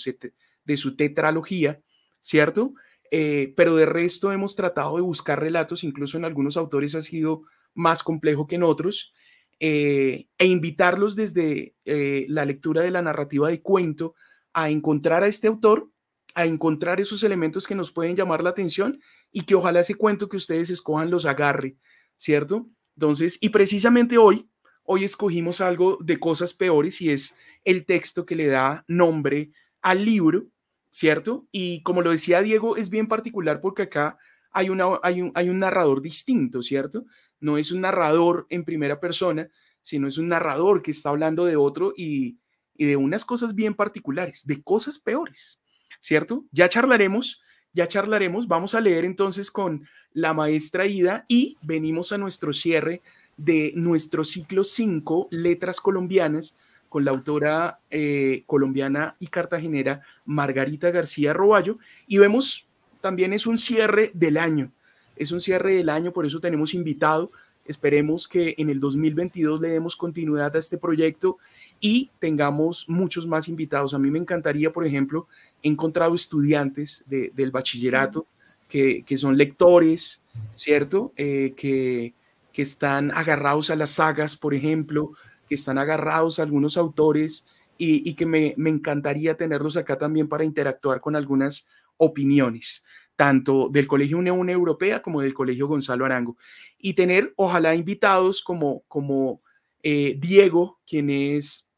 de su tetralogía, ¿cierto? Eh, pero de resto hemos tratado de buscar relatos, incluso en algunos autores ha sido más complejo que en otros, eh, e invitarlos desde eh, la lectura de la narrativa de cuento a encontrar a este autor, a encontrar esos elementos que nos pueden llamar la atención y que ojalá ese cuento que ustedes escojan los agarre, ¿cierto? Entonces, y precisamente hoy, hoy escogimos algo de cosas peores y es el texto que le da nombre al libro, ¿cierto? Y como lo decía Diego, es bien particular porque acá hay, un, narrador distinto, ¿cierto? No es un narrador en primera persona, sino es un narrador que está hablando de otro y, de unas cosas bien particulares, de cosas peores, ¿cierto? Ya charlaremos, ya charlaremos. Vamos a leer entonces con la maestra Ida y venimos a nuestro cierre de nuestro ciclo 5, Letras Colombianas, con la autora eh, colombiana y cartagenera Margarita García Roballo, y vemos también es un cierre del año. Es un cierre del año, por eso tenemos invitado. Esperemos que en el 2022 le demos continuidad a este proyecto y tengamos muchos más invitados. A mí me encantaría, por ejemplo, he encontrado estudiantes del bachillerato que, son lectores, ¿cierto? Eh, que, que están agarrados a las sagas, por ejemplo, que están agarrados a algunos autores y, y que me, me, encantaría tenerlos acá también para interactuar con algunas opiniones, tanto del Colegio Unión Europea como del Colegio Gonzalo Arango. Y tener, ojalá, invitados como, como eh, Diego, quien es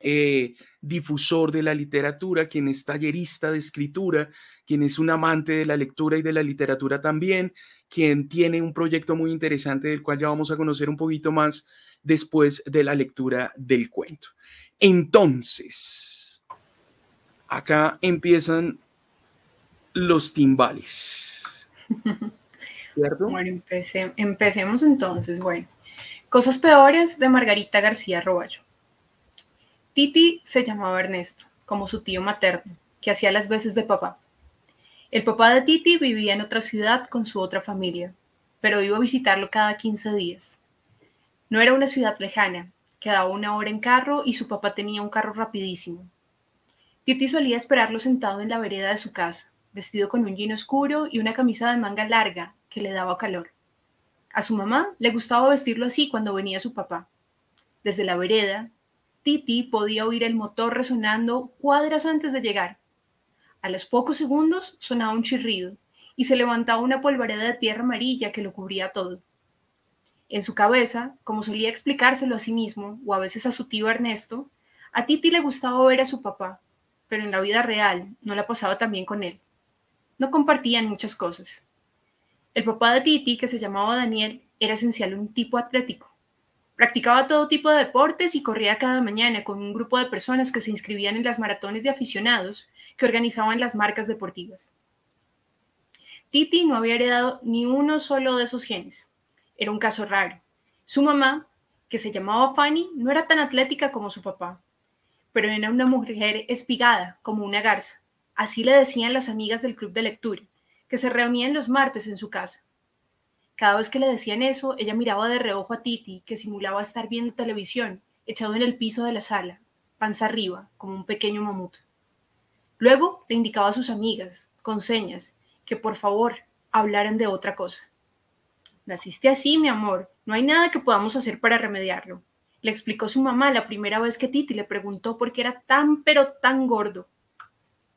eh, difusor de la literatura, quien es tallerista de escritura, quien es un amante de la lectura y de la literatura también, quien tiene un proyecto muy interesante del cual ya vamos a conocer un poquito más después de la lectura del cuento. Entonces, acá empiezan los timbales. Bueno, empecemos entonces. Bueno, cosas peores de Margarita García Roballo. Titi se llamaba Ernesto, como su tío materno, que hacía las veces de papá. El papá de Titi vivía en otra ciudad con su otra familia, pero iba a visitarlo cada 15 días. No era una ciudad lejana, quedaba una hora en carro y su papá tenía un carro rapidísimo. Titi solía esperarlo sentado en la vereda de su casa, vestido con un jean oscuro y una camisa de manga larga que le daba calor. A su mamá le gustaba vestirlo así cuando venía su papá. Desde la vereda, Titi podía oír el motor resonando cuadras antes de llegar. A los pocos segundos sonaba un chirrido y se levantaba una polvareda de tierra amarilla que lo cubría todo. En su cabeza, como solía explicárselo a sí mismo o a veces a su tío Ernesto, a Titi le gustaba ver a su papá, pero en la vida real no la pasaba tan bien con él. No compartían muchas cosas. El papá de Titi, que se llamaba Daniel, era esencial un tipo atlético. Practicaba todo tipo de deportes y corría cada mañana con un grupo de personas que se inscribían en las maratones de aficionados que organizaban las marcas deportivas. Titi no había heredado ni uno solo de esos genes. Era un caso raro. Su mamá, que se llamaba Fanny, no era tan atlética como su papá, pero era una mujer espigada, como una garza. Así le decían las amigas del club de lectura, que se reunían los martes en su casa. Cada vez que le decían eso, ella miraba de reojo a Titi, que simulaba estar viendo televisión, echado en el piso de la sala, panza arriba, como un pequeño mamut. Luego le indicaba a sus amigas, con señas, que por favor hablaran de otra cosa. Naciste así, mi amor, no hay nada que podamos hacer para remediarlo, le explicó su mamá la primera vez que Titi le preguntó por qué era tan pero tan gordo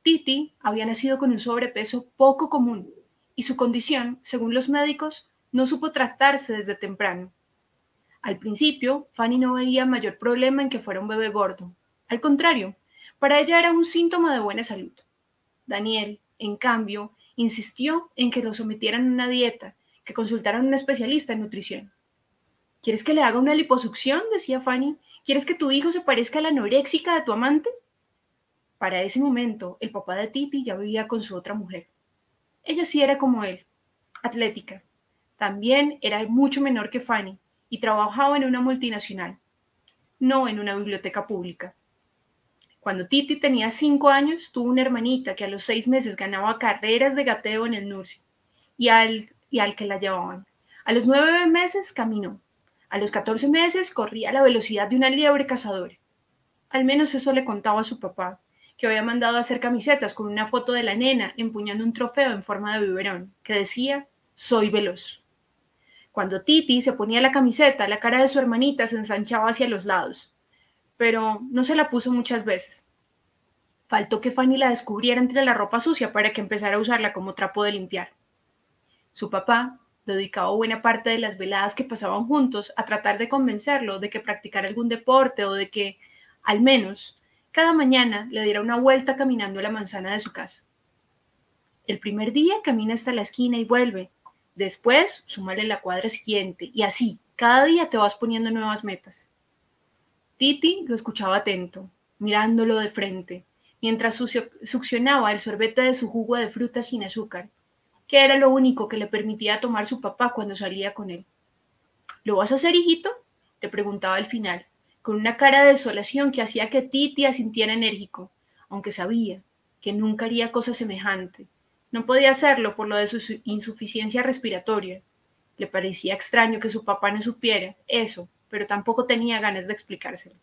Titi había nacido con un sobrepeso poco común y su condición, según los médicos, no supo tratarse desde temprano. Al principio, Fanny no veía mayor problema en que fuera un bebé gordo. Al contrario, para ella era un síntoma de buena salud. Daniel, en cambio, insistió en que lo sometieran a una dieta, que consultaran a un especialista en nutrición. ¿Quieres que le haga una liposucción? decía Fanny. ¿Quieres que tu hijo se parezca a la anoréxica de tu amante? Para ese momento, el papá de Titi ya vivía con su otra mujer. Ella sí era como él, atlética. También era mucho menor que Fanny y trabajaba en una multinacional, no en una biblioteca pública. Cuando Titi tenía cinco años, tuvo una hermanita que a los seis meses ganaba carreras de gateo en el Nursi y al, y al que la llevaban. A los nueve meses caminó. A los catorce meses corría a la velocidad de una liebre cazadora. Al menos eso le contaba a su papá, que había mandado a hacer camisetas con una foto de la nena empuñando un trofeo en forma de biberón, que decía, soy veloz. Cuando Titi se ponía la camiseta, la cara de su hermanita se ensanchaba hacia los lados, pero no se la puso muchas veces. Faltó que Fanny la descubriera entre la ropa sucia para que empezara a usarla como trapo de limpiar. Su papá dedicaba buena parte de las veladas que pasaban juntos a tratar de convencerlo de que practicara algún deporte o de que, al menos, cada mañana le diera una vuelta caminando a la manzana de su casa. El primer día camina hasta la esquina y vuelve. Después, súmale la cuadra siguiente. Y así, cada día te vas poniendo nuevas metas. Titi lo escuchaba atento, mirándolo de frente, mientras succionaba el sorbete de su jugo de frutas sin azúcar, que era lo único que le permitía tomar su papá cuando salía con él. ¿Lo vas a hacer, hijito? le preguntaba al final, con una cara de desolación que hacía que Titi sintiera enérgico, aunque sabía que nunca haría cosa semejante. No podía hacerlo por lo de su insuficiencia respiratoria. Le parecía extraño que su papá no supiera eso, pero tampoco tenía ganas de explicárselo.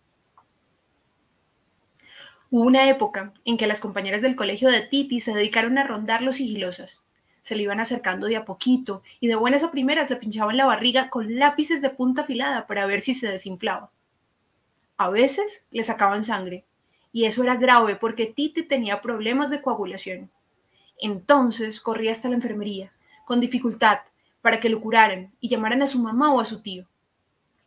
Hubo una época en que las compañeras del colegio de Titi se dedicaron a los sigilosas. Se le iban acercando de a poquito y de buenas a primeras le pinchaban la barriga con lápices de punta afilada para ver si se desinflaba a veces le sacaban sangre y eso era grave porque Titi tenía problemas de coagulación. Entonces corría hasta la enfermería, con dificultad, para que lo curaran y llamaran a su mamá o a su tío.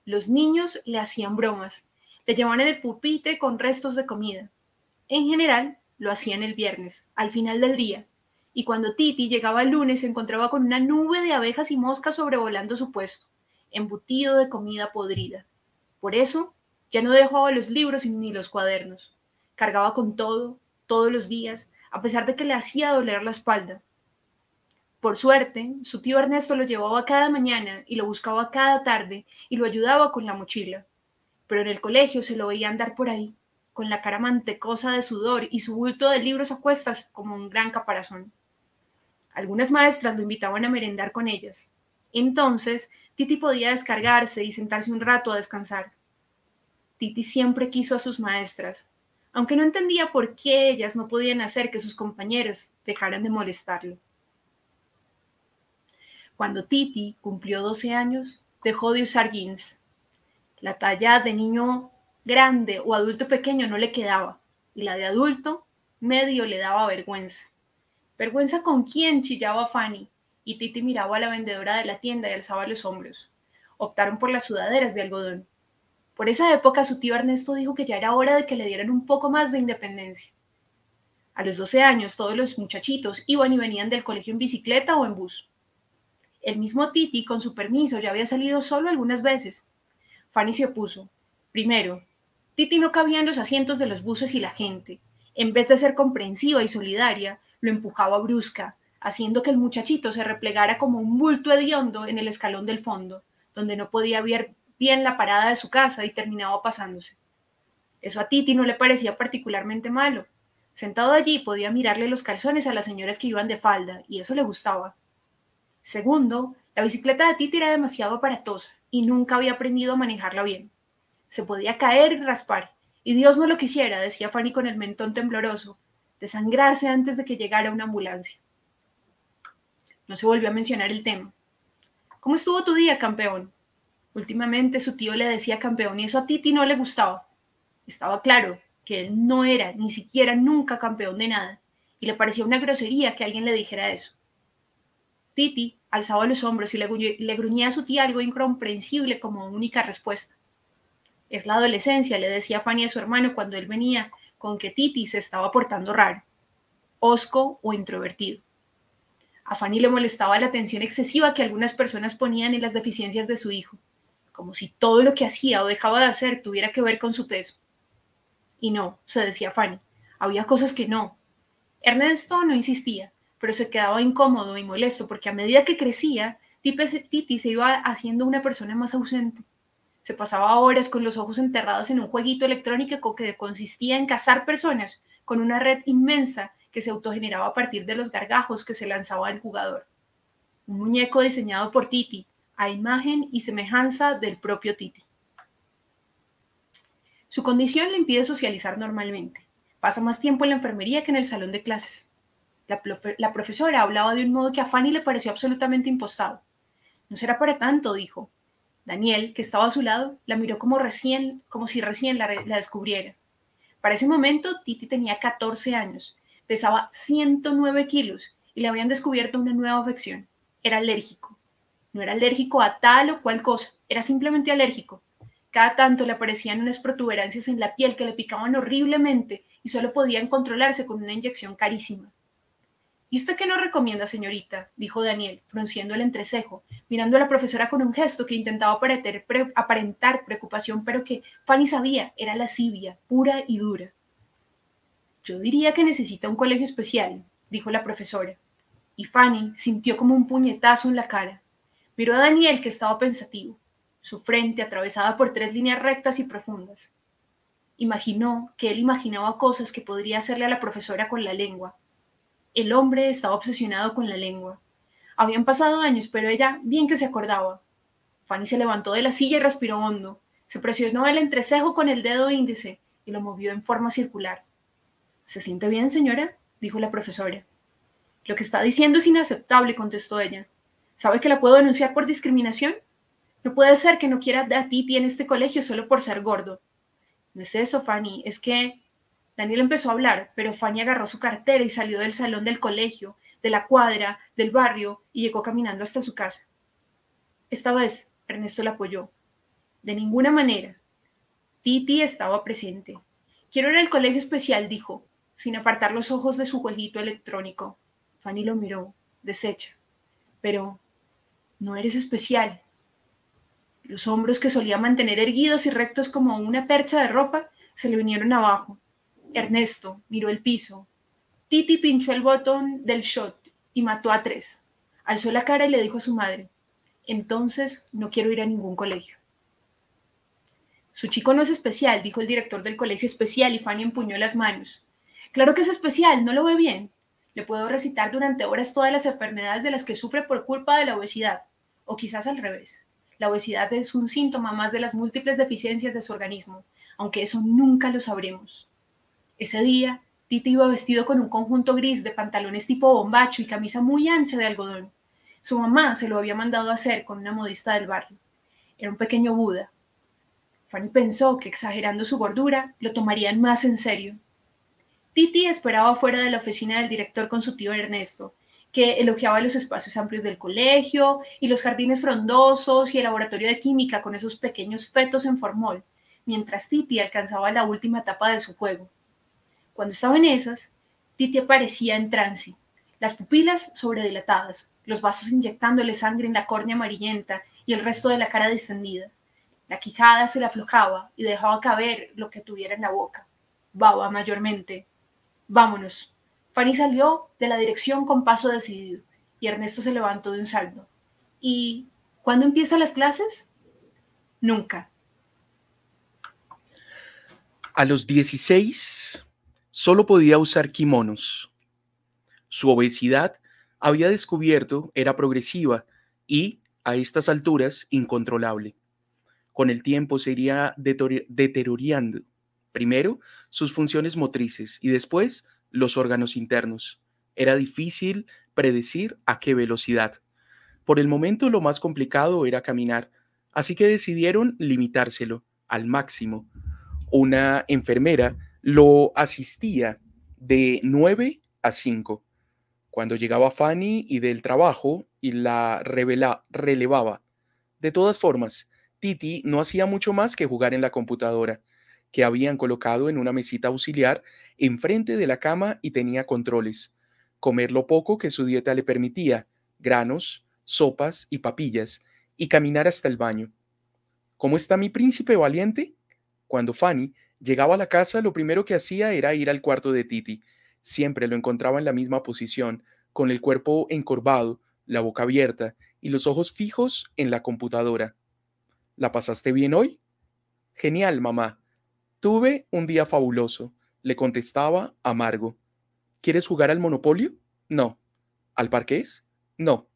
Los niños le hacían bromas, le llevaban en el pupitre con restos de comida. En general, lo hacían el viernes, al final del día, y cuando Titi llegaba el lunes se encontraba con una nube de abejas y moscas sobrevolando su puesto, embutido de comida podrida. Por eso ya no dejaba los libros ni los cuadernos. Cargaba con todo, todos los días, a pesar de que le hacía doler la espalda. Por suerte, su tío Ernesto lo llevaba cada mañana y lo buscaba cada tarde y lo ayudaba con la mochila. Pero en el colegio se lo veía andar por ahí, con la cara mantecosa de sudor y su bulto de libros a cuestas como un gran caparazón. Algunas maestras lo invitaban a merendar con ellas. Entonces, Titi podía descargarse y sentarse un rato a descansar. Titi siempre quiso a sus maestras, aunque no entendía por qué ellas no podían hacer que sus compañeros dejaran de molestarlo. Cuando Titi cumplió 12 años, dejó de usar jeans. La talla de niño grande o adulto pequeño no le quedaba, y la de adulto medio le daba vergüenza. Vergüenza con quién chillaba Fanny, y Titi miraba a la vendedora de la tienda y alzaba los hombros. Optaron por las sudaderas de algodón. Por esa época su tío Ernesto dijo que ya era hora de que le dieran un poco más de independencia. A los 12 años todos los muchachitos iban y venían del colegio en bicicleta o en bus. El mismo Titi, con su permiso, ya había salido solo algunas veces. Fanny se opuso. Primero, Titi no cabía en los asientos de los buses y la gente. En vez de ser comprensiva y solidaria, lo empujaba brusca, haciendo que el muchachito se replegara como un multo hediondo en el escalón del fondo, donde no podía ver, Bien en la parada de su casa y terminaba pasándose. Eso a Titi no le parecía particularmente malo. Sentado allí podía mirarle los calzones a las señoras que iban de falda, y eso le gustaba. Segundo, la bicicleta de Titi era demasiado aparatosa y nunca había aprendido a manejarla bien. Se podía caer y raspar, y Dios no lo quisiera, decía Fanny con el mentón tembloroso, desangrarse antes de que llegara una ambulancia. No se volvió a mencionar el tema. ¿Cómo estuvo tu día, campeón? Últimamente su tío le decía campeón y eso a Titi no le gustaba. Estaba claro que él no era ni siquiera nunca campeón de nada y le parecía una grosería que alguien le dijera eso. Titi alzaba los hombros y le, gruñía a su tía algo incomprensible como única respuesta. Es la adolescencia, le decía Fanny a su hermano cuando él venía con que Titi se estaba portando raro, osco o introvertido. A Fanny le molestaba la atención excesiva que algunas personas ponían en las deficiencias de su hijo como si todo lo que hacía o dejaba de hacer tuviera que ver con su peso. Y no, se decía Fanny, había cosas que no. Ernesto no insistía, pero se quedaba incómodo y molesto porque a medida que crecía, Titi se iba haciendo una persona más ausente. Se pasaba horas con los ojos enterrados en un jueguito electrónico que consistía en cazar personas con una red inmensa que se autogeneraba a partir de los gargajos que se lanzaba al jugador. Un muñeco diseñado por Titi, a imagen y semejanza del propio Titi. Su condición le impide socializar normalmente. Pasa más tiempo en la enfermería que en el salón de clases. La, profesora hablaba de un modo que a Fanny le pareció absolutamente impostado. No será para tanto, dijo. Daniel, que estaba a su lado, la miró como, recién, como si recién la, la descubriera. Para ese momento, Titi tenía 14 años, pesaba 109 kilos y le habían descubierto una nueva afección. Era alérgico. No era alérgico a tal o cual cosa, era simplemente alérgico. Cada tanto le aparecían unas protuberancias en la piel que le picaban horriblemente y solo podían controlarse con una inyección carísima. ¿Y usted qué nos recomienda, señorita? dijo Daniel, frunciendo el entrecejo, mirando a la profesora con un gesto que intentaba aparentar, preocupación, pero que Fanny sabía era lascivia, pura y dura. Yo diría que necesita un colegio especial, dijo la profesora. Y Fanny sintió como un puñetazo en la cara. Miró a Daniel, que estaba pensativo, su frente atravesada por tres líneas rectas y profundas. Imaginó que él imaginaba cosas que podría hacerle a la profesora con la lengua. El hombre estaba obsesionado con la lengua. Habían pasado años, pero ella bien que se acordaba. Fanny se levantó de la silla y respiró hondo. Se presionó el entrecejo con el dedo índice y lo movió en forma circular. ¿Se siente bien, señora? dijo la profesora. Lo que está diciendo es inaceptable, contestó ella. ¿Sabe que la puedo denunciar por discriminación? No puede ser que no quiera a Titi en este colegio solo por ser gordo. No es eso, Fanny, es que Daniel empezó a hablar, pero Fanny agarró su cartera y salió del salón del colegio, de la cuadra, del barrio, y llegó caminando hasta su casa. Esta vez, Ernesto la apoyó. De ninguna manera. Titi estaba presente. Quiero ir al colegio especial, dijo, sin apartar los ojos de su jueguito electrónico. Fanny lo miró, deshecha. Pero, no eres especial. Los hombros que solía mantener erguidos y rectos como una percha de ropa se le vinieron abajo. Ernesto miró el piso. Titi pinchó el botón del shot y mató a tres. Alzó la cara y le dijo a su madre, entonces no quiero ir a ningún colegio. Su chico no es especial, dijo el director del colegio especial y Fanny empuñó las manos. Claro que es especial, no lo ve bien. Le puedo recitar durante horas todas las enfermedades de las que sufre por culpa de la obesidad o quizás al revés. La obesidad es un síntoma más de las múltiples deficiencias de su organismo, aunque eso nunca lo sabremos. Ese día, Titi iba vestido con un conjunto gris de pantalones tipo bombacho y camisa muy ancha de algodón. Su mamá se lo había mandado a hacer con una modista del barrio. Era un pequeño Buda. Fanny pensó que exagerando su gordura lo tomarían más en serio. Titi esperaba fuera de la oficina del director con su tío Ernesto, que elogiaba los espacios amplios del colegio y los jardines frondosos y el laboratorio de química con esos pequeños fetos en formol, mientras Titi alcanzaba la última etapa de su juego. Cuando estaba en esas, Titi aparecía en trance, las pupilas sobredilatadas, los vasos inyectándole sangre en la córnea amarillenta y el resto de la cara distendida. La quijada se le aflojaba y dejaba caber lo que tuviera en la boca, baba mayormente. Vámonos, Fanny salió de la dirección con paso decidido y Ernesto se levantó de un salto. ¿Y cuándo empiezan las clases? Nunca. A los 16 solo podía usar kimonos. Su obesidad había descubierto era progresiva y, a estas alturas, incontrolable. Con el tiempo se iría deteriorando, primero sus funciones motrices y después los órganos internos. Era difícil predecir a qué velocidad. Por el momento lo más complicado era caminar, así que decidieron limitárselo al máximo. Una enfermera lo asistía de 9 a 5. Cuando llegaba Fanny y del trabajo y la relevaba. De todas formas, Titi no hacía mucho más que jugar en la computadora que habían colocado en una mesita auxiliar enfrente de la cama y tenía controles. Comer lo poco que su dieta le permitía, granos, sopas y papillas, y caminar hasta el baño. ¿Cómo está mi príncipe valiente? Cuando Fanny llegaba a la casa, lo primero que hacía era ir al cuarto de Titi. Siempre lo encontraba en la misma posición, con el cuerpo encorvado, la boca abierta y los ojos fijos en la computadora. ¿La pasaste bien hoy? Genial, mamá, Tuve un día fabuloso, le contestaba amargo. ¿Quieres jugar al Monopolio? No. ¿Al Parqués? No.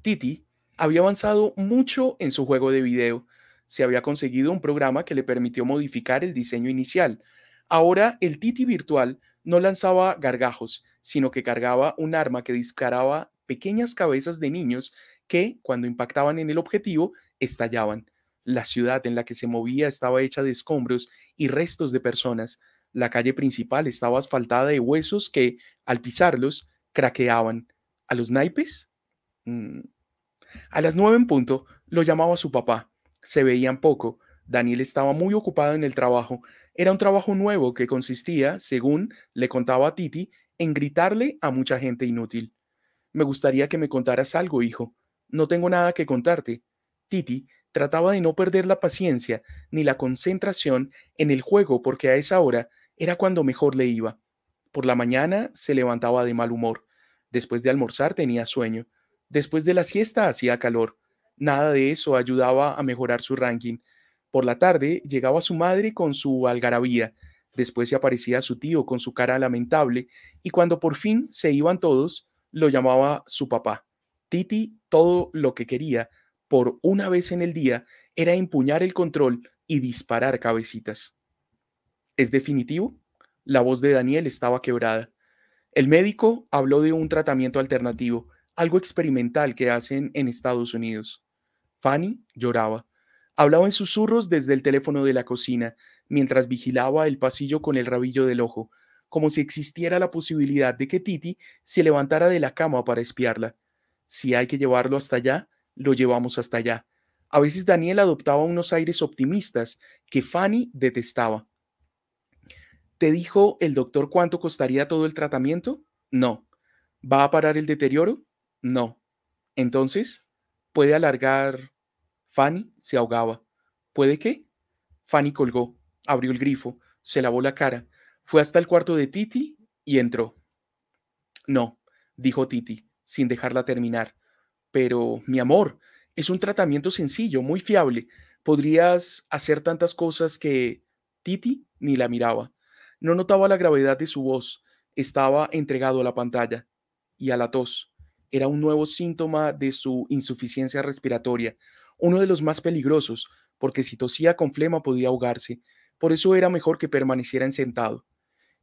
Titi había avanzado mucho en su juego de video. Se había conseguido un programa que le permitió modificar el diseño inicial. Ahora el Titi virtual no lanzaba gargajos, sino que cargaba un arma que disparaba pequeñas cabezas de niños que, cuando impactaban en el objetivo, estallaban. La ciudad en la que se movía estaba hecha de escombros y restos de personas. La calle principal estaba asfaltada de huesos que, al pisarlos, craqueaban. ¿A los naipes? Mm. A las nueve en punto lo llamaba su papá. Se veían poco. Daniel estaba muy ocupado en el trabajo. Era un trabajo nuevo que consistía, según le contaba a Titi, en gritarle a mucha gente inútil. Me gustaría que me contaras algo, hijo. No tengo nada que contarte. Titi trataba de no perder la paciencia ni la concentración en el juego porque a esa hora era cuando mejor le iba. Por la mañana se levantaba de mal humor, después de almorzar tenía sueño, después de la siesta hacía calor. Nada de eso ayudaba a mejorar su ranking. Por la tarde llegaba su madre con su algarabía, después se aparecía su tío con su cara lamentable y cuando por fin se iban todos, lo llamaba su papá. Titi todo lo que quería por una vez en el día era empuñar el control y disparar cabecitas. ¿Es definitivo? La voz de Daniel estaba quebrada. El médico habló de un tratamiento alternativo, algo experimental que hacen en Estados Unidos. Fanny lloraba. Hablaba en susurros desde el teléfono de la cocina, mientras vigilaba el pasillo con el rabillo del ojo, como si existiera la posibilidad de que Titi se levantara de la cama para espiarla. Si hay que llevarlo hasta allá, lo llevamos hasta allá. A veces Daniel adoptaba unos aires optimistas que Fanny detestaba. ¿Te dijo el doctor cuánto costaría todo el tratamiento? No. ¿Va a parar el deterioro? No. Entonces, ¿puede alargar? Fanny se ahogaba. ¿Puede qué? Fanny colgó, abrió el grifo, se lavó la cara, fue hasta el cuarto de Titi y entró. No, dijo Titi, sin dejarla terminar pero mi amor, es un tratamiento sencillo, muy fiable. Podrías hacer tantas cosas que Titi ni la miraba. No notaba la gravedad de su voz. Estaba entregado a la pantalla y a la tos. Era un nuevo síntoma de su insuficiencia respiratoria, uno de los más peligrosos, porque si tosía con flema podía ahogarse. Por eso era mejor que permaneciera sentado.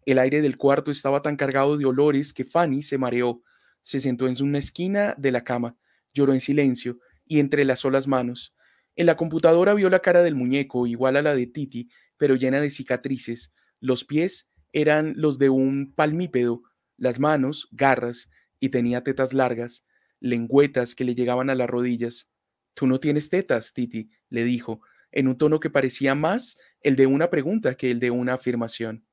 El aire del cuarto estaba tan cargado de olores que Fanny se mareó. Se sentó en una esquina de la cama lloró en silencio y entrelazó las manos. En la computadora vio la cara del muñeco, igual a la de Titi, pero llena de cicatrices. Los pies eran los de un palmípedo, las manos, garras, y tenía tetas largas, lengüetas que le llegaban a las rodillas. Tú no tienes tetas, Titi, le dijo, en un tono que parecía más el de una pregunta que el de una afirmación.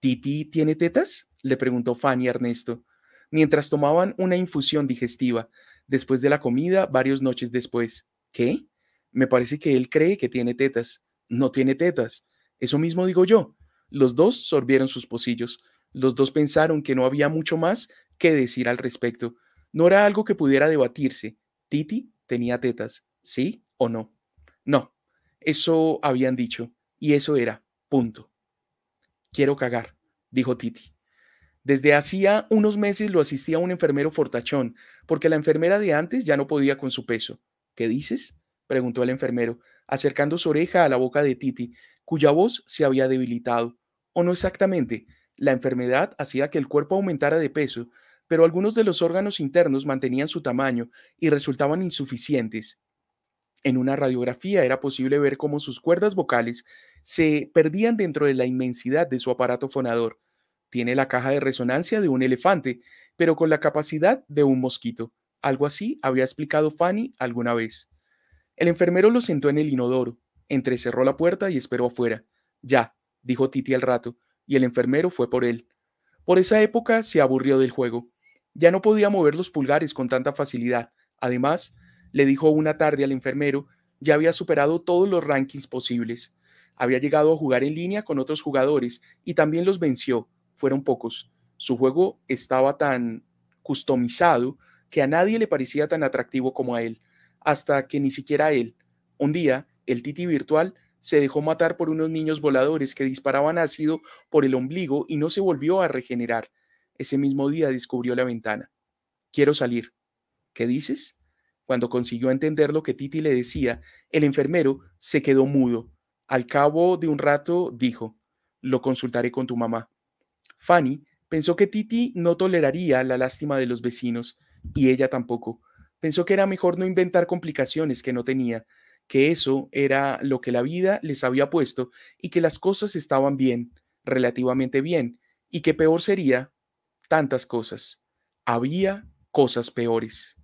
¿Titi tiene tetas? le preguntó Fanny Ernesto, mientras tomaban una infusión digestiva, después de la comida, varias noches después. ¿Qué? Me parece que él cree que tiene tetas. No tiene tetas. Eso mismo digo yo. Los dos sorbieron sus pocillos. Los dos pensaron que no había mucho más que decir al respecto. No era algo que pudiera debatirse. Titi tenía tetas, ¿sí o no? No, eso habían dicho, y eso era, punto. Quiero cagar, dijo Titi. Desde hacía unos meses lo asistía un enfermero fortachón, porque la enfermera de antes ya no podía con su peso. ¿Qué dices? preguntó el enfermero, acercando su oreja a la boca de Titi, cuya voz se había debilitado. O no exactamente, la enfermedad hacía que el cuerpo aumentara de peso, pero algunos de los órganos internos mantenían su tamaño y resultaban insuficientes. En una radiografía era posible ver cómo sus cuerdas vocales se perdían dentro de la inmensidad de su aparato fonador tiene la caja de resonancia de un elefante, pero con la capacidad de un mosquito. Algo así había explicado Fanny alguna vez. El enfermero lo sentó en el inodoro, entrecerró la puerta y esperó afuera. Ya, dijo Titi al rato, y el enfermero fue por él. Por esa época se aburrió del juego. Ya no podía mover los pulgares con tanta facilidad. Además, le dijo una tarde al enfermero, ya había superado todos los rankings posibles. Había llegado a jugar en línea con otros jugadores y también los venció, fueron pocos. Su juego estaba tan customizado que a nadie le parecía tan atractivo como a él, hasta que ni siquiera él. Un día, el Titi virtual se dejó matar por unos niños voladores que disparaban ácido por el ombligo y no se volvió a regenerar. Ese mismo día descubrió la ventana. Quiero salir. ¿Qué dices? Cuando consiguió entender lo que Titi le decía, el enfermero se quedó mudo. Al cabo de un rato dijo, lo consultaré con tu mamá. Fanny pensó que Titi no toleraría la lástima de los vecinos, y ella tampoco. Pensó que era mejor no inventar complicaciones que no tenía, que eso era lo que la vida les había puesto y que las cosas estaban bien, relativamente bien, y que peor sería tantas cosas. Había cosas peores.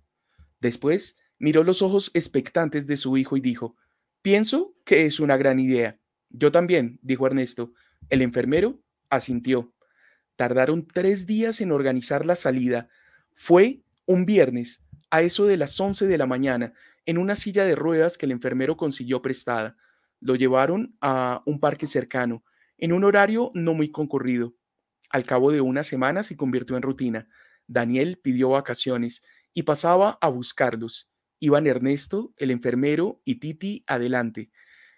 Después miró los ojos expectantes de su hijo y dijo, pienso que es una gran idea. Yo también, dijo Ernesto. El enfermero asintió tardaron tres días en organizar la salida, fue un viernes, a eso de las 11 de la mañana, en una silla de ruedas que el enfermero consiguió prestada. Lo llevaron a un parque cercano, en un horario no muy concurrido. Al cabo de una semana se convirtió en rutina. Daniel pidió vacaciones y pasaba a buscarlos. Iban Ernesto, el enfermero y Titi adelante.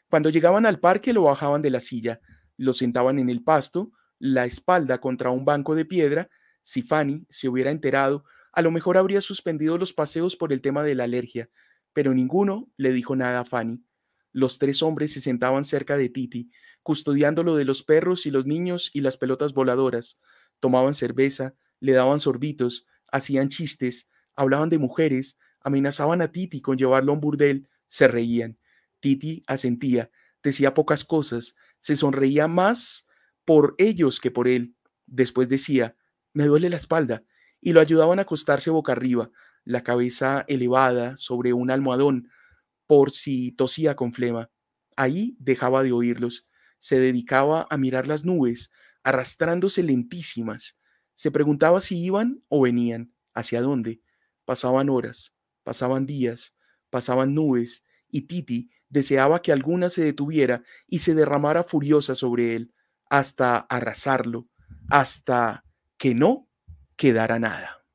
Cuando llegaban al parque lo bajaban de la silla, lo sentaban en el pasto, la espalda contra un banco de piedra, si Fanny se hubiera enterado, a lo mejor habría suspendido los paseos por el tema de la alergia, pero ninguno le dijo nada a Fanny. Los tres hombres se sentaban cerca de Titi, custodiando lo de los perros y los niños y las pelotas voladoras. Tomaban cerveza, le daban sorbitos, hacían chistes, hablaban de mujeres, amenazaban a Titi con llevarlo a un burdel, se reían. Titi asentía, decía pocas cosas, se sonreía más por ellos que por él. Después decía, me duele la espalda, y lo ayudaban a acostarse boca arriba, la cabeza elevada sobre un almohadón, por si tosía con flema. Ahí dejaba de oírlos, se dedicaba a mirar las nubes, arrastrándose lentísimas. Se preguntaba si iban o venían, hacia dónde. Pasaban horas, pasaban días, pasaban nubes, y Titi deseaba que alguna se detuviera y se derramara furiosa sobre él, hasta arrasarlo, hasta que no quedara nada.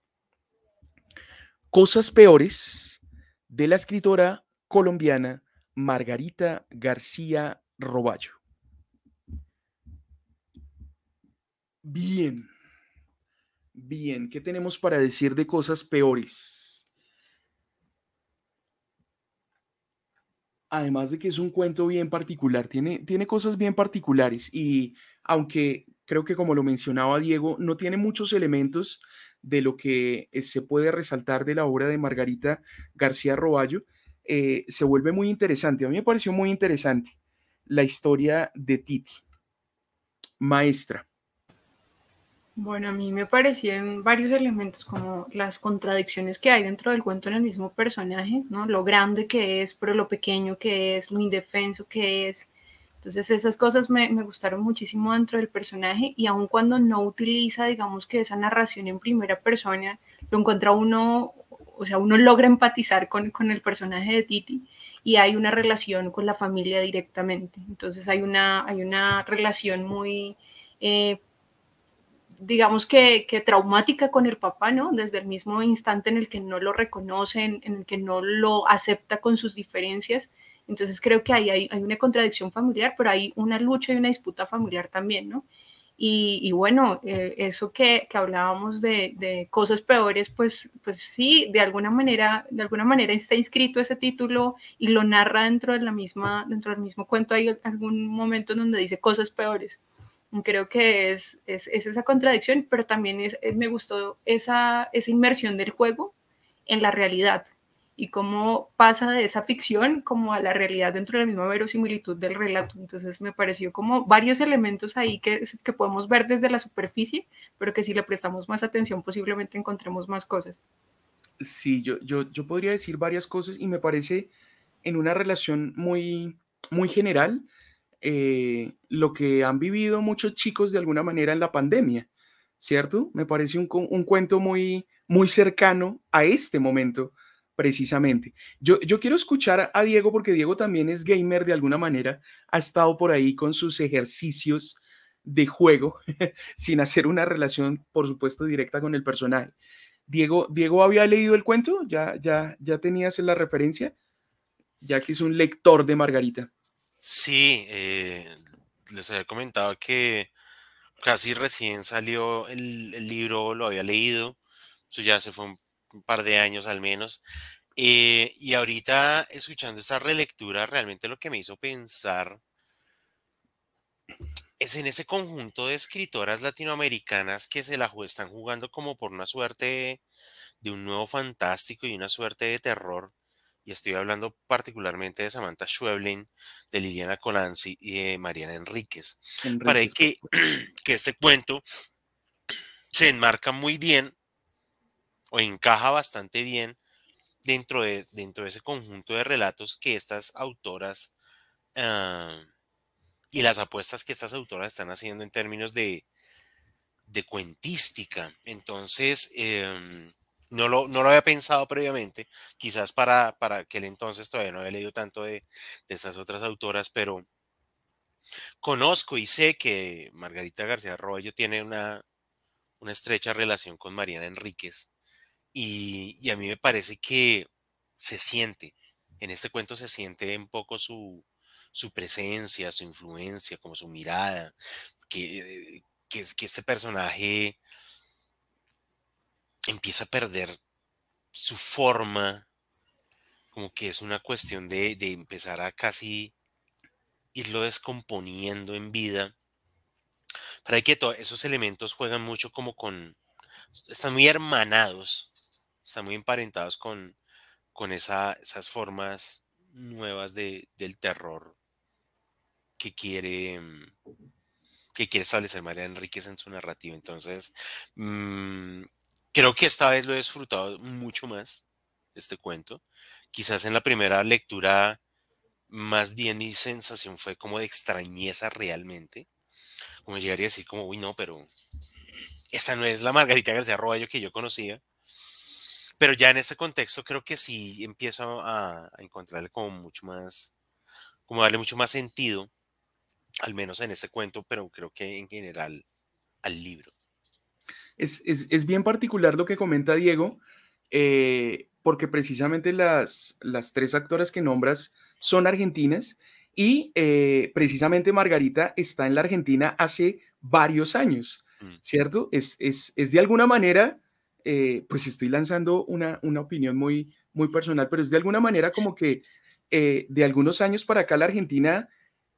Cosas peores de la escritora colombiana Margarita García Roballo. Bien, bien, ¿qué tenemos para decir de cosas peores? además de que es un cuento bien particular, tiene, tiene cosas bien particulares y aunque creo que como lo mencionaba Diego, no tiene muchos elementos de lo que eh, se puede resaltar de la obra de Margarita García Roballo, eh, se vuelve muy interesante. A mí me pareció muy interesante la historia de Titi, maestra, bueno, a mí me parecían varios elementos como las contradicciones que hay dentro del cuento en el mismo personaje, ¿no? Lo grande que es, pero lo pequeño que es, lo indefenso que es. Entonces esas cosas me, me gustaron muchísimo dentro del personaje y aun cuando no utiliza, digamos que esa narración en primera persona, lo encuentra uno, o sea, uno logra empatizar con, con el personaje de Titi y hay una relación con la familia directamente. Entonces hay una, hay una relación muy... Eh, digamos que, que, traumática con el papá, ¿no? Desde el mismo instante en el que no lo reconocen, en el que no lo acepta con sus diferencias. Entonces creo que ahí hay, una contradicción familiar, pero hay una lucha y una disputa familiar también, ¿no? Y, bueno, eh, eso que, que hablábamos de, de, cosas peores, pues, pues sí, de alguna manera, de alguna manera está inscrito ese título y lo narra dentro de la misma, dentro del mismo cuento. Hay algún momento en donde dice cosas peores. Creo que es, esa contradicción, pero también es, eh, me gustó esa, inmersión del juego en la realidad y cómo pasa de esa ficción como a la realidad dentro de la misma verosimilitud del relato. Entonces me pareció como varios elementos ahí que, podemos ver desde la superficie, pero que si le prestamos más atención posiblemente encontremos más cosas. Sí, yo, yo, yo podría decir varias cosas y me parece en una relación muy, muy general eh, lo que han vivido muchos chicos de alguna manera en la pandemia, ¿cierto? Me parece un, cuento muy, muy cercano a este momento precisamente. Yo, yo, quiero escuchar a Diego porque Diego también es gamer de alguna manera, ha estado por ahí con sus ejercicios de juego, sin hacer una relación, por supuesto, directa con el personaje. Diego, Diego había leído el cuento, ya, ya, ya tenías la referencia, ya que es un lector de Margarita. Sí, eh, les había comentado que casi recién salió el, libro, lo había leído, eso ya se fue un par de años al menos. Eh, y ahorita escuchando esta relectura, realmente lo que me hizo pensar es en ese conjunto de escritoras latinoamericanas que se la están jugando como por una suerte de un nuevo fantástico y una suerte de terror y estoy hablando particularmente de Samantha Schweblin, de Liliana Colanzi y de Mariana Enríquez. Para que, que este cuento se enmarca muy bien o encaja bastante bien dentro de, dentro de ese conjunto de relatos que estas autoras ah, y las apuestas que estas autoras están haciendo en términos de, cuentística. Entonces, em, no lo, había pensado previamente, quizás para, para aquel entonces todavía no había leído tanto de, de estas otras autoras, pero conozco y sé que Margarita García Arroyo tiene una, una estrecha relación con Mariana Enríquez y, a mí me parece que se siente, en este cuento se siente un poco su, presencia, su influencia, como su mirada, que este personaje empieza a perder su forma, como que es una cuestión de, empezar a casi irlo descomponiendo en vida. Para que todos esos elementos juegan mucho como con, están muy hermanados, están muy emparentados con, con esas formas nuevas del terror que quiere mm, que quiere establecer María Enríquez en su narrativa. Entonces, mm, creo que esta vez lo he disfrutado mucho más, este cuento. Quizás en la primera lectura, más bien mi sensación fue como de extrañeza realmente. Como llegaría a decir, como, uy, no, pero esta no es la Margarita García Roballo que yo conocía. Pero ya en este contexto creo que sí empiezo a, a encontrarle como mucho más, como darle mucho más sentido, al menos en este cuento, pero creo que en general al libro es, bien particular lo que comenta Diego, eh, porque precisamente las, las tres actoras que nombras son argentinas y eh, precisamente Margarita está en la Argentina hace varios años, mm. ¿cierto? Es, de alguna manera, eh, pues estoy lanzando una, una opinión muy, muy personal, pero es de alguna manera como que de algunos años para acá la Argentina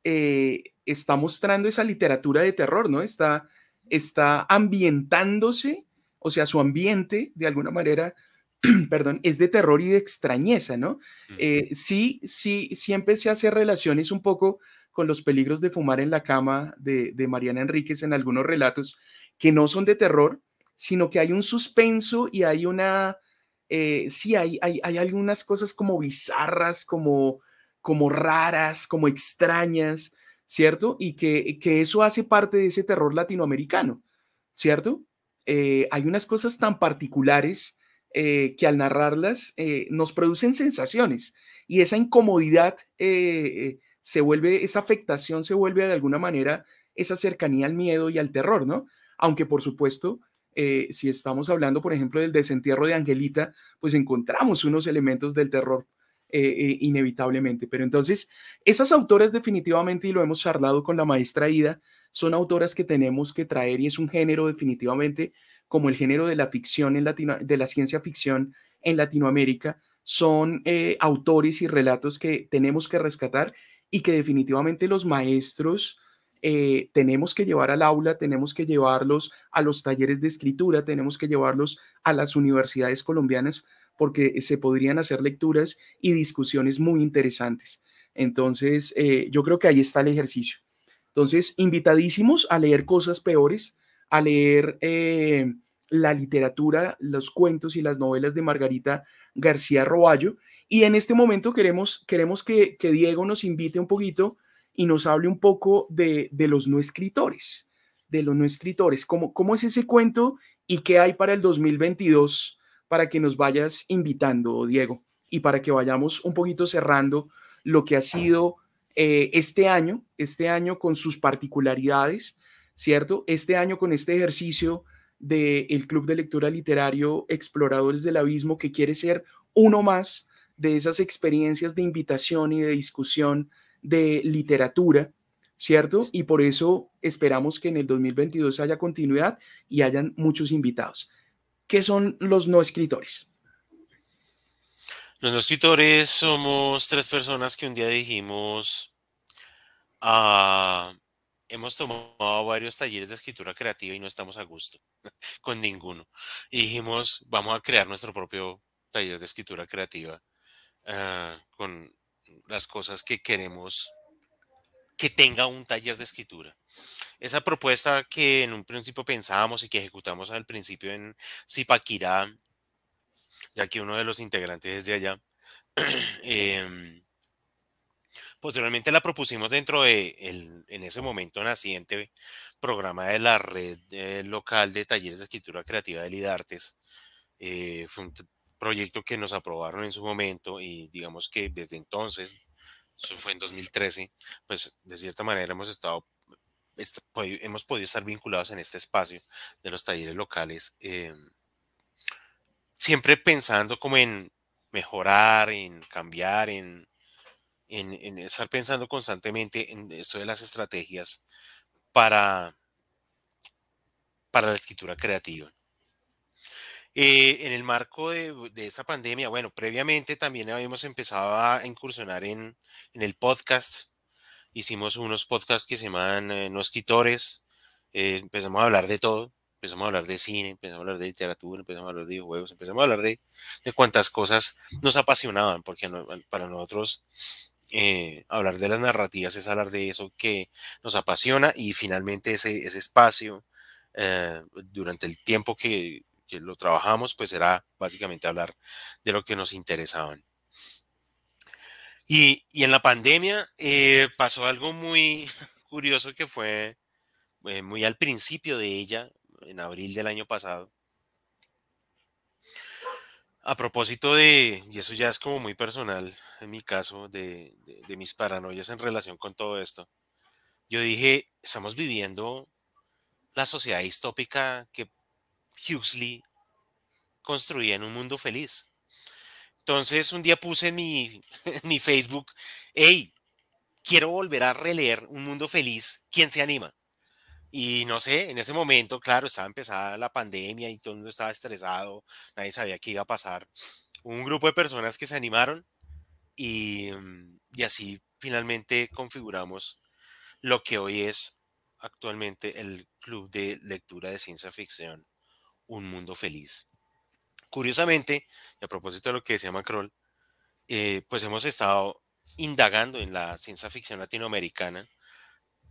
está mostrando esa literatura de terror, ¿no? Está está ambientándose, o sea, su ambiente, de alguna manera, perdón, es de terror y de extrañeza, ¿no? Eh, sí, sí, sí se a hacer relaciones un poco con los peligros de fumar en la cama de, Mariana Enríquez en algunos relatos que no son de terror, sino que hay un suspenso y hay una, eh, sí, hay, hay, hay, algunas cosas como bizarras, como, como raras, como extrañas, ¿cierto? Y que, eso hace parte de ese terror latinoamericano, ¿cierto? Eh, hay unas cosas tan particulares eh, que al narrarlas eh, nos producen sensaciones y esa incomodidad se vuelve, esa afectación se vuelve de alguna manera esa cercanía al miedo y al terror, ¿no? Aunque por supuesto, si estamos hablando, por ejemplo, del desentierro de Angelita, pues encontramos unos elementos del terror eh, eh, inevitablemente. Pero entonces, esas autoras definitivamente, y lo hemos charlado con la maestra Ida, son autoras que tenemos que traer y es un género definitivamente como el género de la ficción en Latino de la ciencia ficción en Latinoamérica, son eh, autores y relatos que tenemos que rescatar y que definitivamente los maestros tenemos que llevar al aula, tenemos que llevarlos a los talleres de escritura, tenemos que llevarlos a las universidades colombianas porque se podrían hacer lecturas y discusiones muy interesantes. Entonces, eh, yo creo que ahí está el ejercicio. Entonces, invitadísimos a leer cosas peores, a leer eh, la literatura, los cuentos y las novelas de Margarita García Roballo. Y en este momento queremos, queremos que, Diego nos invite un poquito y nos hable un poco de, los no escritores, de los no escritores. ¿Cómo, ¿Cómo es ese cuento y qué hay para el 2022 para que nos vayas invitando, Diego, y para que vayamos un poquito cerrando lo que ha sido eh, este año, este año con sus particularidades, ¿cierto? Este año con este ejercicio del Club de Lectura Literario Exploradores del Abismo, que quiere ser uno más de esas experiencias de invitación y de discusión de literatura, ¿cierto? Y por eso esperamos que en el 2022 haya continuidad y hayan muchos invitados. ¿qué son los no escritores? Los no escritores somos tres personas que un día dijimos, ah, hemos tomado varios talleres de escritura creativa y no estamos a gusto con ninguno. Y dijimos, vamos a crear nuestro propio taller de escritura creativa ah, con las cosas que queremos que tenga un taller de escritura. Esa propuesta que en un principio pensábamos y que ejecutamos al principio en Zipaquirá, ya que uno de los integrantes es de allá, em, posteriormente la propusimos dentro de en ese momento naciente programa de la red eh, local de talleres de escritura creativa de Lidartes. Eh, fue un proyecto que nos aprobaron en su momento y digamos que desde entonces eso fue en 2013, pues de cierta manera hemos estado, hemos podido estar vinculados en este espacio de los talleres locales, eh, siempre pensando como en mejorar, en cambiar, en, estar pensando constantemente en eso de las estrategias para para la escritura creativa. Eh, en el marco de, esta pandemia, bueno, previamente también habíamos empezado a incursionar en, el podcast. Hicimos unos podcasts que se llaman eh, No Escritores. Eh, empezamos a hablar de todo. Empezamos a hablar de cine, empezamos a hablar de literatura, empezamos a hablar de juegos, empezamos a hablar de, de cuantas cosas nos apasionaban, porque para nosotros hablar de las narrativas es hablar de eso que nos apasiona y finalmente ese espacio durante el tiempo que, que lo trabajamos, pues era básicamente hablar de lo que nos interesaban. Y, en la pandemia eh, pasó algo muy curioso que fue eh, muy al principio de ella, en abril del año pasado. A propósito de, y eso ya es como muy personal en mi caso, de, mis paranoias en relación con todo esto, yo dije, estamos viviendo la sociedad distópica que Huxley en un mundo feliz. Entonces un día puse en mi, Facebook, hey, quiero volver a releer Un Mundo Feliz, ¿quién se anima? Y no sé, en ese momento, claro, estaba empezada la pandemia y todo el mundo estaba estresado, nadie sabía qué iba a pasar. un grupo de personas que se animaron y, mm, y así finalmente configuramos lo que hoy es actualmente el Club de Lectura de Ciencia Ficción un mundo feliz. Curiosamente, y a propósito de lo que decía Macron, eh, pues hemos estado indagando en la ciencia ficción latinoamericana,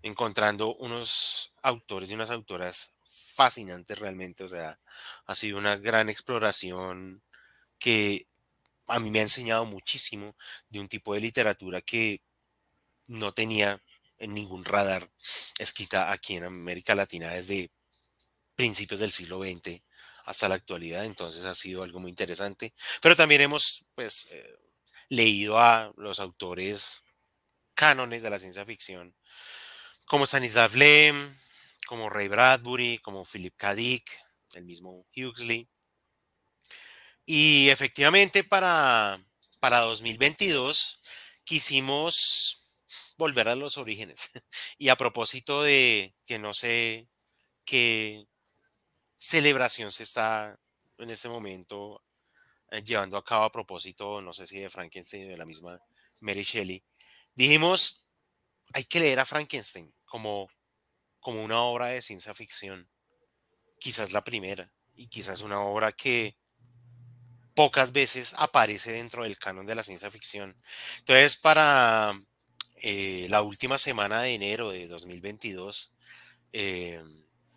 encontrando unos autores y unas autoras fascinantes realmente, o sea, ha sido una gran exploración que a mí me ha enseñado muchísimo de un tipo de literatura que no tenía en ningún radar escrita aquí en América Latina desde principios del siglo XX hasta la actualidad, entonces ha sido algo muy interesante. Pero también hemos pues, eh, leído a los autores cánones de la ciencia ficción, como Stanislav Lem, como Ray Bradbury, como Philip K. Dick, el mismo Huxley. Y efectivamente para, para 2022 quisimos volver a los orígenes. Y a propósito de que no sé qué celebración se está en este momento eh, llevando a cabo a propósito, no sé si de Frankenstein o de la misma Mary Shelley? Dijimos, hay que leer a Frankenstein como, como una obra de ciencia ficción, quizás la primera, y quizás una obra que pocas veces aparece dentro del canon de la ciencia ficción. Entonces, para eh, la última semana de enero de 2022, eh,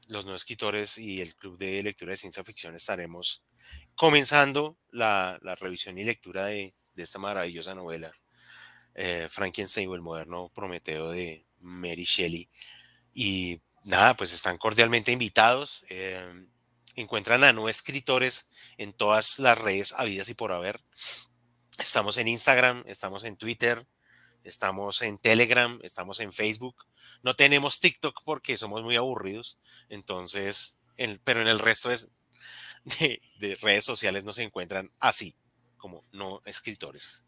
los no escritores y el Club de Lectura de Ciencia Ficción estaremos comenzando la, revisión y lectura de, esta maravillosa novela, eh, Frankenstein o el moderno Prometeo de Mary Shelley. Y nada, pues están cordialmente invitados. Eh, encuentran a no escritores en todas las redes habidas y por haber. Estamos en Instagram, estamos en Twitter, estamos en Telegram, estamos en Facebook. No tenemos TikTok porque somos muy aburridos, entonces, pero en el resto de, de, redes sociales nos encuentran así, como no escritores.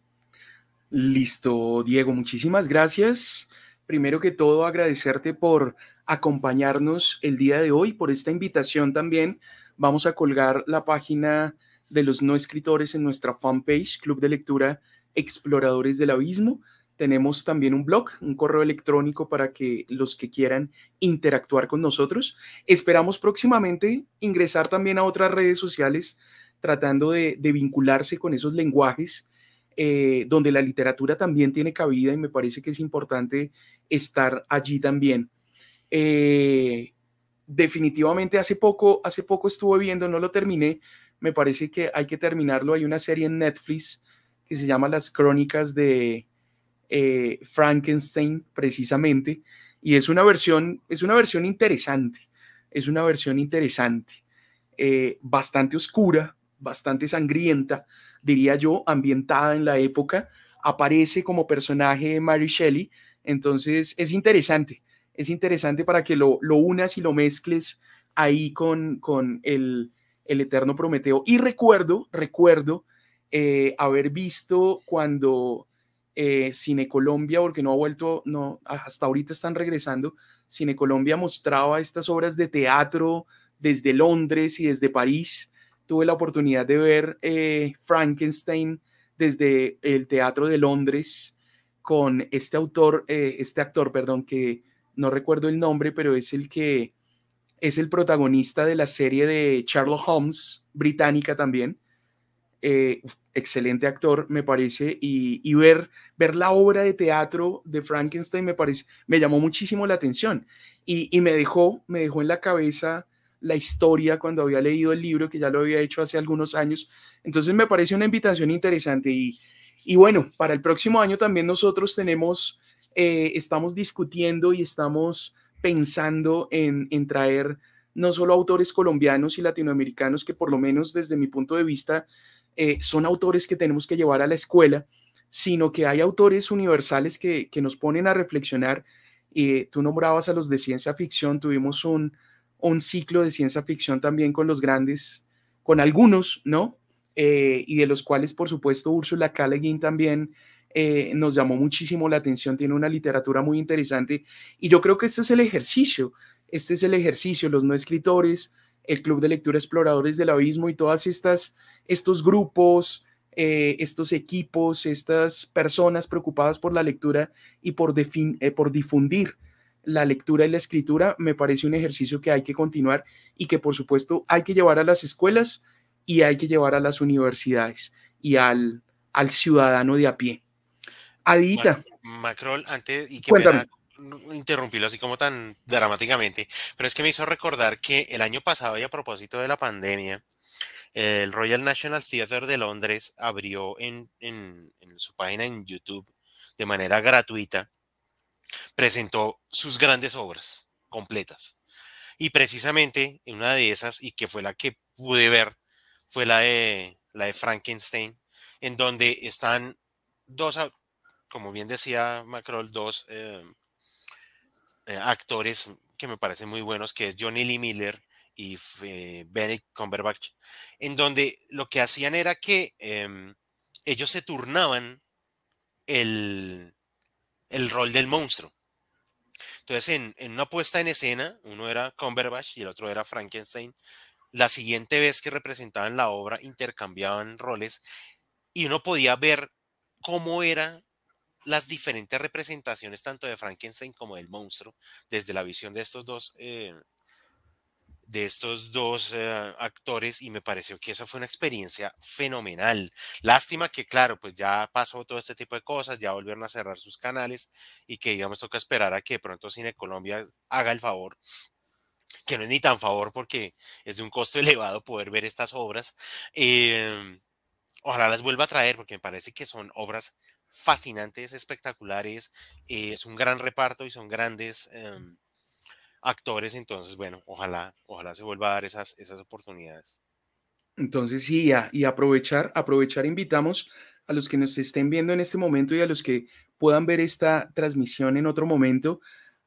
Listo, Diego, muchísimas gracias. Primero que todo, agradecerte por acompañarnos el día de hoy, por esta invitación también. Vamos a colgar la página de los no escritores en nuestra fanpage, Club de Lectura Exploradores del Abismo. Tenemos también un blog, un correo electrónico para que los que quieran interactuar con nosotros. Esperamos próximamente ingresar también a otras redes sociales tratando de, vincularse con esos lenguajes eh, donde la literatura también tiene cabida y me parece que es importante estar allí también. Eh, definitivamente hace poco, hace poco estuve viendo, no lo terminé, me parece que hay que terminarlo. Hay una serie en Netflix que se llama Las Crónicas de eh, Frankenstein, precisamente, y es una versión, es una versión interesante, es una versión interesante, eh, bastante oscura, bastante sangrienta, diría yo, ambientada en la época, aparece como personaje Mary Shelley, entonces es interesante, es interesante para que lo, unas y lo mezcles ahí con, con el, el, eterno Prometeo. Y recuerdo, recuerdo eh, haber visto cuando eh, Cine Colombia, porque no ha vuelto, no, hasta ahorita están regresando, Cine Colombia mostraba estas obras de teatro desde Londres y desde París. Tuve la oportunidad de ver eh, Frankenstein desde el Teatro de Londres con este autor, eh, este actor, perdón, que no recuerdo el nombre, pero es el que es el protagonista de la serie de Sherlock Holmes, británica también. Eh, excelente actor, me parece, y, ver, ver la obra de teatro de Frankenstein me, parece, me llamó muchísimo la atención y, me, dejó, me dejó en la cabeza la historia cuando había leído el libro, que ya lo había hecho hace algunos años. Entonces me parece una invitación interesante y, y bueno, para el próximo año también nosotros tenemos, eh, estamos discutiendo y estamos pensando en, en traer no solo autores colombianos y latinoamericanos, que por lo menos desde mi punto de vista eh, son autores que tenemos que llevar a la escuela, sino que hay autores universales que, nos ponen a reflexionar. tú nombrabas a los de ciencia ficción, tuvimos un, ciclo de ciencia ficción también con los grandes, con algunos, ¿no? Eh, y de los cuales, por supuesto, Úrsula K. también eh, nos llamó muchísimo la atención, tiene una literatura muy interesante y yo creo que este es el ejercicio, este es el ejercicio, los no escritores, el Club de Lectura Exploradores del Abismo y todas estas estos grupos, eh, estos equipos, estas personas preocupadas por la lectura y por, eh, por difundir la lectura y la escritura, me parece un ejercicio que hay que continuar y que por supuesto hay que llevar a las escuelas y hay que llevar a las universidades y al, al ciudadano de a pie. Adita. Macrol, antes, y que interrumpirlo así como tan dramáticamente, pero es que me hizo recordar que el año pasado y a propósito de la pandemia, el Royal National Theatre de Londres abrió en, su página en YouTube de manera gratuita, presentó sus grandes obras completas. Y precisamente una de esas, y que fue la que pude ver, fue la de, la de Frankenstein, en donde están dos, como bien decía Macrol, dos eh, eh, actores que me parecen muy buenos, que es Johnny Lee Miller y Benedict Cumberbatch, en donde lo que hacían era que em, ellos se turnaban el, el, rol del monstruo. Entonces, en, una puesta en escena, uno era Cumberbatch y el otro era Frankenstein. La siguiente vez que representaban la obra, intercambiaban roles y uno podía ver cómo eran las diferentes representaciones tanto de Frankenstein como del monstruo desde la visión de estos dos eh, de estos dos eh, actores y me pareció que esa fue una experiencia fenomenal. Lástima que, claro, pues ya pasó todo este tipo de cosas, ya volvieron a cerrar sus canales y que, digamos, toca esperar a que pronto Cine Colombia haga el favor que no es ni tan favor porque es de un costo elevado poder ver estas obras. Em, ojalá las vuelva a traer porque me parece que son obras fascinantes, espectaculares, eh, es un gran reparto y son grandes, em, actores, entonces, bueno, ojalá, ojalá se vuelva a dar esas, esas oportunidades. Entonces, sí, y aprovechar, aprovechar, invitamos a los que nos estén viendo en este momento y a los que puedan ver esta transmisión en otro momento,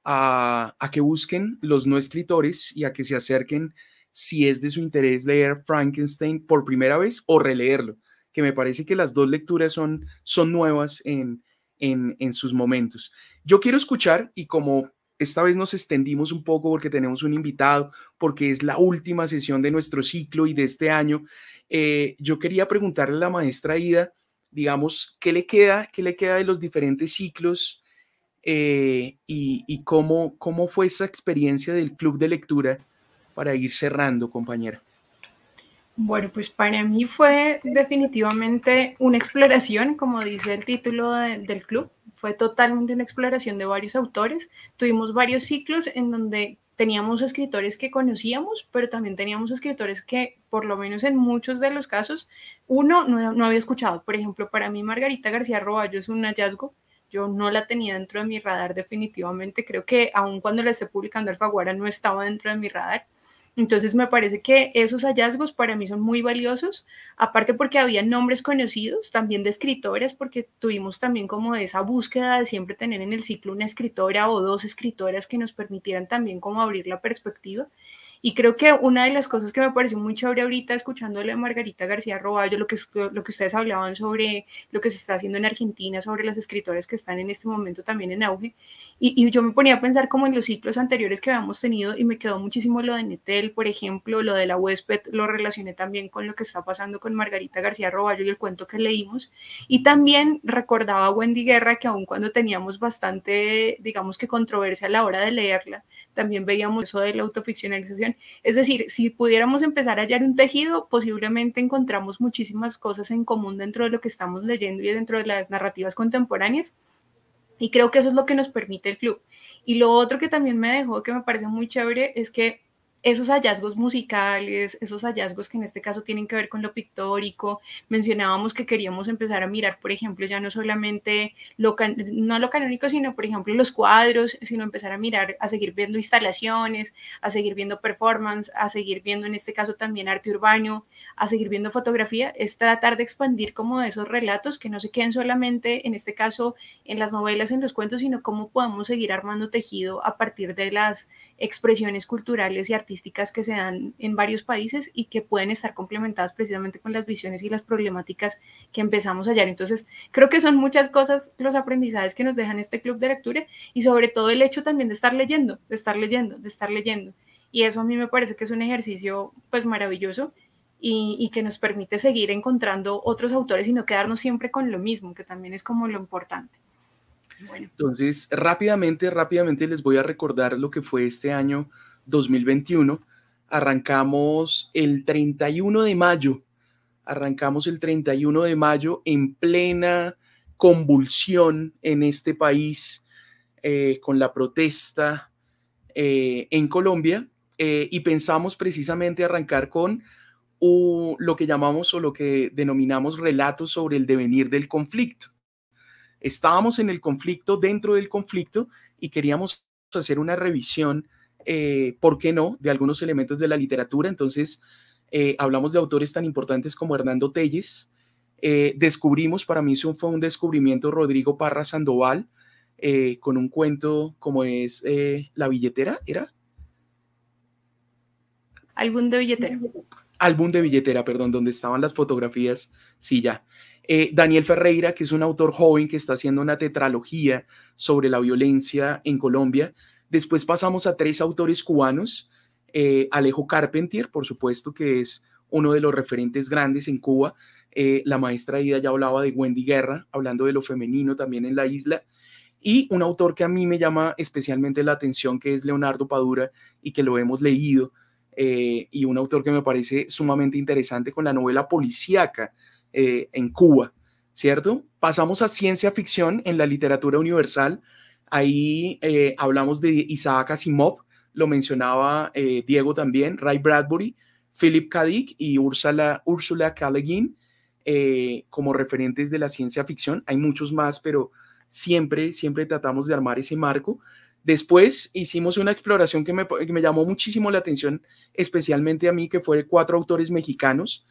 a, que busquen los no escritores y a que se acerquen si es de su interés leer Frankenstein por primera vez o releerlo, que me parece que las dos lecturas son, son nuevas en, en, en sus momentos. Yo quiero escuchar, y como esta vez nos extendimos un poco porque tenemos un invitado, porque es la última sesión de nuestro ciclo y de este año. Eh, yo quería preguntarle a la maestra Ida, digamos, ¿qué le queda, qué le queda de los diferentes ciclos eh, y, cómo, cómo fue esa experiencia del club de lectura para ir cerrando, compañera? Bueno, pues para mí fue definitivamente una exploración, como dice el título del club, fue totalmente una exploración de varios autores. Tuvimos varios ciclos en donde teníamos escritores que conocíamos, pero también teníamos escritores que, por lo menos en muchos de los casos, uno no, había escuchado. Por ejemplo, para mí Margarita García Roballo es un hallazgo. Yo no la tenía dentro de mi radar definitivamente. Creo que aun cuando la esté publicando Alfaguara no estaba dentro de mi radar entonces me parece que esos hallazgos para mí son muy valiosos, aparte porque había nombres conocidos, también de escritoras, porque tuvimos también como esa búsqueda de siempre tener en el ciclo una escritora o dos escritoras que nos permitieran también como abrir la perspectiva. Y creo que una de las cosas que me pareció muy chévere ahorita escuchándole a Margarita García Roballo, lo que, lo que ustedes hablaban sobre lo que se está haciendo en Argentina, sobre los escritores que están en este momento también en auge, y, yo me ponía a pensar como en los ciclos anteriores que habíamos tenido y me quedó muchísimo lo de Netel, por ejemplo, lo de la huésped, lo relacioné también con lo que está pasando con Margarita García Roballo y el cuento que leímos. Y también recordaba a Wendy Guerra que aun cuando teníamos bastante, digamos que controversia a la hora de leerla, también veíamos eso de la autoficcionalización. Es decir, si pudiéramos empezar a hallar un tejido, posiblemente encontramos muchísimas cosas en común dentro de lo que estamos leyendo y dentro de las narrativas contemporáneas. Y creo que eso es lo que nos permite el club. Y lo otro que también me dejó, que me parece muy chévere, es que esos hallazgos musicales, esos hallazgos que en este caso tienen que ver con lo pictórico, mencionábamos que queríamos empezar a mirar, por ejemplo, ya no solamente lo no lo canónico, sino por ejemplo los cuadros, sino empezar a mirar, a seguir viendo instalaciones, a seguir viendo performance, a seguir viendo en este caso también arte urbano, a seguir viendo fotografía, es tratar de expandir como esos relatos que no se queden solamente en este caso en las novelas, en los cuentos, sino cómo podemos seguir armando tejido a partir de las expresiones culturales y artísticas que se dan en varios países y que pueden estar complementadas precisamente con las visiones y las problemáticas que empezamos a hallar. Entonces, creo que son muchas cosas los aprendizajes que nos dejan este club de lectura y sobre todo el hecho también de estar leyendo, de estar leyendo, de estar leyendo. Y eso a mí me parece que es un ejercicio pues maravilloso y, que nos permite seguir encontrando otros autores y no quedarnos siempre con lo mismo, que también es como lo importante. Entonces, rápidamente, rápidamente les voy a recordar lo que fue este año 2021. Arrancamos el 31 de mayo, arrancamos el 31 de mayo en plena convulsión en este país eh, con la protesta eh, en Colombia eh, y pensamos precisamente arrancar con lo que llamamos o lo que denominamos relatos sobre el devenir del conflicto. Estábamos en el conflicto, dentro del conflicto, y queríamos hacer una revisión eh, ¿por qué no?, de algunos elementos de la literatura. Entonces, eh, hablamos de autores tan importantes como Hernando Telles. Eh, descubrimos, para mí fue un descubrimiento, Rodrigo Parra Sandoval, con un cuento como es La billetera, ¿era? Álbum de billetera. Álbum de billetera, perdón, donde estaban las fotografías, sí, ya. Daniel Ferreira, que es un autor joven que está haciendo una tetralogía sobre la violencia en Colombia. Después pasamos a tres autores cubanos. Eh, Alejo Carpentier, por supuesto, que es uno de los referentes grandes en Cuba. Eh, la maestra Ida ya hablaba de Wendy Guerra, hablando de lo femenino también en la isla. Y un autor que a mí me llama especialmente la atención, que es Leonardo Padura, y que lo hemos leído, eh, y un autor que me parece sumamente interesante con la novela policíaca en Cuba, ¿cierto? Pasamos a ciencia ficción en la literatura universal, Ahí eh, hablamos de Isaac Asimov, lo mencionaba eh, Diego también, Ray Bradbury, Philip K. Dick y Ursula, Ursula K. Le eh, como referentes de la ciencia ficción. Hay muchos más, pero siempre, siempre tratamos de armar ese marco. Después hicimos una exploración que me, que me llamó muchísimo la atención, especialmente a mí, que fue cuatro autores mexicanos,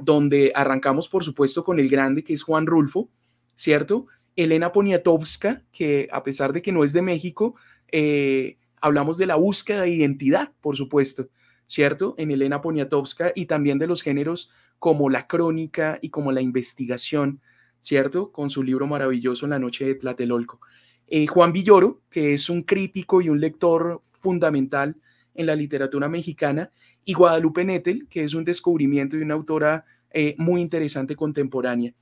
donde arrancamos, por supuesto, con el grande que es Juan Rulfo, ¿cierto? Elena Poniatowska, que a pesar de que no es de México, eh, hablamos de la búsqueda de identidad, por supuesto, ¿cierto? En Elena Poniatowska y también de los géneros como la crónica y como la investigación, ¿cierto? Con su libro maravilloso La Noche de Tlatelolco. Eh, Juan Villoro, que es un crítico y un lector fundamental en la literatura mexicana, y Guadalupe Nettel, que es un descubrimiento y una autora eh, muy interesante contemporánea.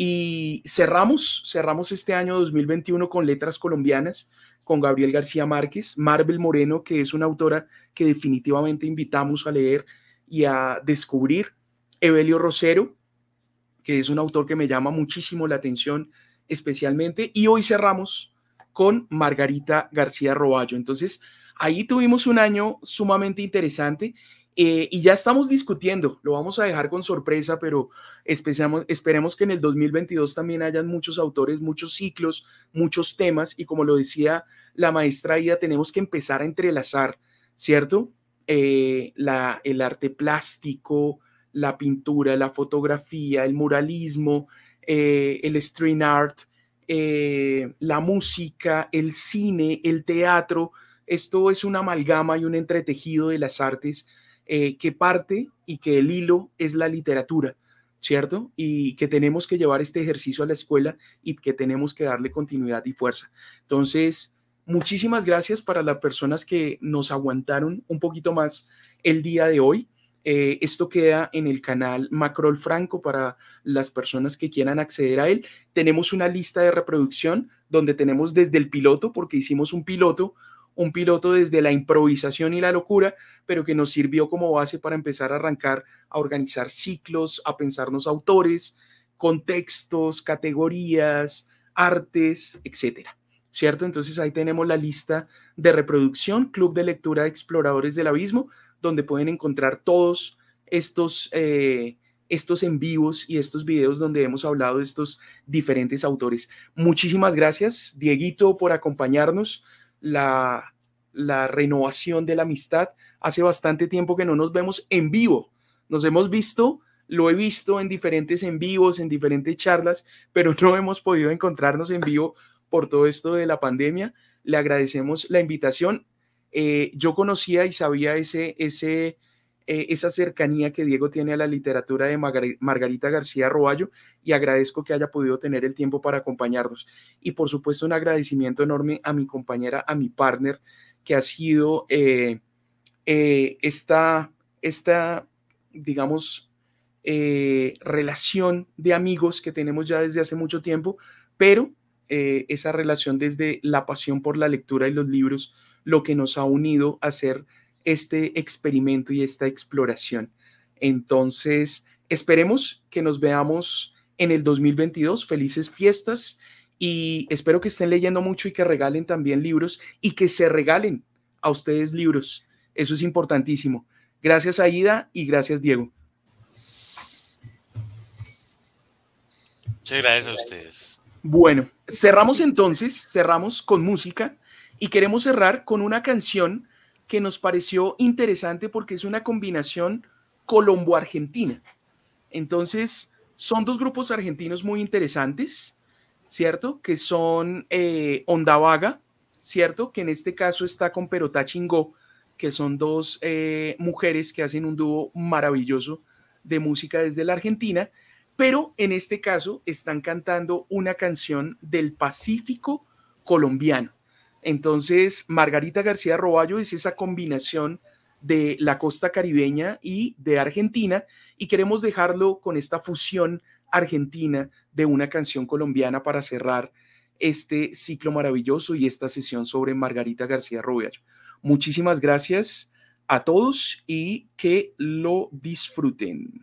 Y cerramos, cerramos este año 2021 con letras colombianas, con Gabriel García Márquez, Marvel Moreno, que es una autora que definitivamente invitamos a leer y a descubrir, Evelio Rosero, que es un autor que me llama muchísimo la atención especialmente, y hoy cerramos con Margarita García Roballo. Entonces, ahí tuvimos un año sumamente interesante eh, y ya estamos discutiendo, lo vamos a dejar con sorpresa, pero esperemos, que en el 2022 también hayan muchos autores, muchos ciclos, muchos temas, y como lo decía la maestra Ida, tenemos que empezar a entrelazar, ¿cierto? Eh, el arte plástico, la pintura, la fotografía, el muralismo, eh, el street art, la música, el cine, el teatro. Esto es una amalgama y un entretejido de las artes eh, que parte y que el hilo es la literatura, ¿cierto? Y que tenemos que llevar este ejercicio a la escuela y que tenemos que darle continuidad y fuerza. Entonces, muchísimas gracias para las personas que nos aguantaron un poquito más el día de hoy. Eh, esto queda en el canal Macrol Franco para las personas que quieran acceder a él. Tenemos una lista de reproducción donde tenemos desde el piloto, porque hicimos un piloto un piloto desde la improvisación y la locura, pero que nos sirvió como base para empezar a arrancar, a organizar ciclos, a pensarnos autores, contextos, categorías, artes, etcétera. ¿Cierto? Entonces ahí tenemos la lista de reproducción, Club de Lectura de Exploradores del Abismo, donde pueden encontrar todos estos, eh, estos en vivos y estos videos donde hemos hablado de estos diferentes autores. Muchísimas gracias, Dieguito, por acompañarnos la, renovación de la amistad. Hace bastante tiempo que no nos vemos en vivo. Nos hemos visto, lo he visto en diferentes en vivos, en diferentes charlas, pero no hemos podido encontrarnos en vivo por todo esto de la pandemia. Le agradecemos la invitación. Eh, yo conocía y sabía ese, ese eh, esa cercanía que Diego tiene a la literatura de Margarita García Roballo y agradezco que haya podido tener el tiempo para acompañarnos. Y por supuesto un agradecimiento enorme a mi compañera, a mi partner, que ha sido eh, eh, esta, esta, digamos, relación de amigos que tenemos ya desde hace mucho tiempo, pero esa relación desde la pasión por la lectura y los libros, lo que nos ha unido a ser este experimento y esta exploración. Entonces, esperemos que nos veamos en el 2022. Felices fiestas y espero que estén leyendo mucho y que regalen también libros y que se regalen a ustedes libros. Eso es importantísimo. Gracias Aida y gracias Diego. Muchas gracias a ustedes. Bueno, cerramos entonces, cerramos con música y queremos cerrar con una canción que nos pareció interesante porque es una combinación Colombo-Argentina. Entonces, son dos grupos argentinos muy interesantes, ¿cierto? Que son eh, Onda Vaga, ¿cierto? Que en este caso está con Perotá Chingó, que son dos eh, mujeres que hacen un dúo maravilloso de música desde la Argentina, pero en este caso están cantando una canción del Pacífico colombiano. Entonces, Margarita García Roballo es esa combinación de la costa caribeña y de Argentina y queremos dejarlo con esta fusión argentina de una canción colombiana para cerrar este ciclo maravilloso y esta sesión sobre Margarita García Roballo. Muchísimas gracias a todos y que lo disfruten.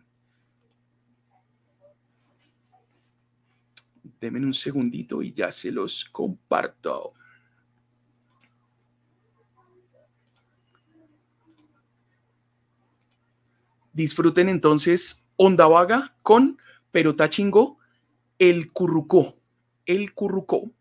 Denme un segundito y ya se los comparto. Disfruten entonces Onda Vaga con está chingo, El Currucó. El Currucó.